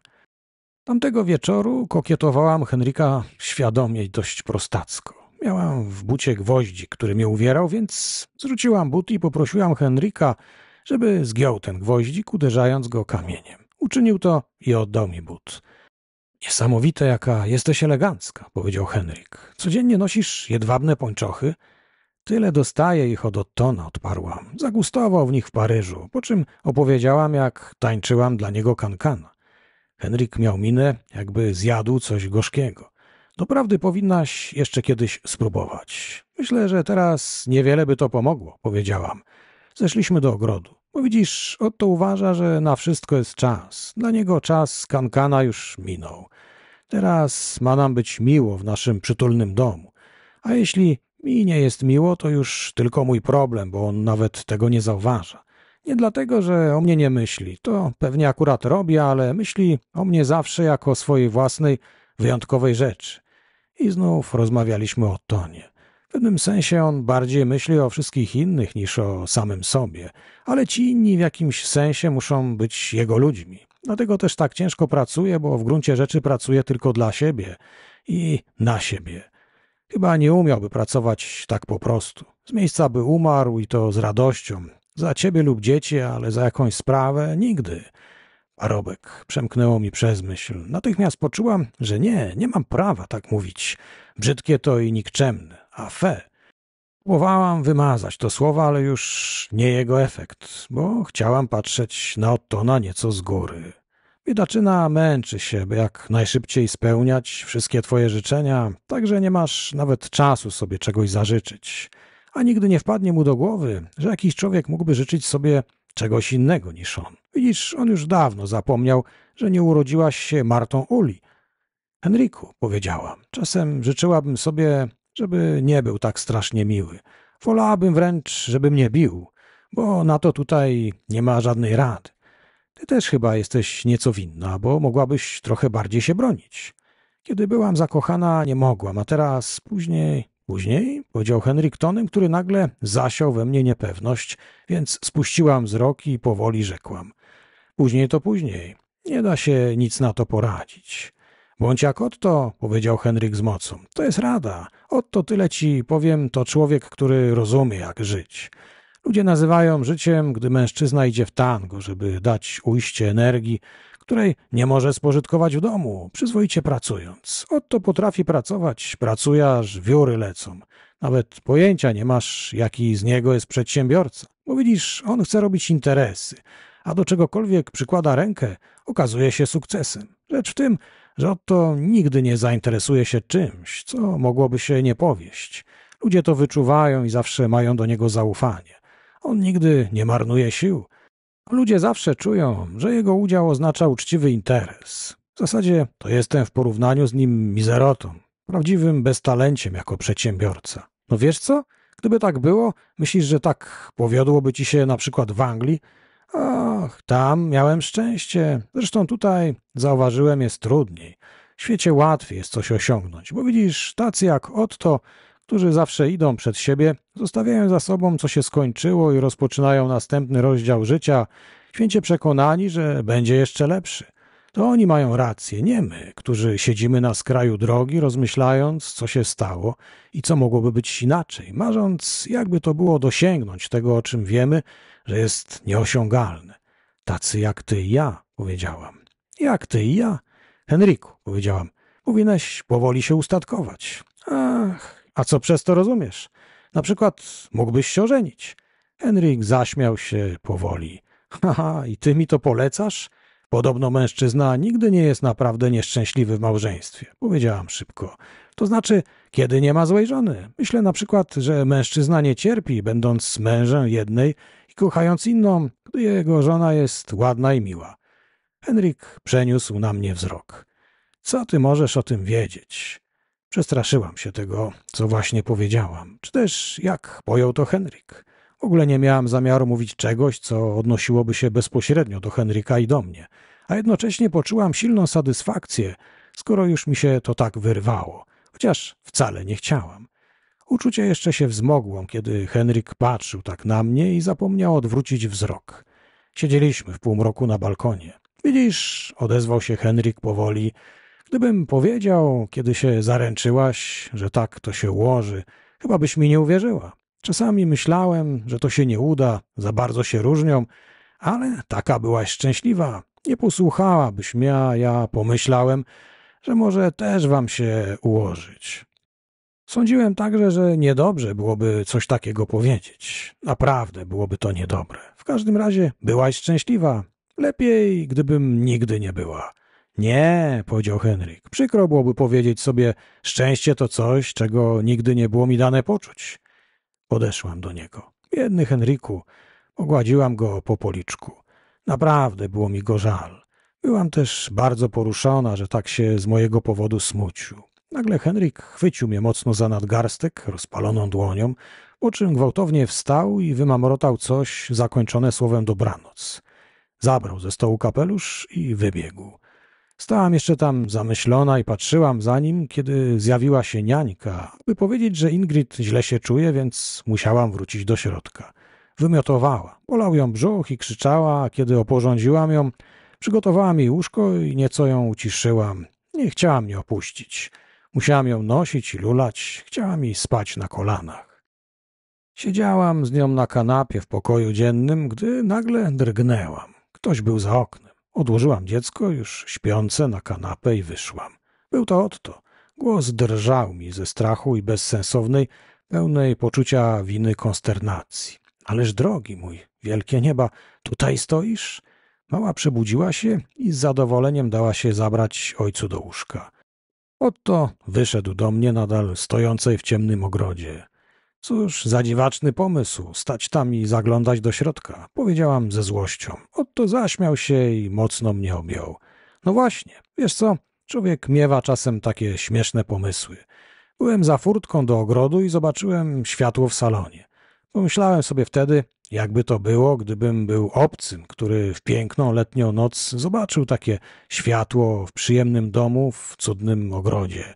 Tamtego wieczoru kokietowałam Henryka świadomie i dość prostacko. Miałam w bucie gwoździ, który mnie uwierał, więc zrzuciłam but i poprosiłam Henryka, żeby zgiął ten gwoździk, uderzając go kamieniem. Uczynił to i oddał mi but. Niesamowite, jaka jesteś elegancka, powiedział Henryk. Codziennie nosisz jedwabne pończochy, Tyle dostaje ich od Ottona, odparłam. Zagustował w nich w Paryżu, po czym opowiedziałam, jak tańczyłam dla niego kankana. Henryk miał minę, jakby zjadł coś gorzkiego. Doprawdy powinnaś jeszcze kiedyś spróbować. Myślę, że teraz niewiele by to pomogło, powiedziałam. Zeszliśmy do ogrodu. Bo no widzisz, Otto uważa, że na wszystko jest czas. Dla niego czas kankana już minął. Teraz ma nam być miło w naszym przytulnym domu. A jeśli mi nie jest miło, to już tylko mój problem, bo on nawet tego nie zauważa. Nie dlatego, że o mnie nie myśli, to pewnie akurat robi, ale myśli o mnie zawsze jako o swojej własnej, wyjątkowej rzeczy. I znów rozmawialiśmy o Tonie. W pewnym sensie on bardziej myśli o wszystkich innych niż o samym sobie, ale ci inni w jakimś sensie muszą być jego ludźmi. Dlatego też tak ciężko pracuje, bo w gruncie rzeczy pracuje tylko dla siebie i na siebie. Chyba nie umiałby pracować tak po prostu. Z miejsca by umarł i to z radością. Za ciebie lub dzieci, ale za jakąś sprawę nigdy. Parobek przemknęło mi przez myśl. Natychmiast poczułam, że nie, nie mam prawa tak mówić. Brzydkie to i nikczemne, a fe. Próbowałam wymazać to słowo, ale już nie jego efekt, bo chciałam patrzeć na Ottona nieco z góry. Biedaczyna męczy się, by jak najszybciej spełniać wszystkie twoje życzenia, tak że nie masz nawet czasu sobie czegoś zażyczyć. A nigdy nie wpadnie mu do głowy, że jakiś człowiek mógłby życzyć sobie czegoś innego niż on. Widzisz, on już dawno zapomniał, że nie urodziłaś się Martą Uli. Henriku, powiedziałam, czasem życzyłabym sobie, żeby nie był tak strasznie miły. Wolałabym wręcz, żeby mnie bił, bo na to tutaj nie ma żadnej rady. Ty też chyba jesteś nieco winna, bo mogłabyś trochę bardziej się bronić. Kiedy byłam zakochana, nie mogłam, a teraz później. Później powiedział Henryk tonem, który nagle zasiał we mnie niepewność, więc spuściłam wzrok i powoli rzekłam. Później to później. Nie da się nic na to poradzić. Bądź jak Otto, powiedział Henryk z mocą. To jest rada. Otto tyle ci powiem, to człowiek, który rozumie, jak żyć. Ludzie nazywają życiem, gdy mężczyzna idzie w tango, żeby dać ujście energii, której nie może spożytkować w domu, przyzwoicie pracując. Oto potrafi pracować, pracuje aż wióry lecą. Nawet pojęcia nie masz, jaki z niego jest przedsiębiorca. Bo widzisz, on chce robić interesy, a do czegokolwiek przykłada rękę, okazuje się sukcesem. Rzecz w tym, że oto nigdy nie zainteresuje się czymś, co mogłoby się nie powieść. Ludzie to wyczuwają i zawsze mają do niego zaufanie. On nigdy nie marnuje sił. Ludzie zawsze czują, że jego udział oznacza uczciwy interes. W zasadzie to jestem w porównaniu z nim mizerotą, prawdziwym beztalenciem jako przedsiębiorca. No wiesz co? Gdyby tak było, myślisz, że tak powiodłoby ci się na przykład w Anglii? Ach, tam miałem szczęście. Zresztą tutaj, zauważyłem, jest trudniej. W świecie łatwiej jest coś osiągnąć, bo widzisz, tacy jak Otto którzy zawsze idą przed siebie, zostawiają za sobą, co się skończyło i rozpoczynają następny rozdział życia, święcie przekonani, że będzie jeszcze lepszy. To oni mają rację, nie my, którzy siedzimy na skraju drogi, rozmyślając, co się stało i co mogłoby być inaczej, marząc, jakby to było dosięgnąć tego, o czym wiemy, że jest nieosiągalne. Tacy jak ty i ja, powiedziałam. Jak ty i ja? Henriku, powiedziałam. Powinieneś powoli się ustatkować. Ach, a co przez to rozumiesz? Na przykład mógłbyś się ożenić. Henryk zaśmiał się powoli. Haha, i ty mi to polecasz? Podobno mężczyzna nigdy nie jest naprawdę nieszczęśliwy w małżeństwie, powiedziałam szybko. To znaczy, kiedy nie ma złej żony. Myślę na przykład, że mężczyzna nie cierpi, będąc mężem jednej i kochając inną, gdy jego żona jest ładna i miła. Henryk przeniósł na mnie wzrok. Co ty możesz o tym wiedzieć? Przestraszyłam się tego, co właśnie powiedziałam, czy też jak pojął to Henryk. W ogóle nie miałam zamiaru mówić czegoś, co odnosiłoby się bezpośrednio do Henryka i do mnie, a jednocześnie poczułam silną satysfakcję, skoro już mi się to tak wyrwało, chociaż wcale nie chciałam. Uczucie jeszcze się wzmogło, kiedy Henryk patrzył tak na mnie i zapomniał odwrócić wzrok. Siedzieliśmy w półmroku na balkonie. Widzisz, odezwał się Henryk powoli, Gdybym powiedział, kiedy się zaręczyłaś, że tak to się ułoży, chyba byś mi nie uwierzyła. Czasami myślałem, że to się nie uda, za bardzo się różnią, ale taka byłaś szczęśliwa. Nie posłuchałabyś mnie, a ja pomyślałem, że może też wam się ułożyć. Sądziłem także, że niedobrze byłoby coś takiego powiedzieć. Naprawdę byłoby to niedobre. W każdym razie byłaś szczęśliwa. Lepiej, gdybym nigdy nie była. Nie, powiedział Henryk. Przykro byłoby powiedzieć sobie, szczęście to coś, czego nigdy nie było mi dane poczuć. Podeszłam do niego. Biedny Henryku, ogładziłam go po policzku. Naprawdę było mi go żal. Byłam też bardzo poruszona, że tak się z mojego powodu smucił. Nagle Henryk chwycił mnie mocno za nadgarstek, rozpaloną dłonią, po czym gwałtownie wstał i wymamrotał coś zakończone słowem dobranoc. Zabrał ze stołu kapelusz i wybiegł. Stałam jeszcze tam zamyślona i patrzyłam za nim, kiedy zjawiła się niańka, by powiedzieć, że Ingrid źle się czuje, więc musiałam wrócić do środka. Wymiotowała, bolał ją brzuch i krzyczała, a kiedy oporządziłam ją, przygotowałam jej łóżko i nieco ją uciszyłam. Nie chciałam mnie opuścić. Musiałam ją nosić i lulać, chciałam jej spać na kolanach. Siedziałam z nią na kanapie w pokoju dziennym, gdy nagle drgnęłam. Ktoś był za oknem. Odłożyłam dziecko, już śpiące, na kanapę i wyszłam. Był to Otto. Głos drżał mi ze strachu i bezsensownej, pełnej poczucia winy konsternacji. Ależ drogi mój, wielkie nieba, tutaj stoisz? Mała przebudziła się i z zadowoleniem dała się zabrać ojcu do łóżka. Otto wyszedł do mnie nadal stojącej w ciemnym ogrodzie. Cóż za dziwaczny pomysł, stać tam i zaglądać do środka, powiedziałam ze złością. Otto zaśmiał się i mocno mnie objął. No właśnie, wiesz co, człowiek miewa czasem takie śmieszne pomysły. Byłem za furtką do ogrodu i zobaczyłem światło w salonie. Pomyślałem sobie wtedy, jakby to było, gdybym był obcym, który w piękną letnią noc zobaczył takie światło w przyjemnym domu w cudnym ogrodzie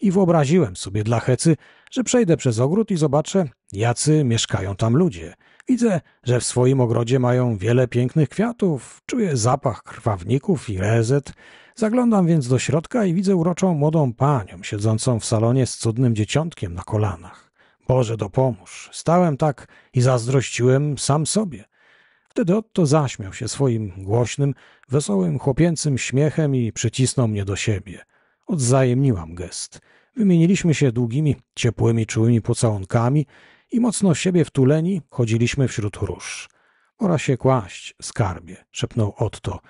i wyobraziłem sobie dla hecy, że przejdę przez ogród i zobaczę, jacy mieszkają tam ludzie. Widzę, że w swoim ogrodzie mają wiele pięknych kwiatów, czuję zapach krwawników i rezet. Zaglądam więc do środka i widzę uroczą młodą panią siedzącą w salonie z cudnym dzieciątkiem na kolanach. Boże, dopomóż! Stałem tak i zazdrościłem sam sobie. Wtedy Otto zaśmiał się swoim głośnym, wesołym, chłopięcym śmiechem i przycisnął mnie do siebie. Odzajemniłam gest. Wymieniliśmy się długimi, ciepłymi, czułymi pocałunkami i mocno siebie wtuleni chodziliśmy wśród róż. Pora się kłaść, skarbie, szepnął Otto.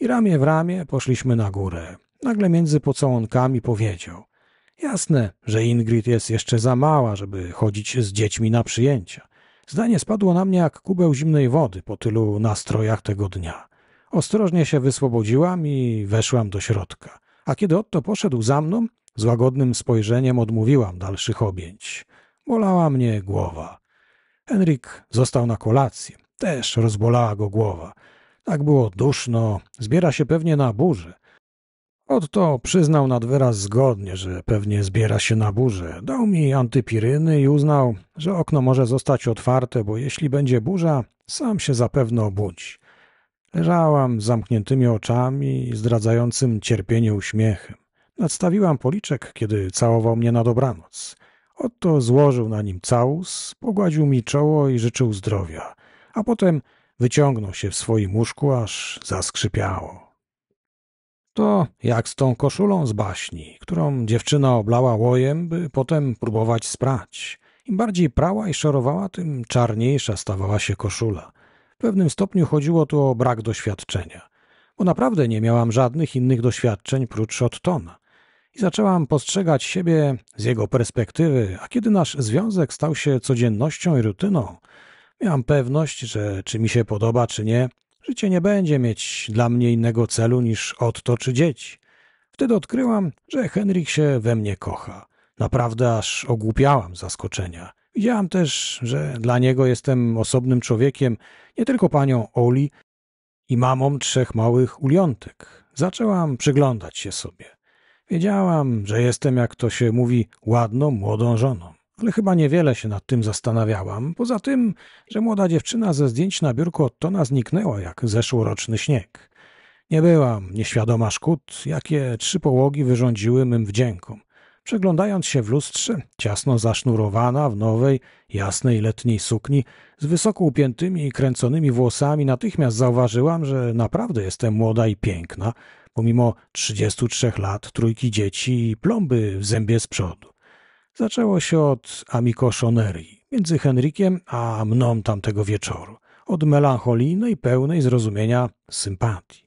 I ramię w ramię poszliśmy na górę. Nagle między pocałunkami powiedział. Jasne, że Ingrid jest jeszcze za mała, żeby chodzić z dziećmi na przyjęcia. Zdanie spadło na mnie jak kubeł zimnej wody po tylu nastrojach tego dnia. Ostrożnie się wyswobodziłam i weszłam do środka a kiedy Otto poszedł za mną, z łagodnym spojrzeniem odmówiłam dalszych objęć. Bolała mnie głowa. Henryk został na kolację. Też rozbolała go głowa. Tak było duszno, zbiera się pewnie na burzę. Otto przyznał nad wyraz zgodnie, że pewnie zbiera się na burzę. Dał mi antypiryny i uznał, że okno może zostać otwarte, bo jeśli będzie burza, sam się zapewne obudzi. Leżałam z zamkniętymi oczami i zdradzającym cierpienie uśmiechem. Nadstawiłam policzek, kiedy całował mnie na dobranoc. Oto złożył na nim całus, pogładził mi czoło i życzył zdrowia, a potem wyciągnął się w swoim łóżku, aż zaskrzypiało. To jak z tą koszulą z baśni, którą dziewczyna oblała łojem, by potem próbować sprać. Im bardziej prała i szorowała, tym czarniejsza stawała się koszula pewnym stopniu chodziło tu o brak doświadczenia, bo naprawdę nie miałam żadnych innych doświadczeń prócz tona. I zaczęłam postrzegać siebie z jego perspektywy, a kiedy nasz związek stał się codziennością i rutyną, miałam pewność, że czy mi się podoba, czy nie, życie nie będzie mieć dla mnie innego celu niż Otto czy dzieci. Wtedy odkryłam, że Henryk się we mnie kocha. Naprawdę aż ogłupiałam zaskoczenia – Wiedziałam też, że dla niego jestem osobnym człowiekiem, nie tylko panią Oli i mamą trzech małych uliątek. Zaczęłam przyglądać się sobie. Wiedziałam, że jestem, jak to się mówi, ładną, młodą żoną, ale chyba niewiele się nad tym zastanawiałam, poza tym, że młoda dziewczyna ze zdjęć na biurku od Tona zniknęła jak zeszłoroczny śnieg. Nie byłam nieświadoma szkód, jakie trzy połogi wyrządziły mym wdziękom. Przeglądając się w lustrze, ciasno zasznurowana w nowej, jasnej letniej sukni, z wysoko upiętymi i kręconymi włosami, natychmiast zauważyłam, że naprawdę jestem młoda i piękna, pomimo 33 lat, trójki dzieci i plomby w zębie z przodu. Zaczęło się od amikoszonerii między Henrykiem a mną tamtego wieczoru, od melancholijnej, pełnej zrozumienia sympatii.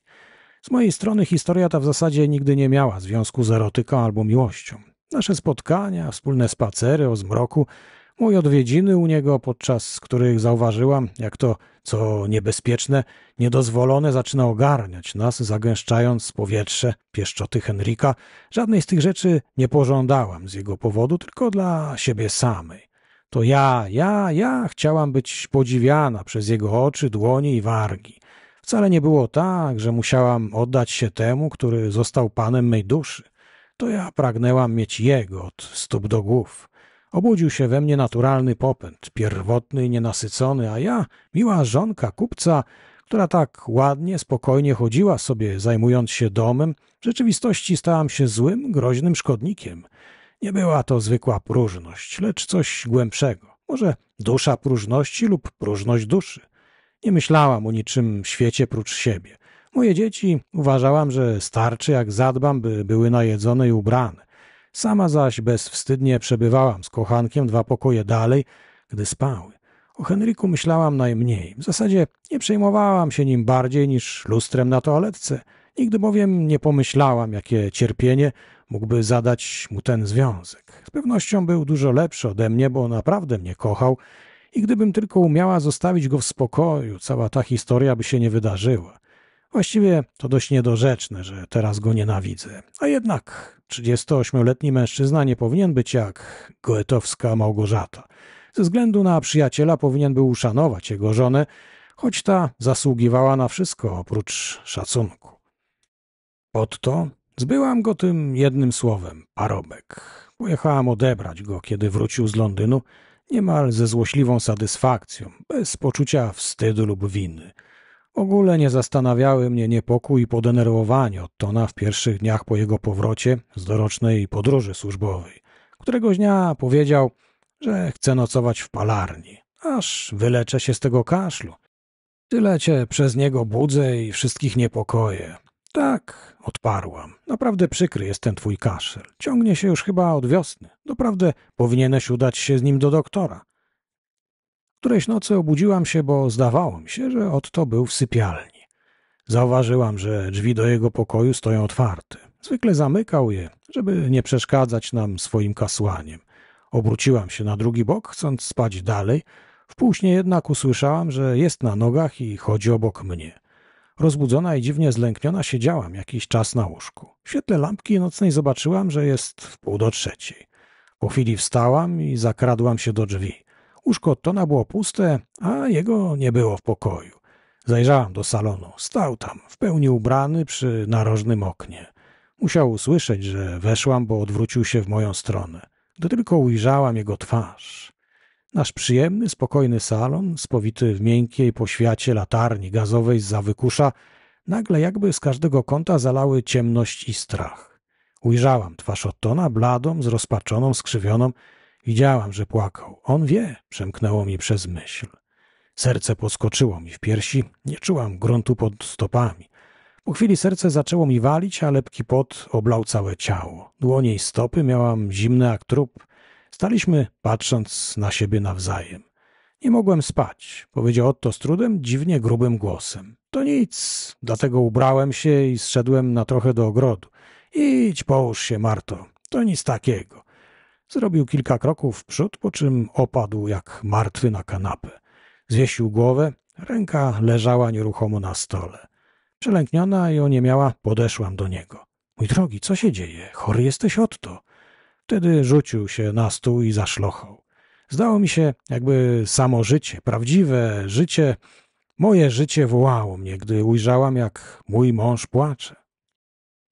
Z mojej strony historia ta w zasadzie nigdy nie miała związku z erotyką albo miłością. Nasze spotkania, wspólne spacery o zmroku, moje odwiedziny u niego, podczas których zauważyłam, jak to, co niebezpieczne, niedozwolone zaczyna ogarniać nas, zagęszczając powietrze pieszczoty Henrika. Żadnej z tych rzeczy nie pożądałam z jego powodu, tylko dla siebie samej. To ja, ja, ja chciałam być podziwiana przez jego oczy, dłoni i wargi. Wcale nie było tak, że musiałam oddać się temu, który został panem mej duszy to ja pragnęłam mieć jego od stóp do głów. Obudził się we mnie naturalny popęd, pierwotny i nienasycony, a ja, miła żonka kupca, która tak ładnie, spokojnie chodziła sobie, zajmując się domem, w rzeczywistości stałam się złym, groźnym szkodnikiem. Nie była to zwykła próżność, lecz coś głębszego. Może dusza próżności lub próżność duszy. Nie myślałam o niczym świecie prócz siebie. Moje dzieci uważałam, że starczy jak zadbam, by były najedzone i ubrane. Sama zaś bezwstydnie przebywałam z kochankiem dwa pokoje dalej, gdy spały. O Henryku myślałam najmniej. W zasadzie nie przejmowałam się nim bardziej niż lustrem na toaletce. Nigdy bowiem nie pomyślałam, jakie cierpienie mógłby zadać mu ten związek. Z pewnością był dużo lepszy ode mnie, bo naprawdę mnie kochał i gdybym tylko umiała zostawić go w spokoju, cała ta historia by się nie wydarzyła. Właściwie to dość niedorzeczne, że teraz go nienawidzę. A jednak 38-letni mężczyzna nie powinien być jak goetowska Małgorzata. Ze względu na przyjaciela powinien był uszanować jego żonę, choć ta zasługiwała na wszystko oprócz szacunku. Odto zbyłam go tym jednym słowem parobek. Pojechałam odebrać go, kiedy wrócił z Londynu, niemal ze złośliwą satysfakcją, bez poczucia wstydu lub winy – ogóle nie zastanawiały mnie niepokój i podenerwowanie od Tona w pierwszych dniach po jego powrocie z dorocznej podróży służbowej. Któregoś dnia powiedział, że chce nocować w palarni, aż wyleczę się z tego kaszlu. Tyle cię przez niego budzę i wszystkich niepokoję. Tak, odparłam. Naprawdę przykry jest ten twój kaszel. Ciągnie się już chyba od wiosny. Doprawdy powinieneś udać się z nim do doktora. Którejś nocy obudziłam się, bo zdawało mi się, że Otto był w sypialni. Zauważyłam, że drzwi do jego pokoju stoją otwarte. Zwykle zamykał je, żeby nie przeszkadzać nam swoim kasłaniem. Obróciłam się na drugi bok, chcąc spać dalej. Wpóźnie jednak usłyszałam, że jest na nogach i chodzi obok mnie. Rozbudzona i dziwnie zlękniona siedziałam jakiś czas na łóżku. W świetle lampki nocnej zobaczyłam, że jest w pół do trzeciej. Po chwili wstałam i zakradłam się do drzwi. Łóżko Tona było puste, a jego nie było w pokoju. Zajrzałam do salonu. Stał tam, w pełni ubrany przy narożnym oknie. Musiał usłyszeć, że weszłam, bo odwrócił się w moją stronę. Gdy tylko ujrzałam jego twarz. Nasz przyjemny, spokojny salon, spowity w miękkiej poświacie latarni gazowej z wykusza, nagle jakby z każdego kąta zalały ciemność i strach. Ujrzałam twarz Ottona, bladą, zrozpaczoną, skrzywioną, Widziałam, że płakał. On wie, przemknęło mi przez myśl. Serce poskoczyło mi w piersi, nie czułam gruntu pod stopami. Po chwili serce zaczęło mi walić, a lepki pot oblał całe ciało. Dłonie i stopy miałam zimne jak trup. Staliśmy patrząc na siebie nawzajem. Nie mogłem spać, powiedział Otto z trudem, dziwnie grubym głosem. To nic, dlatego ubrałem się i zszedłem na trochę do ogrodu. Idź, połóż się, Marto, to nic takiego. Zrobił kilka kroków w przód, po czym opadł jak martwy na kanapę. Zwiesił głowę, ręka leżała nieruchomo na stole. Przelękniona i oniemiała, podeszłam do niego. Mój drogi, co się dzieje? Chory jesteś od to. Wtedy rzucił się na stół i zaszlochał. Zdało mi się, jakby samo życie, prawdziwe życie, moje życie wołało mnie, gdy ujrzałam, jak mój mąż płacze.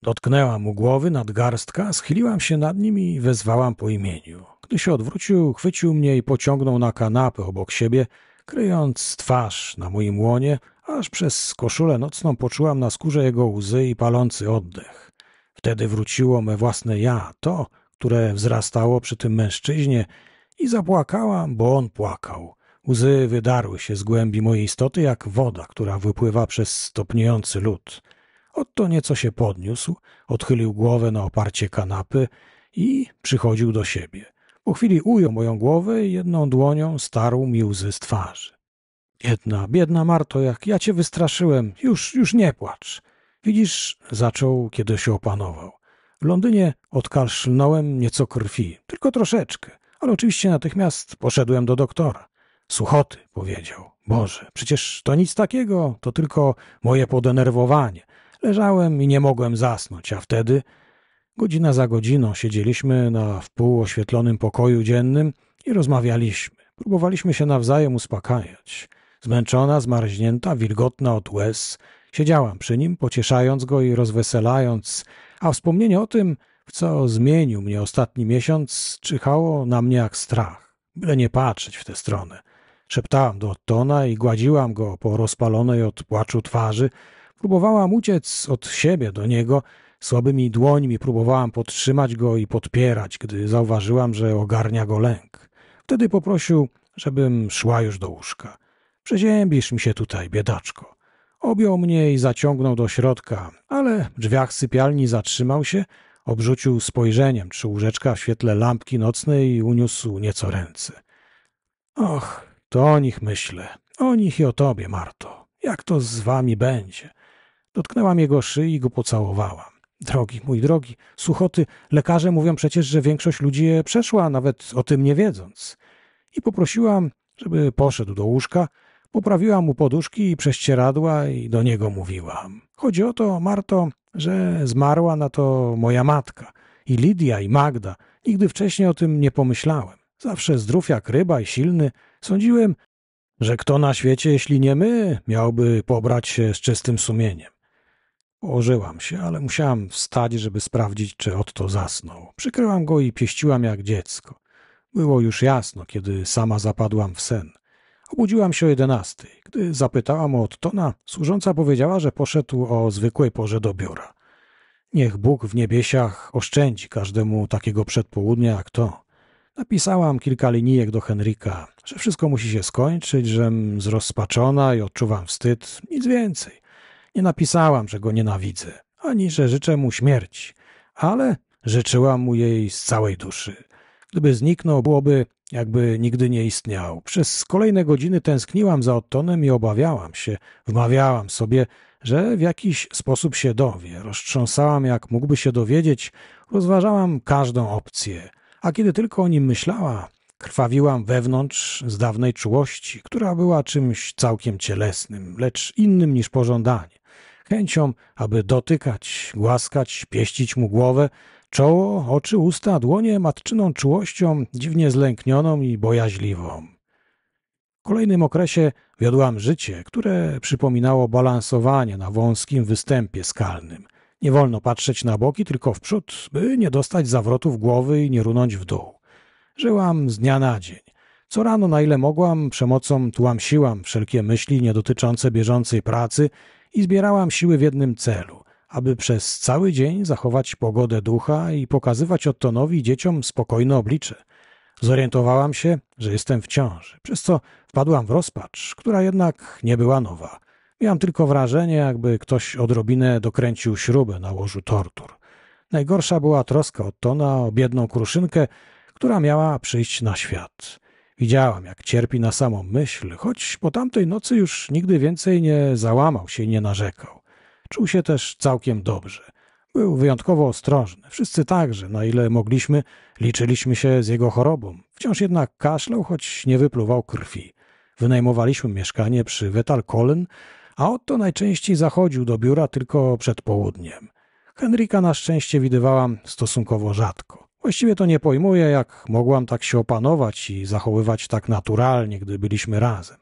Dotknęła mu głowy, nad garstką, schyliłam się nad nim i wezwałam po imieniu. Gdy się odwrócił, chwycił mnie i pociągnął na kanapę obok siebie, kryjąc twarz na moim łonie, aż przez koszulę nocną poczułam na skórze jego łzy i palący oddech. Wtedy wróciło me własne ja, to, które wzrastało przy tym mężczyźnie i zapłakałam, bo on płakał. Łzy wydarły się z głębi mojej istoty jak woda, która wypływa przez stopniejący lód. Otto nieco się podniósł, odchylił głowę na oparcie kanapy i przychodził do siebie. Po chwili ujął moją głowę i jedną dłonią starł mi łzy z twarzy. Biedna, biedna Marto, jak ja cię wystraszyłem. Już, już nie płacz. Widzisz, zaczął, kiedy się opanował. W Londynie odkaszlnąłem nieco krwi, tylko troszeczkę, ale oczywiście natychmiast poszedłem do doktora. Suchoty, powiedział. Boże, przecież to nic takiego, to tylko moje podenerwowanie. Leżałem i nie mogłem zasnąć, a wtedy, godzina za godziną, siedzieliśmy na wpół oświetlonym pokoju dziennym i rozmawialiśmy. Próbowaliśmy się nawzajem uspokajać. Zmęczona, zmarznięta, wilgotna od łez, siedziałam przy nim, pocieszając go i rozweselając, a wspomnienie o tym, w co zmienił mnie ostatni miesiąc, czyhało na mnie jak strach, byle nie patrzeć w tę stronę. Szeptałam do Ottona i gładziłam go po rozpalonej od płaczu twarzy, Próbowałam uciec od siebie do niego, słabymi dłońmi próbowałam podtrzymać go i podpierać, gdy zauważyłam, że ogarnia go lęk. Wtedy poprosił, żebym szła już do łóżka. Przeziębisz mi się tutaj, biedaczko. Objął mnie i zaciągnął do środka, ale w drzwiach sypialni zatrzymał się, obrzucił spojrzeniem czy łóżeczka w świetle lampki nocnej i uniósł nieco ręce. Och, to o nich myślę, o nich i o tobie, Marto. Jak to z wami będzie? Dotknęłam jego szyi i go pocałowałam. Drogi, mój drogi, suchoty, lekarze mówią przecież, że większość ludzi je przeszła, nawet o tym nie wiedząc. I poprosiłam, żeby poszedł do łóżka, poprawiłam mu poduszki i prześcieradła i do niego mówiłam. Chodzi o to, Marto, że zmarła na to moja matka. I Lidia, i Magda. Nigdy wcześniej o tym nie pomyślałem. Zawsze zdrów jak ryba i silny. Sądziłem, że kto na świecie, jeśli nie my, miałby pobrać się z czystym sumieniem. Położyłam się, ale musiałam wstać, żeby sprawdzić, czy Otto zasnął. Przykryłam go i pieściłam jak dziecko. Było już jasno, kiedy sama zapadłam w sen. Obudziłam się o jedenastej. Gdy zapytałam o Ottona, służąca powiedziała, że poszedł o zwykłej porze do biura. Niech Bóg w niebiesiach oszczędzi każdemu takiego przedpołudnia jak to. Napisałam kilka linijek do Henryka, że wszystko musi się skończyć, żem zrozpaczona i odczuwam wstyd, nic więcej. Nie napisałam, że go nienawidzę, ani że życzę mu śmierci, ale życzyłam mu jej z całej duszy. Gdyby zniknął, byłoby jakby nigdy nie istniał. Przez kolejne godziny tęskniłam za Ottonem i obawiałam się, wmawiałam sobie, że w jakiś sposób się dowie. Roztrząsałam, jak mógłby się dowiedzieć, rozważałam każdą opcję. A kiedy tylko o nim myślała, krwawiłam wewnątrz z dawnej czułości, która była czymś całkiem cielesnym, lecz innym niż pożądanie chęcią, aby dotykać, głaskać, pieścić mu głowę, czoło, oczy, usta, dłonie matczyną czułością, dziwnie zlęknioną i bojaźliwą. W kolejnym okresie wiodłam życie, które przypominało balansowanie na wąskim występie skalnym. Nie wolno patrzeć na boki, tylko w przód, by nie dostać zawrotów głowy i nie runąć w dół. Żyłam z dnia na dzień. Co rano, na ile mogłam, przemocą tłamsiłam wszelkie myśli nie dotyczące bieżącej pracy i zbierałam siły w jednym celu, aby przez cały dzień zachować pogodę ducha i pokazywać Ottonowi dzieciom spokojne oblicze. Zorientowałam się, że jestem w ciąży, przez co wpadłam w rozpacz, która jednak nie była nowa. Miałam tylko wrażenie, jakby ktoś odrobinę dokręcił śrubę na łożu tortur. Najgorsza była troska Ottona o biedną kruszynkę, która miała przyjść na świat. Widziałam, jak cierpi na samą myśl, choć po tamtej nocy już nigdy więcej nie załamał się i nie narzekał. Czuł się też całkiem dobrze. Był wyjątkowo ostrożny. Wszyscy także, na ile mogliśmy, liczyliśmy się z jego chorobą. Wciąż jednak kaszlał, choć nie wypluwał krwi. Wynajmowaliśmy mieszkanie przy Wetalkolen, a Otto najczęściej zachodził do biura tylko przed południem. Henryka na szczęście widywałam stosunkowo rzadko. Właściwie to nie pojmuję, jak mogłam tak się opanować i zachowywać tak naturalnie, gdy byliśmy razem.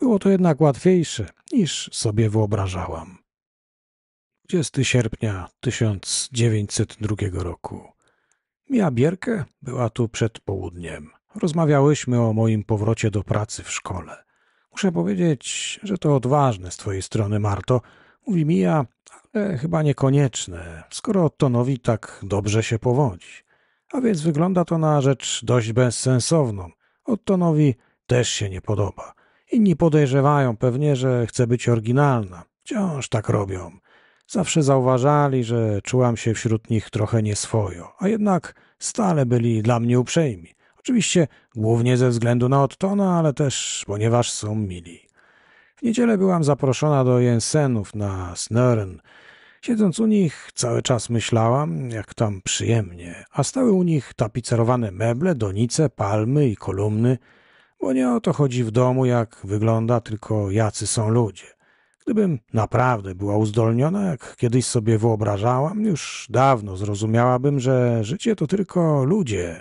Było to jednak łatwiejsze, niż sobie wyobrażałam. 20 sierpnia 1902 roku. Mia Bierke była tu przed południem. Rozmawiałyśmy o moim powrocie do pracy w szkole. Muszę powiedzieć, że to odważne z twojej strony, Marto. Mówi Mija, ale chyba niekonieczne, skoro Tonowi tak dobrze się powodzi a więc wygląda to na rzecz dość bezsensowną. Ottonowi też się nie podoba. Inni podejrzewają pewnie, że chce być oryginalna. Wciąż tak robią. Zawsze zauważali, że czułam się wśród nich trochę nieswojo, a jednak stale byli dla mnie uprzejmi. Oczywiście głównie ze względu na Ottona, ale też ponieważ są mili. W niedzielę byłam zaproszona do Jensenów na Snören, Siedząc u nich, cały czas myślałam, jak tam przyjemnie, a stały u nich tapicerowane meble, donice, palmy i kolumny, bo nie o to chodzi w domu, jak wygląda, tylko jacy są ludzie. Gdybym naprawdę była uzdolniona, jak kiedyś sobie wyobrażałam, już dawno zrozumiałabym, że życie to tylko ludzie,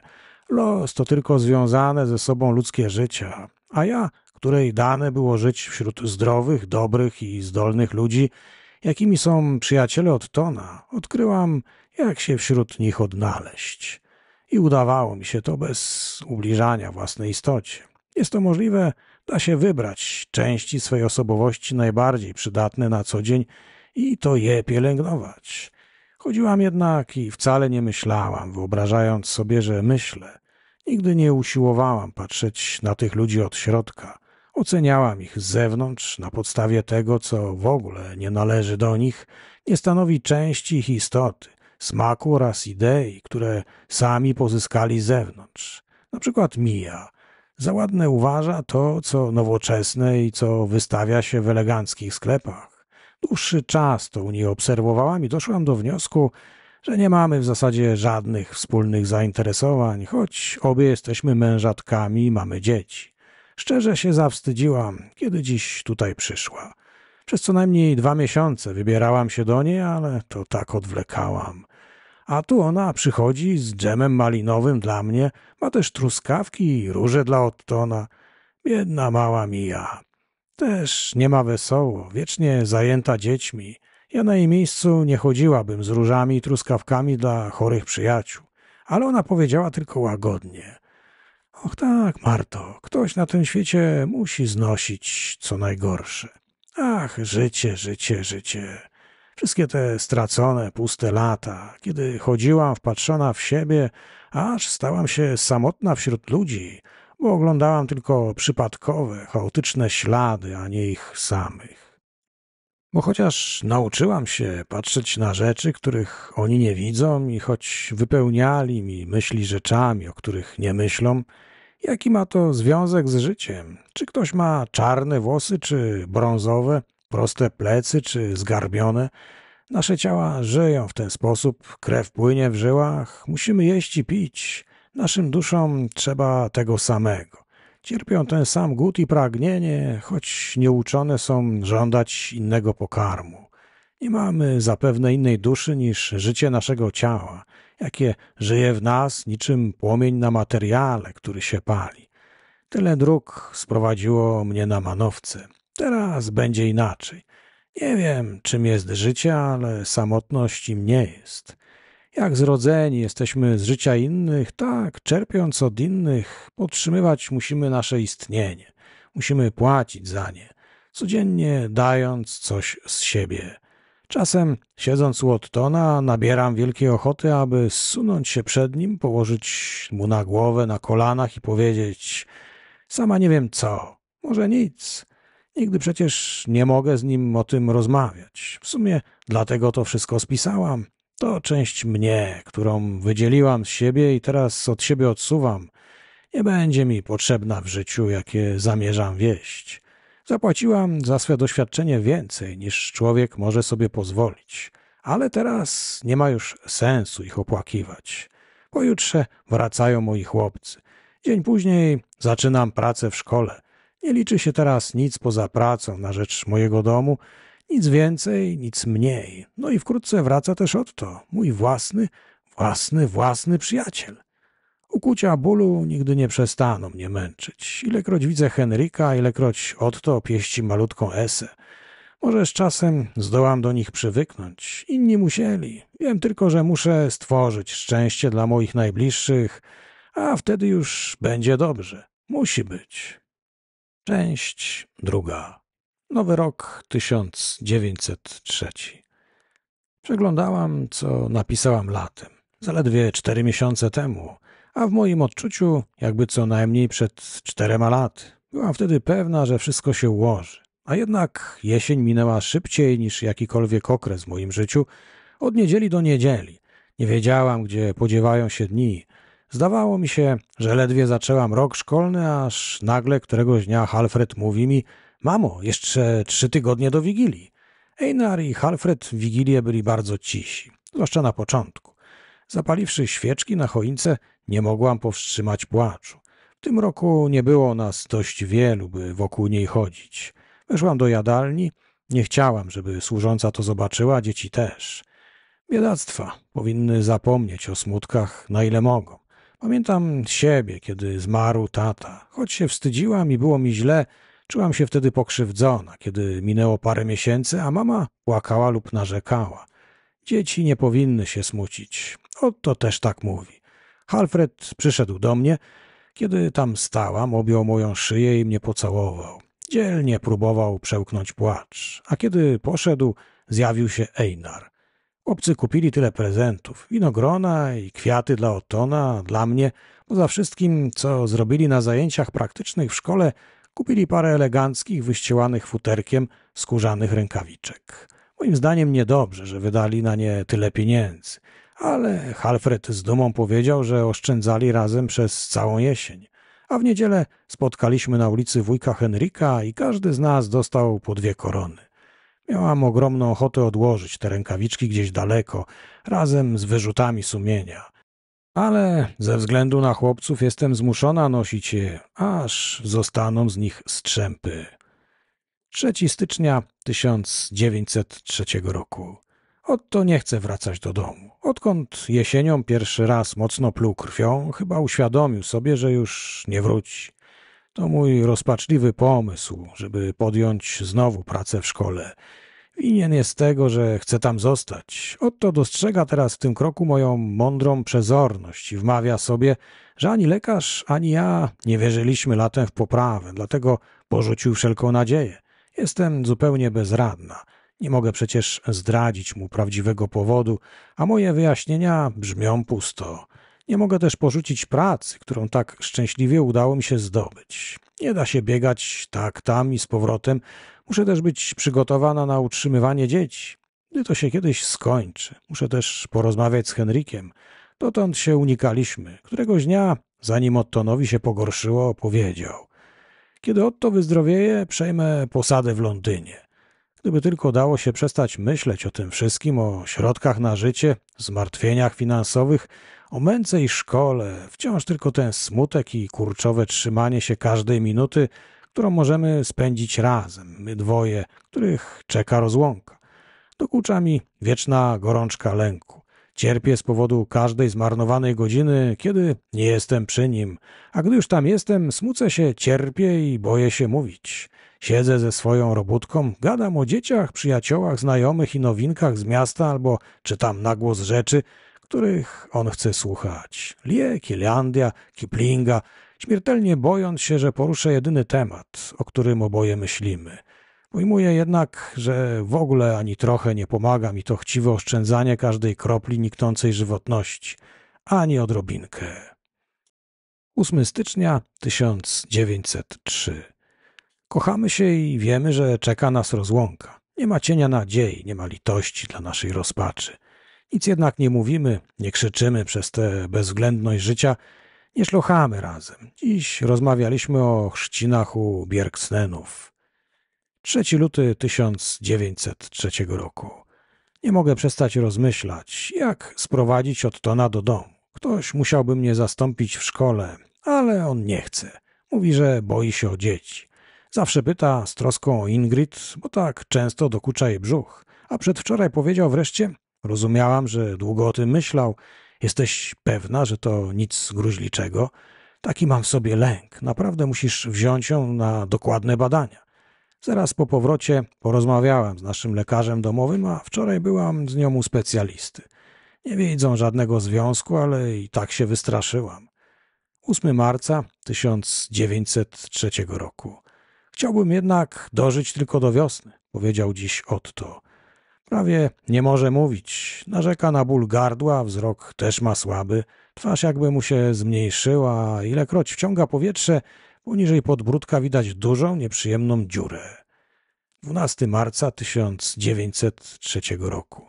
los to tylko związane ze sobą ludzkie życia, a ja, której dane było żyć wśród zdrowych, dobrych i zdolnych ludzi, jakimi są przyjaciele Tona, odkryłam, jak się wśród nich odnaleźć. I udawało mi się to bez ubliżania własnej istocie. Jest to możliwe, da się wybrać części swej osobowości najbardziej przydatne na co dzień i to je pielęgnować. Chodziłam jednak i wcale nie myślałam, wyobrażając sobie, że myślę. Nigdy nie usiłowałam patrzeć na tych ludzi od środka – Oceniałam ich z zewnątrz na podstawie tego, co w ogóle nie należy do nich, nie stanowi części ich istoty, smaku oraz idei, które sami pozyskali z zewnątrz. Na przykład Mija. Za ładne uważa to, co nowoczesne i co wystawia się w eleganckich sklepach. Dłuższy czas to u niej obserwowałam i doszłam do wniosku, że nie mamy w zasadzie żadnych wspólnych zainteresowań, choć obie jesteśmy mężatkami i mamy dzieci. Szczerze się zawstydziłam, kiedy dziś tutaj przyszła. Przez co najmniej dwa miesiące wybierałam się do niej, ale to tak odwlekałam. A tu ona przychodzi z dżemem malinowym dla mnie, ma też truskawki i róże dla Ottona. Biedna mała mija. Też nie ma wesoło, wiecznie zajęta dziećmi. Ja na jej miejscu nie chodziłabym z różami i truskawkami dla chorych przyjaciół, ale ona powiedziała tylko łagodnie. Och tak, Marto, ktoś na tym świecie musi znosić co najgorsze. Ach, życie, życie, życie. Wszystkie te stracone, puste lata, kiedy chodziłam wpatrzona w siebie, aż stałam się samotna wśród ludzi, bo oglądałam tylko przypadkowe, chaotyczne ślady, a nie ich samych. Bo chociaż nauczyłam się patrzeć na rzeczy, których oni nie widzą, i choć wypełniali mi myśli rzeczami, o których nie myślą, jaki ma to związek z życiem? Czy ktoś ma czarne włosy, czy brązowe, proste plecy, czy zgarbione? Nasze ciała żyją w ten sposób, krew płynie w żyłach, musimy jeść i pić. Naszym duszom trzeba tego samego. Cierpią ten sam głód i pragnienie, choć nieuczone są żądać innego pokarmu. Nie mamy zapewne innej duszy niż życie naszego ciała, jakie żyje w nas niczym płomień na materiale, który się pali. Tyle dróg sprowadziło mnie na manowce. Teraz będzie inaczej. Nie wiem, czym jest życie, ale samotność im nie jest. Jak zrodzeni jesteśmy z życia innych, tak, czerpiąc od innych, podtrzymywać musimy nasze istnienie. Musimy płacić za nie, codziennie dając coś z siebie. Czasem, siedząc u Ottona, nabieram wielkiej ochoty, aby zsunąć się przed nim, położyć mu na głowę, na kolanach i powiedzieć: Sama nie wiem co, może nic. Nigdy przecież nie mogę z nim o tym rozmawiać. W sumie dlatego to wszystko spisałam. To część mnie, którą wydzieliłam z siebie i teraz od siebie odsuwam. Nie będzie mi potrzebna w życiu, jakie zamierzam wieść. Zapłaciłam za swe doświadczenie więcej niż człowiek może sobie pozwolić, ale teraz nie ma już sensu ich opłakiwać. Pojutrze wracają moi chłopcy. Dzień później zaczynam pracę w szkole. Nie liczy się teraz nic poza pracą na rzecz mojego domu nic więcej, nic mniej. No i wkrótce wraca też Otto, mój własny, własny, własny przyjaciel. Ukucia bólu nigdy nie przestaną mnie męczyć. Ilekroć widzę Henryka, ilekroć Otto pieści malutką Esę. Może z czasem zdołam do nich przywyknąć. Inni musieli. Wiem tylko, że muszę stworzyć szczęście dla moich najbliższych, a wtedy już będzie dobrze. Musi być. Część druga. Nowy rok 1903. Przeglądałam, co napisałam latem, zaledwie cztery miesiące temu, a w moim odczuciu jakby co najmniej przed czterema laty. Byłam wtedy pewna, że wszystko się ułoży. A jednak jesień minęła szybciej niż jakikolwiek okres w moim życiu, od niedzieli do niedzieli. Nie wiedziałam, gdzie podziewają się dni. Zdawało mi się, że ledwie zaczęłam rok szkolny, aż nagle któregoś dnia Alfred mówi mi, Mamo, jeszcze trzy tygodnie do Wigilii. Einar i Halfred w Wigilię byli bardzo cisi, zwłaszcza na początku. Zapaliwszy świeczki na choince, nie mogłam powstrzymać płaczu. W tym roku nie było nas dość wielu, by wokół niej chodzić. Weszłam do jadalni, nie chciałam, żeby służąca to zobaczyła, dzieci też. Biedactwa powinny zapomnieć o smutkach, na ile mogą. Pamiętam siebie, kiedy zmarł tata. Choć się wstydziłam i było mi źle, Czułam się wtedy pokrzywdzona, kiedy minęło parę miesięcy, a mama płakała lub narzekała. Dzieci nie powinny się smucić. Oto też tak mówi. Alfred przyszedł do mnie. Kiedy tam stałam, objął moją szyję i mnie pocałował. Dzielnie próbował przełknąć płacz, a kiedy poszedł, zjawił się Einar. Chłopcy kupili tyle prezentów, winogrona i kwiaty dla Otona, dla mnie, poza wszystkim, co zrobili na zajęciach praktycznych w szkole – kupili parę eleganckich, wyścielanych futerkiem skórzanych rękawiczek. Moim zdaniem niedobrze, że wydali na nie tyle pieniędzy, ale Halfred z dumą powiedział, że oszczędzali razem przez całą jesień. A w niedzielę spotkaliśmy na ulicy wujka Henryka i każdy z nas dostał po dwie korony. Miałam ogromną ochotę odłożyć te rękawiczki gdzieś daleko, razem z wyrzutami sumienia ale ze względu na chłopców jestem zmuszona nosić je, aż zostaną z nich strzępy. 3 stycznia 1903 roku. Oto nie chcę wracać do domu. Odkąd jesienią pierwszy raz mocno pluł krwią, chyba uświadomił sobie, że już nie wróci. To mój rozpaczliwy pomysł, żeby podjąć znowu pracę w szkole – Winien jest tego, że chce tam zostać. Oto dostrzega teraz w tym kroku moją mądrą przezorność i wmawia sobie, że ani lekarz, ani ja nie wierzyliśmy latem w poprawę, dlatego porzucił wszelką nadzieję. Jestem zupełnie bezradna. Nie mogę przecież zdradzić mu prawdziwego powodu, a moje wyjaśnienia brzmią pusto. Nie mogę też porzucić pracy, którą tak szczęśliwie udało mi się zdobyć. Nie da się biegać tak tam i z powrotem Muszę też być przygotowana na utrzymywanie dzieci, gdy to się kiedyś skończy. Muszę też porozmawiać z Henrykiem. Dotąd się unikaliśmy. Któregoś dnia, zanim Ottonowi się pogorszyło, powiedział. Kiedy Otto wyzdrowieje, przejmę posadę w Londynie. Gdyby tylko dało się przestać myśleć o tym wszystkim, o środkach na życie, zmartwieniach finansowych, o męce i szkole, wciąż tylko ten smutek i kurczowe trzymanie się każdej minuty – którą możemy spędzić razem, my dwoje, których czeka rozłąka. Dokucza mi wieczna gorączka lęku. Cierpię z powodu każdej zmarnowanej godziny, kiedy nie jestem przy nim, a gdy już tam jestem, smucę się, cierpię i boję się mówić. Siedzę ze swoją robótką, gadam o dzieciach, przyjaciołach, znajomych i nowinkach z miasta albo czytam nagłos rzeczy, których on chce słuchać. Lie, Kiliandia, Kiplinga, śmiertelnie bojąc się, że poruszę jedyny temat, o którym oboje myślimy. Pojmuję jednak, że w ogóle ani trochę nie pomaga mi to chciwe oszczędzanie każdej kropli niknącej żywotności, ani odrobinkę. 8 stycznia 1903. Kochamy się i wiemy, że czeka nas rozłąka. Nie ma cienia nadziei, nie ma litości dla naszej rozpaczy. Nic jednak nie mówimy, nie krzyczymy przez tę bezwzględność życia, nie szlochamy razem. Dziś rozmawialiśmy o chrzcinach u Bierksnenów. 3 luty 1903 roku. Nie mogę przestać rozmyślać, jak sprowadzić Ottona do domu. Ktoś musiałby mnie zastąpić w szkole, ale on nie chce. Mówi, że boi się o dzieci. Zawsze pyta z troską o Ingrid, bo tak często dokucza jej brzuch. A przedwczoraj powiedział wreszcie, rozumiałam, że długo o tym myślał, Jesteś pewna, że to nic gruźliczego? Taki mam w sobie lęk. Naprawdę musisz wziąć ją na dokładne badania. Zaraz po powrocie porozmawiałam z naszym lekarzem domowym, a wczoraj byłam z nią u specjalisty. Nie widzą żadnego związku, ale i tak się wystraszyłam. 8 marca 1903 roku. Chciałbym jednak dożyć tylko do wiosny, powiedział dziś Otto. Prawie nie może mówić. Narzeka na ból gardła, wzrok też ma słaby. Twarz jakby mu się zmniejszyła, ilekroć wciąga powietrze, poniżej podbródka widać dużą, nieprzyjemną dziurę. 12 marca 1903 roku.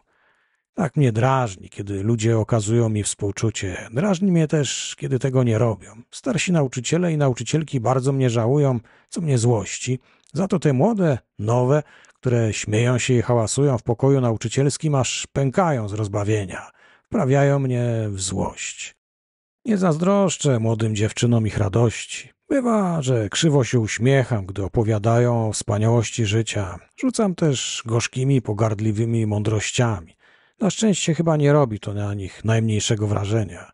Tak mnie drażni, kiedy ludzie okazują mi współczucie. Drażni mnie też, kiedy tego nie robią. Starsi nauczyciele i nauczycielki bardzo mnie żałują, co mnie złości. Za to te młode, nowe które śmieją się i hałasują w pokoju nauczycielskim, aż pękają z rozbawienia. Wprawiają mnie w złość. Nie zazdroszczę młodym dziewczynom ich radości. Bywa, że krzywo się uśmiecham, gdy opowiadają o wspaniałości życia. Rzucam też gorzkimi, pogardliwymi mądrościami. Na szczęście chyba nie robi to na nich najmniejszego wrażenia.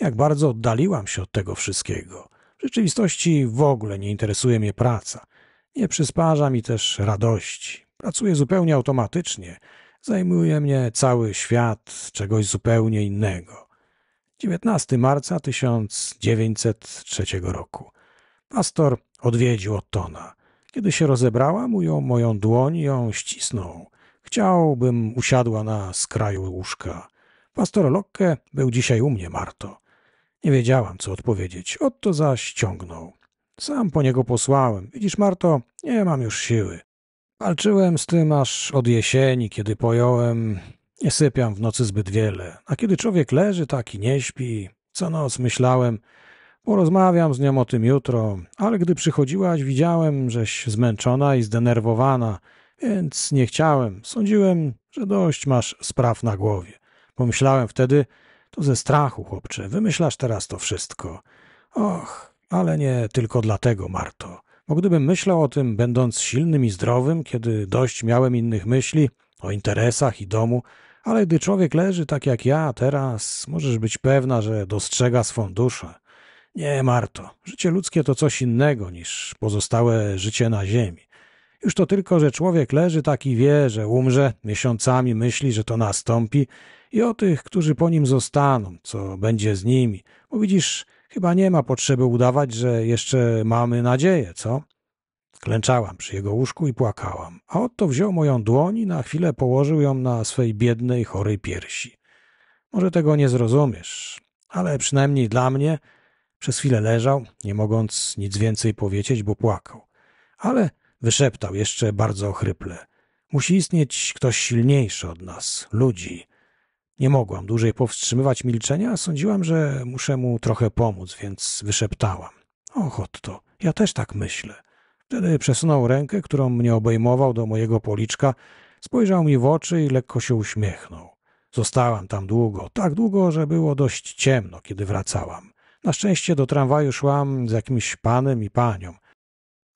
Jak bardzo oddaliłam się od tego wszystkiego. W rzeczywistości w ogóle nie interesuje mnie praca. Nie przysparza mi też radości. Pracuję zupełnie automatycznie. Zajmuje mnie cały świat czegoś zupełnie innego. 19 marca 1903 roku. Pastor odwiedził Ottona. Kiedy się rozebrała, mu ją moją dłoń ją ścisnął. Chciałbym usiadła na skraju łóżka. Pastor Lokke był dzisiaj u mnie, Marto. Nie wiedziałam, co odpowiedzieć. Otto zaś ciągnął. Sam po niego posłałem. Widzisz, Marto, nie mam już siły. Walczyłem z tym aż od jesieni, kiedy pojąłem, nie sypiam w nocy zbyt wiele, a kiedy człowiek leży taki, nie śpi, co noc myślałem, porozmawiam z nią o tym jutro, ale gdy przychodziłaś, widziałem, żeś zmęczona i zdenerwowana, więc nie chciałem, sądziłem, że dość masz spraw na głowie. Pomyślałem wtedy, to ze strachu, chłopcze, wymyślasz teraz to wszystko. Och, ale nie tylko dlatego, Marto. Bo gdybym myślał o tym, będąc silnym i zdrowym, kiedy dość miałem innych myśli, o interesach i domu, ale gdy człowiek leży tak jak ja teraz, możesz być pewna, że dostrzega swą duszę. Nie, Marto, życie ludzkie to coś innego niż pozostałe życie na ziemi. Już to tylko, że człowiek leży tak i wie, że umrze, miesiącami myśli, że to nastąpi i o tych, którzy po nim zostaną, co będzie z nimi. Bo widzisz, Chyba nie ma potrzeby udawać, że jeszcze mamy nadzieję, co? Klęczałam przy jego łóżku i płakałam, a Otto wziął moją dłoń i na chwilę położył ją na swej biednej, chorej piersi. Może tego nie zrozumiesz, ale przynajmniej dla mnie przez chwilę leżał, nie mogąc nic więcej powiedzieć, bo płakał. Ale wyszeptał jeszcze bardzo ochryple. Musi istnieć ktoś silniejszy od nas, ludzi, nie mogłam dłużej powstrzymywać milczenia, a sądziłam, że muszę mu trochę pomóc, więc wyszeptałam. Och, Otto, ja też tak myślę. Wtedy przesunął rękę, którą mnie obejmował do mojego policzka, spojrzał mi w oczy i lekko się uśmiechnął. Zostałam tam długo, tak długo, że było dość ciemno, kiedy wracałam. Na szczęście do tramwaju szłam z jakimś panem i panią.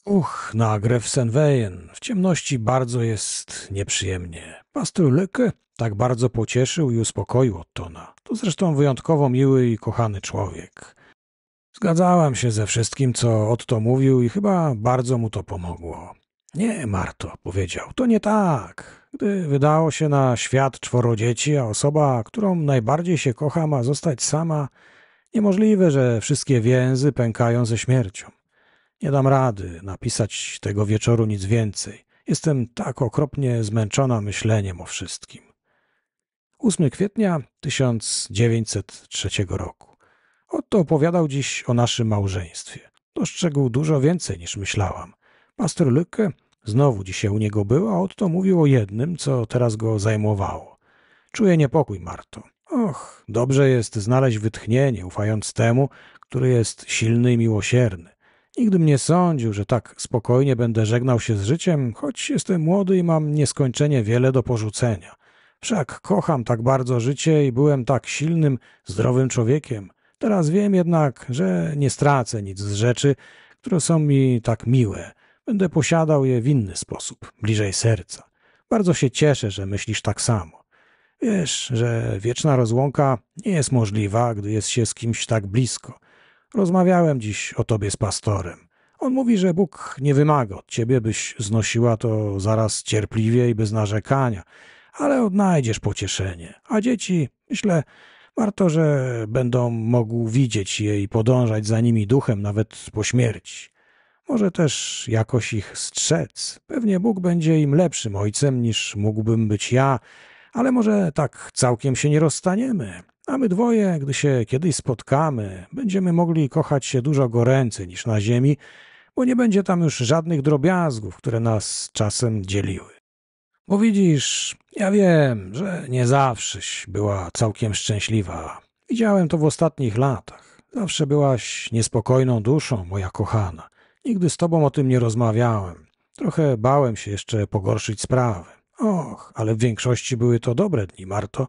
Uch, na Grefsenwejen, w ciemności bardzo jest nieprzyjemnie. Pastruleke? tak bardzo pocieszył i uspokoił Ottona. To zresztą wyjątkowo miły i kochany człowiek. Zgadzałem się ze wszystkim, co Otto mówił i chyba bardzo mu to pomogło. Nie, Marto, powiedział, to nie tak. Gdy wydało się na świat czworo dzieci, a osoba, którą najbardziej się kocha, ma zostać sama, niemożliwe, że wszystkie więzy pękają ze śmiercią. Nie dam rady napisać tego wieczoru nic więcej. Jestem tak okropnie zmęczona myśleniem o wszystkim. 8 kwietnia 1903 roku. Oto opowiadał dziś o naszym małżeństwie. szczegół dużo więcej niż myślałam. Pastor Lykke znowu dzisiaj u niego był, a Otto mówił o jednym, co teraz go zajmowało. Czuję niepokój, Marto. Och, dobrze jest znaleźć wytchnienie, ufając temu, który jest silny i miłosierny. Nigdy nie sądził, że tak spokojnie będę żegnał się z życiem, choć jestem młody i mam nieskończenie wiele do porzucenia. Wszak kocham tak bardzo życie i byłem tak silnym, zdrowym człowiekiem. Teraz wiem jednak, że nie stracę nic z rzeczy, które są mi tak miłe. Będę posiadał je w inny sposób, bliżej serca. Bardzo się cieszę, że myślisz tak samo. Wiesz, że wieczna rozłąka nie jest możliwa, gdy jest się z kimś tak blisko. Rozmawiałem dziś o tobie z pastorem. On mówi, że Bóg nie wymaga od ciebie, byś znosiła to zaraz cierpliwie i bez narzekania ale odnajdziesz pocieszenie. A dzieci, myślę, warto, że będą mogły widzieć je i podążać za nimi duchem nawet po śmierci. Może też jakoś ich strzec. Pewnie Bóg będzie im lepszym ojcem niż mógłbym być ja, ale może tak całkiem się nie rozstaniemy. A my dwoje, gdy się kiedyś spotkamy, będziemy mogli kochać się dużo goręcej niż na ziemi, bo nie będzie tam już żadnych drobiazgów, które nas czasem dzieliły. Bo widzisz, ja wiem, że nie zawsześ była całkiem szczęśliwa. Widziałem to w ostatnich latach. Zawsze byłaś niespokojną duszą, moja kochana. Nigdy z tobą o tym nie rozmawiałem. Trochę bałem się jeszcze pogorszyć sprawy. Och, ale w większości były to dobre dni, Marto.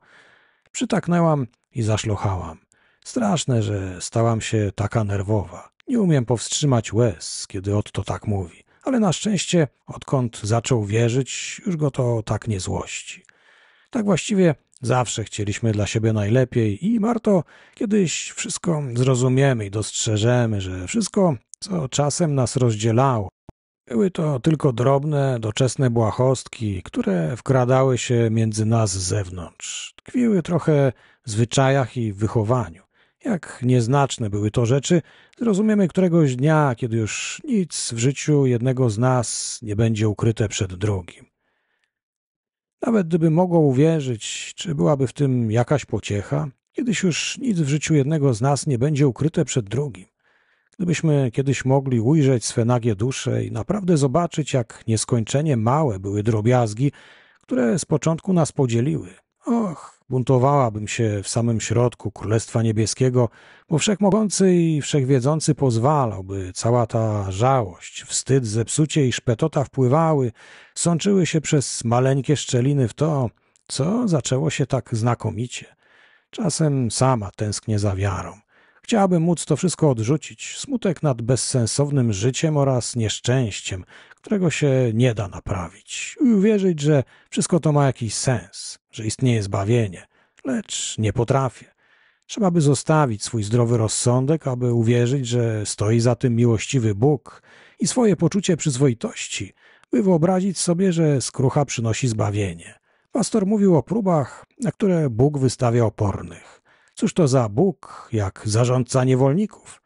Przytaknęłam i zaszlochałam. Straszne, że stałam się taka nerwowa. Nie umiem powstrzymać łez, kiedy Otto tak mówi ale na szczęście, odkąd zaczął wierzyć, już go to tak nie złości. Tak właściwie zawsze chcieliśmy dla siebie najlepiej i Marto, kiedyś wszystko zrozumiemy i dostrzeżemy, że wszystko, co czasem nas rozdzielało, były to tylko drobne, doczesne błahostki, które wkradały się między nas z zewnątrz. Tkwiły trochę w zwyczajach i wychowaniu. Jak nieznaczne były to rzeczy, zrozumiemy któregoś dnia, kiedy już nic w życiu jednego z nas nie będzie ukryte przed drugim. Nawet gdyby mogło uwierzyć, czy byłaby w tym jakaś pociecha, kiedyś już nic w życiu jednego z nas nie będzie ukryte przed drugim. Gdybyśmy kiedyś mogli ujrzeć swe nagie dusze i naprawdę zobaczyć, jak nieskończenie małe były drobiazgi, które z początku nas podzieliły. Och, Buntowałabym się w samym środku Królestwa Niebieskiego, bo wszechmogący i wszechwiedzący pozwalał, by cała ta żałość, wstyd, zepsucie i szpetota wpływały, sączyły się przez maleńkie szczeliny w to, co zaczęło się tak znakomicie. Czasem sama tęsknię za wiarą. Chciałabym móc to wszystko odrzucić, smutek nad bezsensownym życiem oraz nieszczęściem, którego się nie da naprawić, i uwierzyć, że wszystko to ma jakiś sens, że istnieje zbawienie, lecz nie potrafię. Trzeba by zostawić swój zdrowy rozsądek, aby uwierzyć, że stoi za tym miłościwy Bóg i swoje poczucie przyzwoitości, by wyobrazić sobie, że skrucha przynosi zbawienie. Pastor mówił o próbach, na które Bóg wystawia opornych. Cóż to za Bóg, jak zarządca niewolników?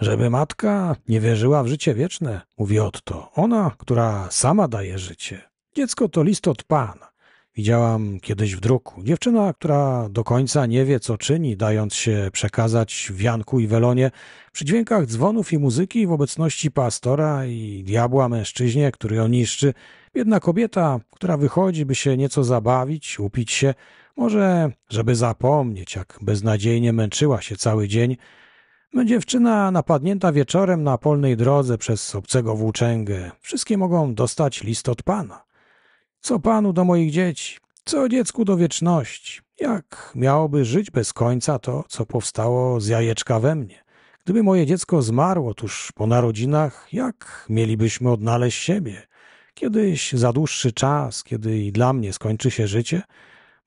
Żeby matka nie wierzyła w życie wieczne, mówi Otto. Ona, która sama daje życie. Dziecko to list od Pana. Widziałam kiedyś w druku. Dziewczyna, która do końca nie wie, co czyni, dając się przekazać w Janku i Welonie, przy dźwiękach dzwonów i muzyki w obecności pastora i diabła mężczyźnie, który ją niszczy. Biedna kobieta, która wychodzi, by się nieco zabawić, upić się, może żeby zapomnieć, jak beznadziejnie męczyła się cały dzień, no, dziewczyna napadnięta wieczorem na polnej drodze przez obcego włóczęgę. Wszystkie mogą dostać list od pana. Co panu do moich dzieci? Co dziecku do wieczności? Jak miałoby żyć bez końca to, co powstało z jajeczka we mnie? Gdyby moje dziecko zmarło tuż po narodzinach, jak mielibyśmy odnaleźć siebie? Kiedyś za dłuższy czas, kiedy i dla mnie skończy się życie,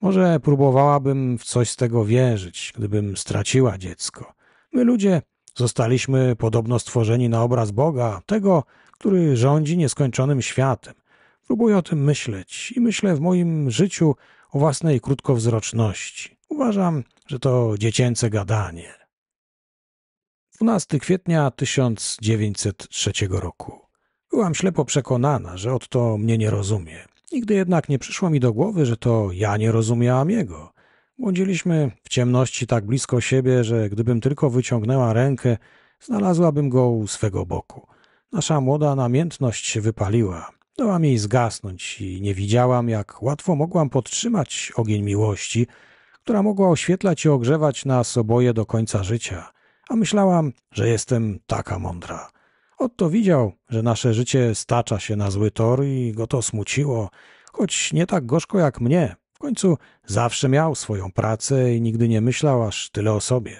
może próbowałabym w coś z tego wierzyć, gdybym straciła dziecko. My ludzie zostaliśmy podobno stworzeni na obraz Boga, tego, który rządzi nieskończonym światem. Próbuję o tym myśleć i myślę w moim życiu o własnej krótkowzroczności. Uważam, że to dziecięce gadanie. 12 kwietnia 1903 roku. Byłam ślepo przekonana, że Otto mnie nie rozumie. Nigdy jednak nie przyszło mi do głowy, że to ja nie rozumiałam jego. Budziliśmy w ciemności tak blisko siebie, że gdybym tylko wyciągnęła rękę, znalazłabym go u swego boku. Nasza młoda namiętność się wypaliła. Dałam jej zgasnąć i nie widziałam, jak łatwo mogłam podtrzymać ogień miłości, która mogła oświetlać i ogrzewać nas oboje do końca życia. A myślałam, że jestem taka mądra. Otto widział, że nasze życie stacza się na zły tor i go to smuciło, choć nie tak gorzko jak mnie, w końcu zawsze miał swoją pracę i nigdy nie myślał aż tyle o sobie.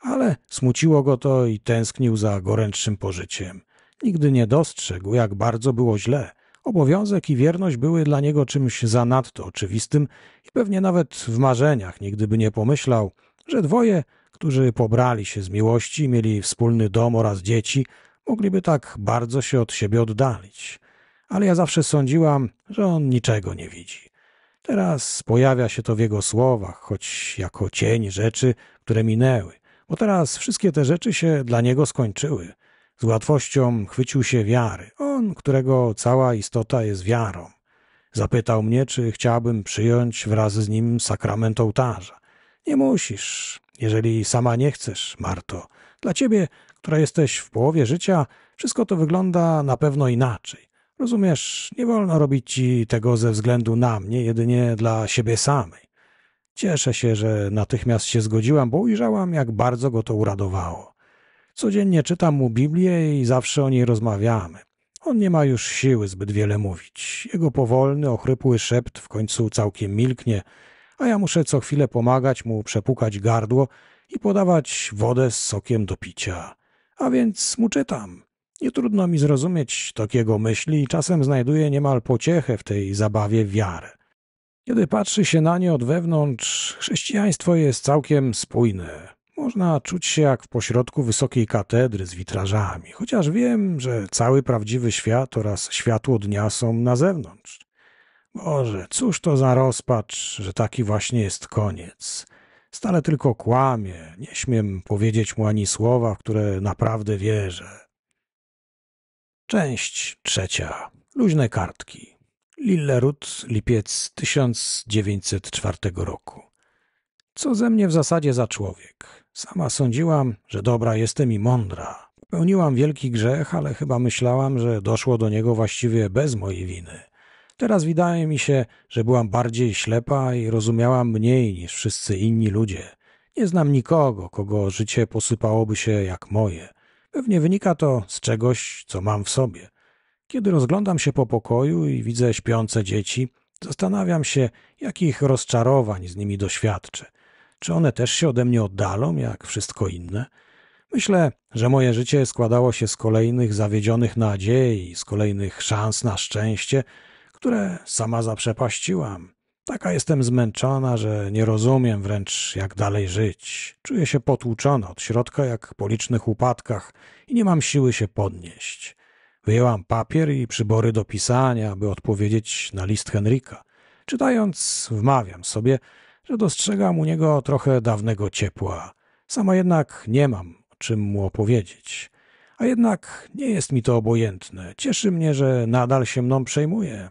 Ale smuciło go to i tęsknił za gorętszym pożyciem. Nigdy nie dostrzegł, jak bardzo było źle. Obowiązek i wierność były dla niego czymś zanadto oczywistym i pewnie nawet w marzeniach nigdy by nie pomyślał, że dwoje, którzy pobrali się z miłości, mieli wspólny dom oraz dzieci, mogliby tak bardzo się od siebie oddalić. Ale ja zawsze sądziłam, że on niczego nie widzi. Teraz pojawia się to w jego słowach, choć jako cień rzeczy, które minęły, bo teraz wszystkie te rzeczy się dla niego skończyły. Z łatwością chwycił się wiary, on, którego cała istota jest wiarą. Zapytał mnie, czy chciałbym przyjąć wraz z nim sakrament ołtarza. Nie musisz, jeżeli sama nie chcesz, Marto. Dla ciebie, która jesteś w połowie życia, wszystko to wygląda na pewno inaczej. Rozumiesz, nie wolno robić ci tego ze względu na mnie, jedynie dla siebie samej. Cieszę się, że natychmiast się zgodziłam, bo ujrzałam, jak bardzo go to uradowało. Codziennie czytam mu Biblię i zawsze o niej rozmawiamy. On nie ma już siły zbyt wiele mówić. Jego powolny, ochrypły szept w końcu całkiem milknie, a ja muszę co chwilę pomagać mu przepukać gardło i podawać wodę z sokiem do picia. A więc mu czytam. Nie trudno mi zrozumieć takiego myśli i czasem znajduję niemal pociechę w tej zabawie wiary. Kiedy patrzy się na nie od wewnątrz, chrześcijaństwo jest całkiem spójne. Można czuć się jak w pośrodku wysokiej katedry z witrażami, chociaż wiem, że cały prawdziwy świat oraz światło dnia są na zewnątrz. Boże, cóż to za rozpacz, że taki właśnie jest koniec. Stale tylko kłamie, nie śmiem powiedzieć mu ani słowa, w które naprawdę wierzę. Część trzecia. Luźne kartki. Lillerud, lipiec 1904 roku. Co ze mnie w zasadzie za człowiek? Sama sądziłam, że dobra jestem i mądra. Pełniłam wielki grzech, ale chyba myślałam, że doszło do niego właściwie bez mojej winy. Teraz wydaje mi się, że byłam bardziej ślepa i rozumiałam mniej niż wszyscy inni ludzie. Nie znam nikogo, kogo życie posypałoby się jak moje – Pewnie wynika to z czegoś, co mam w sobie. Kiedy rozglądam się po pokoju i widzę śpiące dzieci, zastanawiam się, jakich rozczarowań z nimi doświadczę. Czy one też się ode mnie oddalą, jak wszystko inne? Myślę, że moje życie składało się z kolejnych zawiedzionych nadziei, z kolejnych szans na szczęście, które sama zaprzepaściłam. Taka jestem zmęczona, że nie rozumiem wręcz, jak dalej żyć. Czuję się potłuczona od środka, jak po licznych upadkach, i nie mam siły się podnieść. Wyjęłam papier i przybory do pisania, by odpowiedzieć na list Henryka. Czytając, wmawiam sobie, że dostrzegam u niego trochę dawnego ciepła. Sama jednak nie mam czym mu opowiedzieć. A jednak nie jest mi to obojętne. Cieszy mnie, że nadal się mną przejmuje.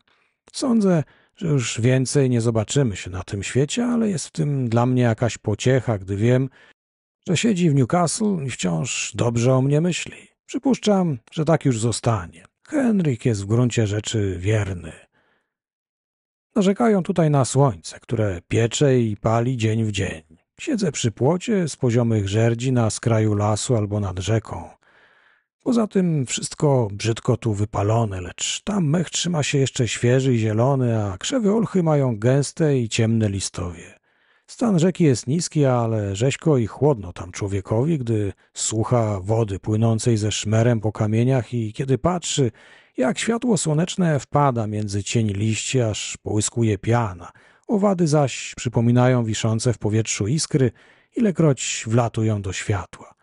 Sądzę, że już więcej nie zobaczymy się na tym świecie, ale jest w tym dla mnie jakaś pociecha, gdy wiem, że siedzi w Newcastle i wciąż dobrze o mnie myśli. Przypuszczam, że tak już zostanie. Henryk jest w gruncie rzeczy wierny. Narzekają tutaj na słońce, które piecze i pali dzień w dzień. Siedzę przy płocie z poziomych żerdzi na skraju lasu albo nad rzeką. Poza tym wszystko brzydko tu wypalone, lecz tam mech trzyma się jeszcze świeży i zielony, a krzewy olchy mają gęste i ciemne listowie. Stan rzeki jest niski, ale rzeźko i chłodno tam człowiekowi, gdy słucha wody płynącej ze szmerem po kamieniach i kiedy patrzy, jak światło słoneczne wpada między cień liści, aż połyskuje piana. Owady zaś przypominają wiszące w powietrzu iskry, ilekroć wlatują do światła.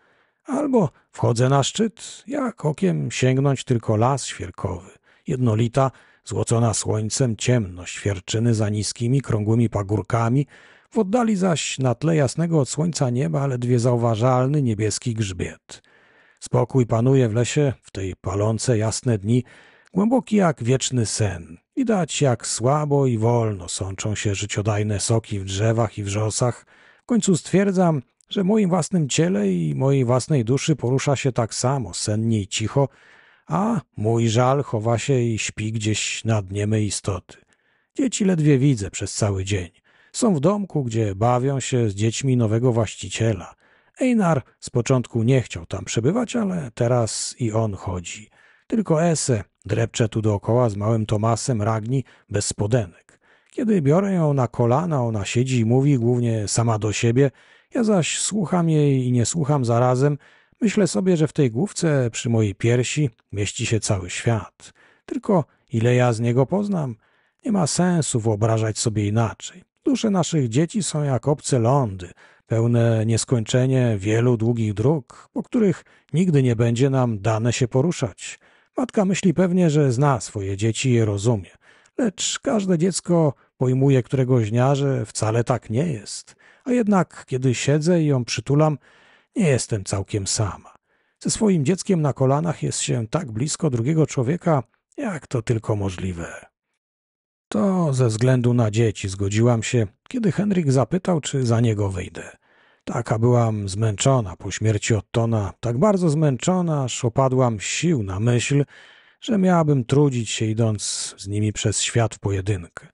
Albo wchodzę na szczyt, jak okiem sięgnąć tylko las świerkowy, jednolita, złocona słońcem ciemność świerczyny za niskimi, krągłymi pagórkami, w oddali zaś na tle jasnego od słońca nieba ledwie zauważalny niebieski grzbiet. Spokój panuje w lesie, w tej palące jasne dni, głęboki jak wieczny sen. Widać, jak słabo i wolno sączą się życiodajne soki w drzewach i wrzosach. W końcu stwierdzam, że moim własnym ciele i mojej własnej duszy porusza się tak samo, sennie i cicho, a mój żal chowa się i śpi gdzieś na dnie mej istoty. Dzieci ledwie widzę przez cały dzień. Są w domku, gdzie bawią się z dziećmi nowego właściciela. Einar z początku nie chciał tam przebywać, ale teraz i on chodzi. Tylko Ese drepcze tu dookoła z małym Tomasem Ragni bez spodenek. Kiedy biorę ją na kolana, ona siedzi i mówi głównie sama do siebie – ja zaś słucham jej i nie słucham zarazem. Myślę sobie, że w tej główce przy mojej piersi mieści się cały świat. Tylko ile ja z niego poznam, nie ma sensu wyobrażać sobie inaczej. Dusze naszych dzieci są jak obce lądy, pełne nieskończenie wielu długich dróg, po których nigdy nie będzie nam dane się poruszać. Matka myśli pewnie, że zna swoje dzieci i je rozumie, lecz każde dziecko pojmuje któregoś dnia, że wcale tak nie jest. A jednak, kiedy siedzę i ją przytulam, nie jestem całkiem sama. Ze swoim dzieckiem na kolanach jest się tak blisko drugiego człowieka, jak to tylko możliwe. To ze względu na dzieci zgodziłam się, kiedy Henryk zapytał, czy za niego wyjdę. Taka byłam zmęczona po śmierci Ottona, tak bardzo zmęczona, aż opadłam sił na myśl, że miałabym trudzić się idąc z nimi przez świat w pojedynkę.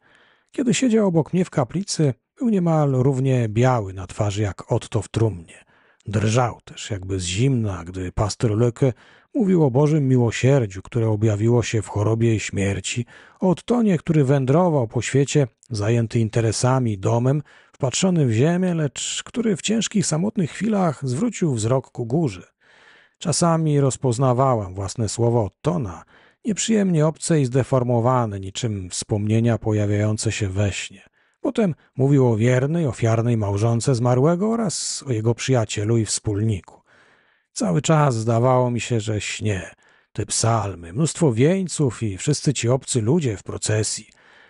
Kiedy siedział obok mnie w kaplicy, był niemal równie biały na twarzy jak Otto w trumnie. Drżał też jakby z zimna, gdy pastor Leke mówił o Bożym miłosierdziu, które objawiło się w chorobie i śmierci, o Ottonie, który wędrował po świecie, zajęty interesami, domem, wpatrzony w ziemię, lecz który w ciężkich, samotnych chwilach zwrócił wzrok ku górze. Czasami rozpoznawałem własne słowo Ottona, nieprzyjemnie obce i zdeformowane, niczym wspomnienia pojawiające się we śnie. Potem mówił o wiernej, ofiarnej małżonce zmarłego oraz o jego przyjacielu i wspólniku. Cały czas zdawało mi się, że śnie, te psalmy, mnóstwo wieńców i wszyscy ci obcy ludzie w procesji.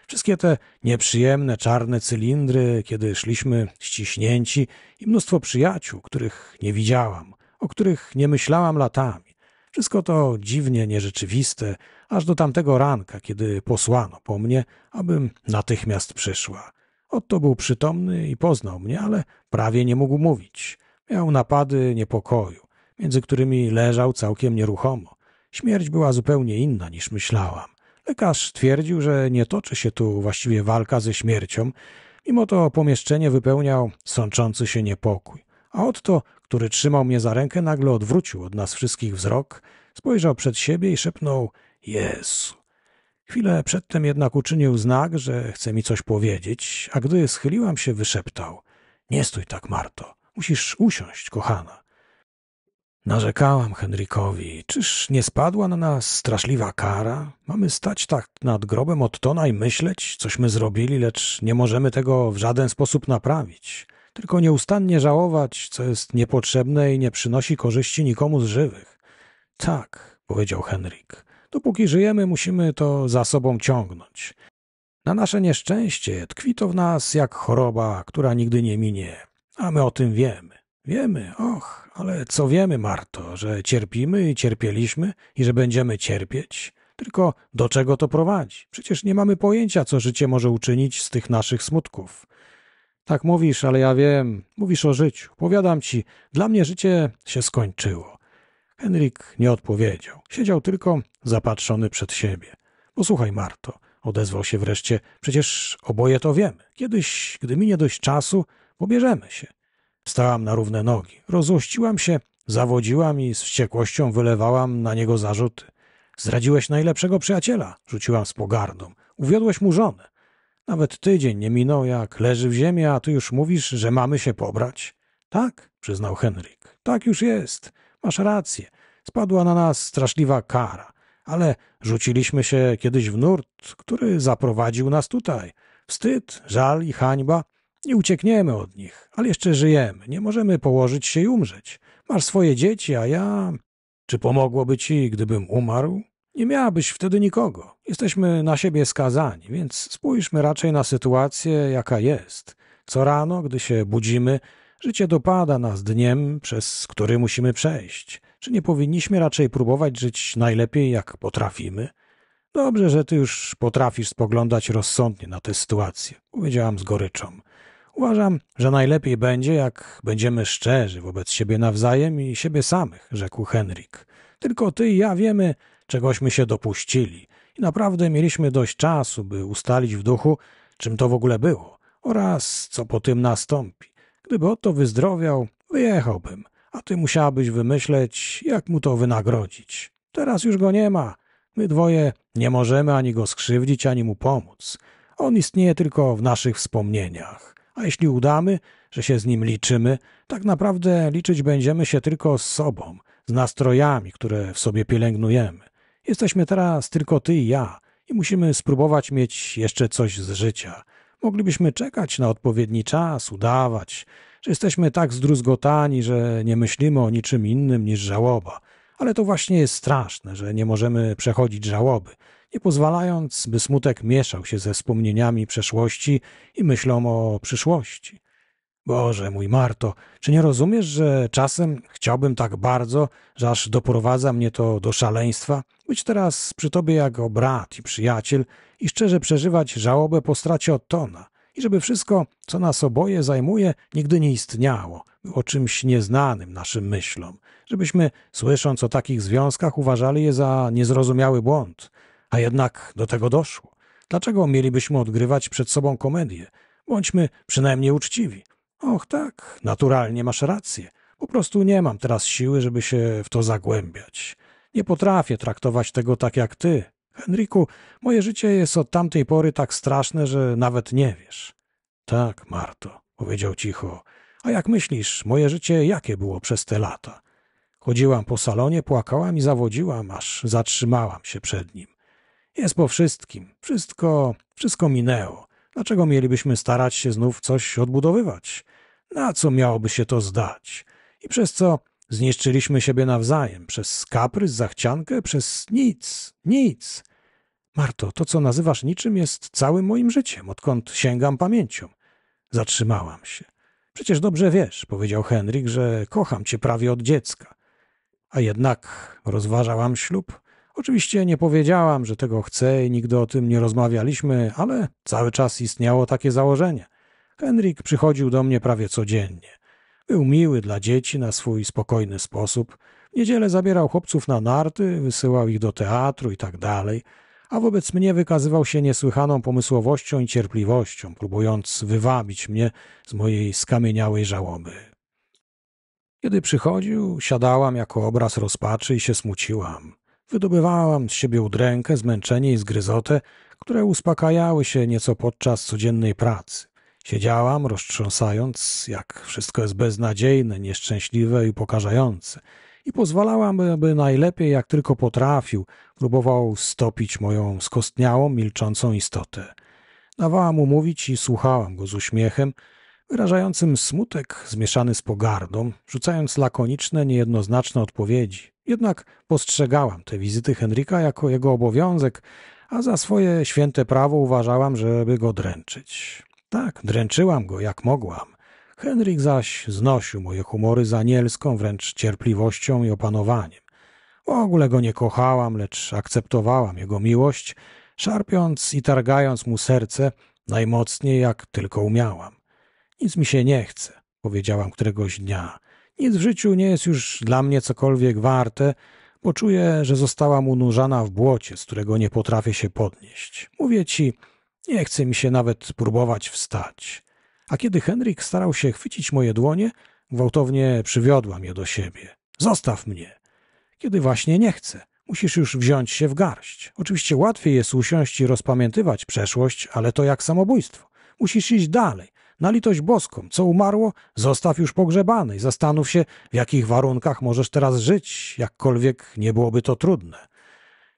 Wszystkie te nieprzyjemne czarne cylindry, kiedy szliśmy ściśnięci i mnóstwo przyjaciół, których nie widziałam, o których nie myślałam latami. Wszystko to dziwnie nierzeczywiste, aż do tamtego ranka, kiedy posłano po mnie, abym natychmiast przyszła. Otto był przytomny i poznał mnie, ale prawie nie mógł mówić. Miał napady niepokoju, między którymi leżał całkiem nieruchomo. Śmierć była zupełnie inna niż myślałam. Lekarz twierdził, że nie toczy się tu właściwie walka ze śmiercią, mimo to pomieszczenie wypełniał sączący się niepokój. A Otto, który trzymał mnie za rękę, nagle odwrócił od nas wszystkich wzrok, spojrzał przed siebie i szepnął Jezu. Chwilę przedtem jednak uczynił znak, że chce mi coś powiedzieć, a gdy schyliłam się, wyszeptał: Nie stój tak, Marto, musisz usiąść, kochana. Narzekałam Henrykowi, czyż nie spadła na nas straszliwa kara? Mamy stać tak nad grobem Ottona i myśleć, cośmy zrobili, lecz nie możemy tego w żaden sposób naprawić. Tylko nieustannie żałować, co jest niepotrzebne i nie przynosi korzyści nikomu z żywych. Tak, powiedział Henryk. Dopóki żyjemy, musimy to za sobą ciągnąć. Na nasze nieszczęście tkwi to w nas jak choroba, która nigdy nie minie, a my o tym wiemy. Wiemy, och, ale co wiemy, Marto, że cierpimy i cierpieliśmy i że będziemy cierpieć? Tylko do czego to prowadzi? Przecież nie mamy pojęcia, co życie może uczynić z tych naszych smutków. Tak mówisz, ale ja wiem, mówisz o życiu. Powiadam ci, dla mnie życie się skończyło. Henryk nie odpowiedział. Siedział tylko zapatrzony przed siebie. Posłuchaj, Marto, odezwał się wreszcie, przecież oboje to wiemy. Kiedyś, gdy minie dość czasu, pobierzemy się. Stałam na równe nogi, rozuściłam się, zawodziłam i z wściekłością wylewałam na niego zarzuty. Zradziłeś najlepszego przyjaciela, rzuciłam z pogardą. Uwiodłeś mu żonę. Nawet tydzień nie minął, jak leży w ziemi, a ty już mówisz, że mamy się pobrać. Tak, przyznał Henryk, tak już jest. Masz rację, spadła na nas straszliwa kara, ale rzuciliśmy się kiedyś w nurt, który zaprowadził nas tutaj. Wstyd, żal i hańba. Nie uciekniemy od nich, ale jeszcze żyjemy, nie możemy położyć się i umrzeć. Masz swoje dzieci, a ja... Czy pomogłoby ci, gdybym umarł? Nie miałabyś wtedy nikogo. Jesteśmy na siebie skazani, więc spójrzmy raczej na sytuację, jaka jest. Co rano, gdy się budzimy, Życie dopada nas dniem, przez który musimy przejść. Czy nie powinniśmy raczej próbować żyć najlepiej, jak potrafimy? Dobrze, że ty już potrafisz spoglądać rozsądnie na tę sytuację, powiedziałam z goryczą. Uważam, że najlepiej będzie, jak będziemy szczerzy wobec siebie nawzajem i siebie samych, rzekł Henryk. Tylko ty i ja wiemy, czegośmy się dopuścili i naprawdę mieliśmy dość czasu, by ustalić w duchu, czym to w ogóle było oraz co po tym nastąpi. Gdyby Otto wyzdrowiał, wyjechałbym, a ty musiałabyś wymyśleć, jak mu to wynagrodzić. Teraz już go nie ma. My dwoje nie możemy ani go skrzywdzić, ani mu pomóc. On istnieje tylko w naszych wspomnieniach. A jeśli udamy, że się z nim liczymy, tak naprawdę liczyć będziemy się tylko z sobą, z nastrojami, które w sobie pielęgnujemy. Jesteśmy teraz tylko ty i ja i musimy spróbować mieć jeszcze coś z życia – Moglibyśmy czekać na odpowiedni czas, udawać, że jesteśmy tak zdruzgotani, że nie myślimy o niczym innym niż żałoba. Ale to właśnie jest straszne, że nie możemy przechodzić żałoby, nie pozwalając, by smutek mieszał się ze wspomnieniami przeszłości i myślą o przyszłości. Boże mój Marto, czy nie rozumiesz, że czasem chciałbym tak bardzo, że aż doprowadza mnie to do szaleństwa? Być teraz przy tobie jako brat i przyjaciel i szczerze przeżywać żałobę po stracie Ottona i żeby wszystko, co nas oboje zajmuje, nigdy nie istniało, było czymś nieznanym naszym myślom, żebyśmy, słysząc o takich związkach, uważali je za niezrozumiały błąd. A jednak do tego doszło. Dlaczego mielibyśmy odgrywać przed sobą komedię? Bądźmy przynajmniej uczciwi. Och tak, naturalnie masz rację. Po prostu nie mam teraz siły, żeby się w to zagłębiać. Nie potrafię traktować tego tak jak ty. Henriku, moje życie jest od tamtej pory tak straszne, że nawet nie wiesz. Tak, Marto, powiedział cicho. A jak myślisz, moje życie jakie było przez te lata? Chodziłam po salonie, płakałam i zawodziłam, aż zatrzymałam się przed nim. Jest po wszystkim. Wszystko, wszystko minęło. Dlaczego mielibyśmy starać się znów coś odbudowywać? Na co miałoby się to zdać? I przez co Zniszczyliśmy siebie nawzajem, przez kaprys, zachciankę, przez nic, nic. Marto, to co nazywasz niczym jest całym moim życiem, odkąd sięgam pamięcią. Zatrzymałam się. Przecież dobrze wiesz, powiedział Henryk, że kocham cię prawie od dziecka. A jednak rozważałam ślub. Oczywiście nie powiedziałam, że tego chcę i nigdy o tym nie rozmawialiśmy, ale cały czas istniało takie założenie. Henryk przychodził do mnie prawie codziennie. Był miły dla dzieci na swój spokojny sposób. W niedzielę zabierał chłopców na narty, wysyłał ich do teatru i tak dalej, a wobec mnie wykazywał się niesłychaną pomysłowością i cierpliwością, próbując wywabić mnie z mojej skamieniałej żałoby. Kiedy przychodził, siadałam jako obraz rozpaczy i się smuciłam. Wydobywałam z siebie udrękę, zmęczenie i zgryzotę, które uspokajały się nieco podczas codziennej pracy. Siedziałam, roztrząsając, jak wszystko jest beznadziejne, nieszczęśliwe i pokażające. I pozwalałam, aby najlepiej, jak tylko potrafił, próbował stopić moją skostniałą, milczącą istotę. Dawałam mu mówić i słuchałam go z uśmiechem, wyrażającym smutek zmieszany z pogardą, rzucając lakoniczne, niejednoznaczne odpowiedzi. Jednak postrzegałam te wizyty Henryka jako jego obowiązek, a za swoje święte prawo uważałam, żeby go dręczyć. Tak, dręczyłam go jak mogłam. Henryk zaś znosił moje humory z anielską wręcz cierpliwością i opanowaniem. W ogóle go nie kochałam, lecz akceptowałam jego miłość, szarpiąc i targając mu serce najmocniej jak tylko umiałam. Nic mi się nie chce, powiedziałam któregoś dnia. Nic w życiu nie jest już dla mnie cokolwiek warte, bo czuję, że zostałam unurzana w błocie, z którego nie potrafię się podnieść. Mówię ci, nie chce mi się nawet spróbować wstać. A kiedy Henryk starał się chwycić moje dłonie, gwałtownie przywiodłam je do siebie. Zostaw mnie. Kiedy właśnie nie chcę. Musisz już wziąć się w garść. Oczywiście łatwiej jest usiąść i rozpamiętywać przeszłość, ale to jak samobójstwo. Musisz iść dalej. Na litość boską, co umarło, zostaw już pogrzebany. Zastanów się, w jakich warunkach możesz teraz żyć, jakkolwiek nie byłoby to trudne.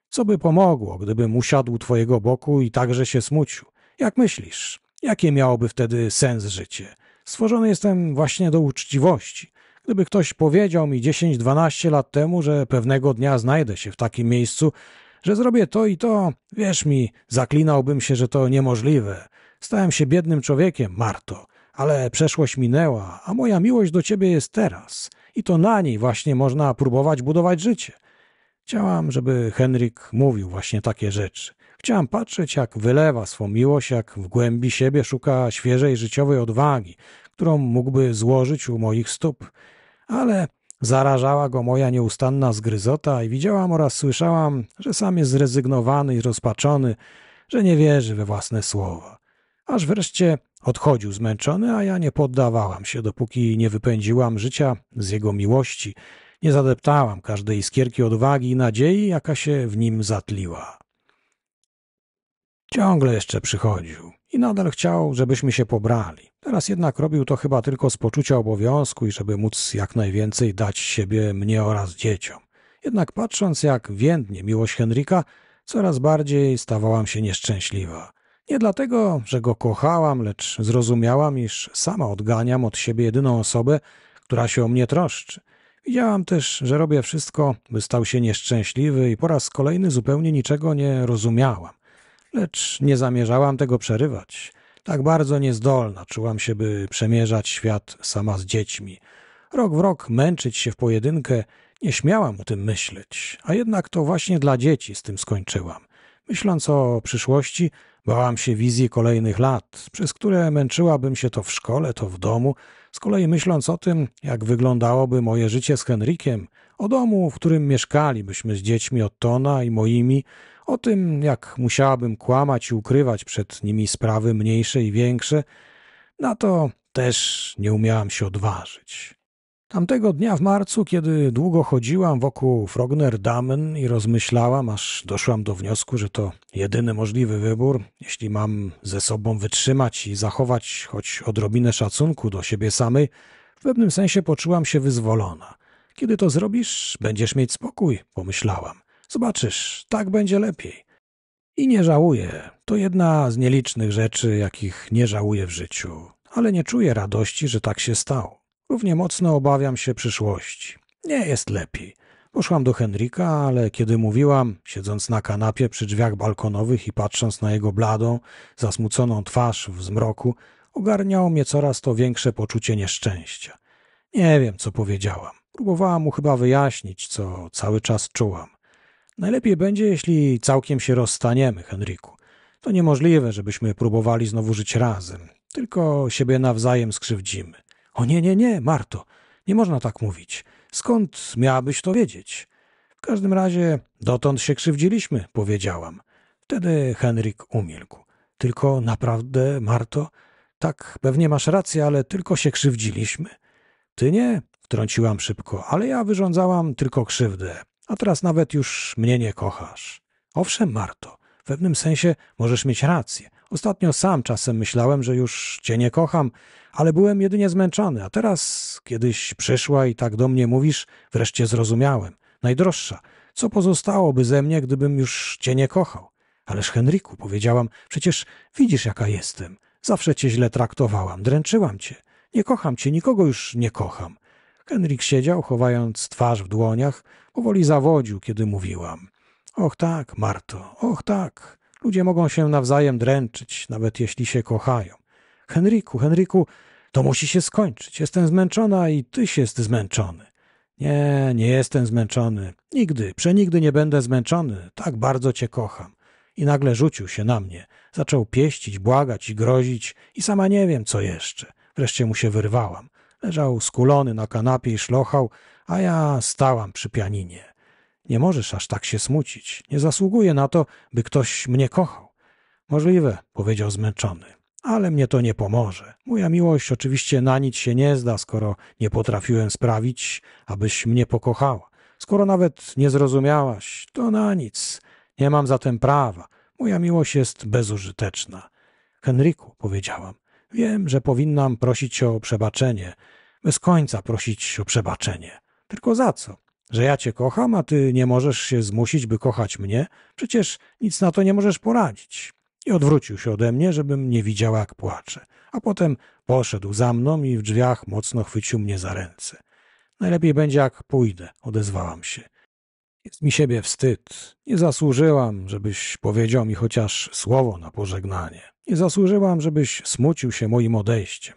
Co by pomogło, gdybym usiadł twojego boku i także się smucił? Jak myślisz, jakie miałoby wtedy sens życie? Stworzony jestem właśnie do uczciwości. Gdyby ktoś powiedział mi 10-12 lat temu, że pewnego dnia znajdę się w takim miejscu, że zrobię to i to, wierz mi, zaklinałbym się, że to niemożliwe. Stałem się biednym człowiekiem, Marto, ale przeszłość minęła, a moja miłość do ciebie jest teraz. I to na niej właśnie można próbować budować życie. Chciałam, żeby Henryk mówił właśnie takie rzeczy. Chciałam patrzeć, jak wylewa swą miłość, jak w głębi siebie szuka świeżej życiowej odwagi, którą mógłby złożyć u moich stóp. Ale zarażała go moja nieustanna zgryzota i widziałam oraz słyszałam, że sam jest zrezygnowany i rozpaczony, że nie wierzy we własne słowa. Aż wreszcie odchodził zmęczony, a ja nie poddawałam się, dopóki nie wypędziłam życia z jego miłości – nie zadeptałam każdej iskierki odwagi i nadziei, jaka się w nim zatliła. Ciągle jeszcze przychodził i nadal chciał, żebyśmy się pobrali. Teraz jednak robił to chyba tylko z poczucia obowiązku i żeby móc jak najwięcej dać siebie mnie oraz dzieciom. Jednak patrząc jak więdnie miłość Henryka, coraz bardziej stawałam się nieszczęśliwa. Nie dlatego, że go kochałam, lecz zrozumiałam, iż sama odganiam od siebie jedyną osobę, która się o mnie troszczy – Widziałam też, że robię wszystko, by stał się nieszczęśliwy i po raz kolejny zupełnie niczego nie rozumiałam. Lecz nie zamierzałam tego przerywać. Tak bardzo niezdolna czułam się, by przemierzać świat sama z dziećmi. Rok w rok męczyć się w pojedynkę, nie śmiałam o tym myśleć, a jednak to właśnie dla dzieci z tym skończyłam. Myśląc o przyszłości, bałam się wizji kolejnych lat, przez które męczyłabym się to w szkole, to w domu, z kolei myśląc o tym, jak wyglądałoby moje życie z Henrykiem, o domu, w którym mieszkalibyśmy z dziećmi Ottona i moimi, o tym, jak musiałabym kłamać i ukrywać przed nimi sprawy mniejsze i większe, na to też nie umiałam się odważyć. Tamtego dnia w marcu, kiedy długo chodziłam wokół Frogner-Damen i rozmyślałam, aż doszłam do wniosku, że to jedyny możliwy wybór, jeśli mam ze sobą wytrzymać i zachować choć odrobinę szacunku do siebie samej, w pewnym sensie poczułam się wyzwolona. Kiedy to zrobisz, będziesz mieć spokój, pomyślałam. Zobaczysz, tak będzie lepiej. I nie żałuję. To jedna z nielicznych rzeczy, jakich nie żałuję w życiu, ale nie czuję radości, że tak się stało. Równie mocno obawiam się przyszłości. Nie jest lepiej. Poszłam do Henryka, ale kiedy mówiłam, siedząc na kanapie przy drzwiach balkonowych i patrząc na jego bladą, zasmuconą twarz w zmroku, ogarniało mnie coraz to większe poczucie nieszczęścia. Nie wiem, co powiedziałam. Próbowałam mu chyba wyjaśnić, co cały czas czułam. Najlepiej będzie, jeśli całkiem się rozstaniemy, Henryku. To niemożliwe, żebyśmy próbowali znowu żyć razem. Tylko siebie nawzajem skrzywdzimy. O nie, nie, nie, Marto, nie można tak mówić. Skąd miałabyś to wiedzieć? W każdym razie dotąd się krzywdziliśmy, powiedziałam. Wtedy Henryk umilkł. Tylko naprawdę, Marto, tak, pewnie masz rację, ale tylko się krzywdziliśmy. Ty nie, wtrąciłam szybko, ale ja wyrządzałam tylko krzywdę, a teraz nawet już mnie nie kochasz. Owszem, Marto, w pewnym sensie możesz mieć rację, Ostatnio sam czasem myślałem, że już cię nie kocham, ale byłem jedynie zmęczony, a teraz kiedyś przyszła i tak do mnie mówisz, wreszcie zrozumiałem. Najdroższa, co pozostałoby ze mnie, gdybym już cię nie kochał? Ależ Henryku, powiedziałam, przecież widzisz jaka jestem. Zawsze cię źle traktowałam, dręczyłam cię. Nie kocham cię, nikogo już nie kocham. Henryk siedział, chowając twarz w dłoniach, powoli zawodził, kiedy mówiłam. Och tak, Marto, och tak. Ludzie mogą się nawzajem dręczyć, nawet jeśli się kochają. Henryku, Henryku, to musi się skończyć. Jestem zmęczona i tyś jest zmęczony. Nie, nie jestem zmęczony. Nigdy, przenigdy nie będę zmęczony. Tak bardzo cię kocham. I nagle rzucił się na mnie. Zaczął pieścić, błagać i grozić i sama nie wiem, co jeszcze. Wreszcie mu się wyrwałam. Leżał skulony na kanapie i szlochał, a ja stałam przy pianinie. Nie możesz aż tak się smucić. Nie zasługuję na to, by ktoś mnie kochał. Możliwe, powiedział zmęczony, ale mnie to nie pomoże. Moja miłość oczywiście na nic się nie zda, skoro nie potrafiłem sprawić, abyś mnie pokochała. Skoro nawet nie zrozumiałaś, to na nic. Nie mam zatem prawa. Moja miłość jest bezużyteczna. Henryku, powiedziałam, wiem, że powinnam prosić o przebaczenie. Bez końca prosić o przebaczenie. Tylko za co? Że ja cię kocham, a ty nie możesz się zmusić, by kochać mnie? Przecież nic na to nie możesz poradzić. I odwrócił się ode mnie, żebym nie widziała, jak płacze. A potem poszedł za mną i w drzwiach mocno chwycił mnie za ręce. Najlepiej będzie, jak pójdę, odezwałam się. Jest mi siebie wstyd. Nie zasłużyłam, żebyś powiedział mi chociaż słowo na pożegnanie. Nie zasłużyłam, żebyś smucił się moim odejściem.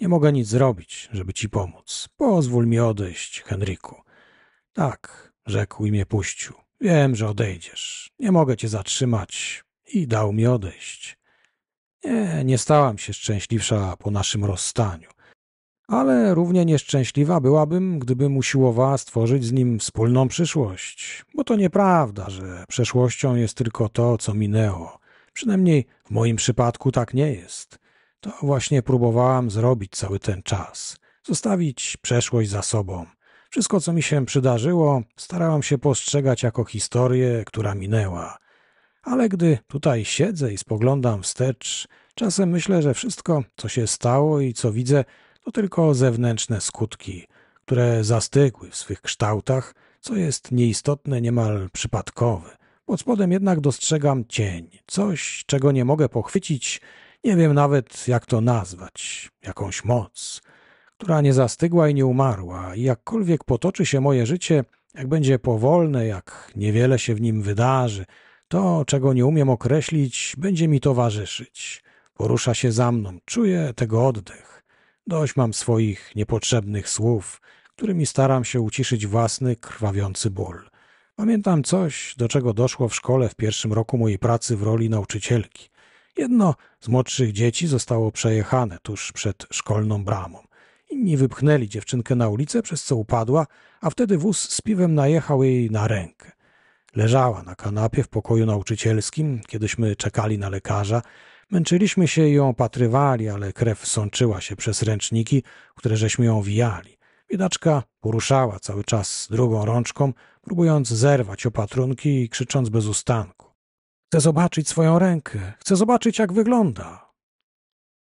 Nie mogę nic zrobić, żeby ci pomóc. Pozwól mi odejść, Henryku. Tak, rzekł i mnie puścił. Wiem, że odejdziesz. Nie mogę cię zatrzymać. I dał mi odejść. Nie, nie stałam się szczęśliwsza po naszym rozstaniu. Ale równie nieszczęśliwa byłabym, gdybym usiłowała stworzyć z nim wspólną przyszłość. Bo to nieprawda, że przeszłością jest tylko to, co minęło. Przynajmniej w moim przypadku tak nie jest. To właśnie próbowałam zrobić cały ten czas. Zostawić przeszłość za sobą – wszystko, co mi się przydarzyło, starałam się postrzegać jako historię, która minęła. Ale gdy tutaj siedzę i spoglądam wstecz, czasem myślę, że wszystko, co się stało i co widzę, to tylko zewnętrzne skutki, które zastygły w swych kształtach, co jest nieistotne, niemal przypadkowe. Pod spodem jednak dostrzegam cień, coś, czego nie mogę pochwycić, nie wiem nawet jak to nazwać, jakąś moc, która nie zastygła i nie umarła, i jakkolwiek potoczy się moje życie, jak będzie powolne, jak niewiele się w nim wydarzy, to, czego nie umiem określić, będzie mi towarzyszyć. Porusza się za mną, czuję tego oddech. Dość mam swoich niepotrzebnych słów, którymi staram się uciszyć własny, krwawiący ból. Pamiętam coś, do czego doszło w szkole w pierwszym roku mojej pracy w roli nauczycielki. Jedno z młodszych dzieci zostało przejechane tuż przed szkolną bramą. Inni wypchnęli dziewczynkę na ulicę, przez co upadła, a wtedy wóz z piwem najechał jej na rękę. Leżała na kanapie w pokoju nauczycielskim, kiedyśmy czekali na lekarza. Męczyliśmy się i ją opatrywali, ale krew sączyła się przez ręczniki, które żeśmy ją wijali. Biedaczka poruszała cały czas drugą rączką, próbując zerwać opatrunki i krzycząc bez ustanku. Chcę zobaczyć swoją rękę, chcę zobaczyć, jak wygląda.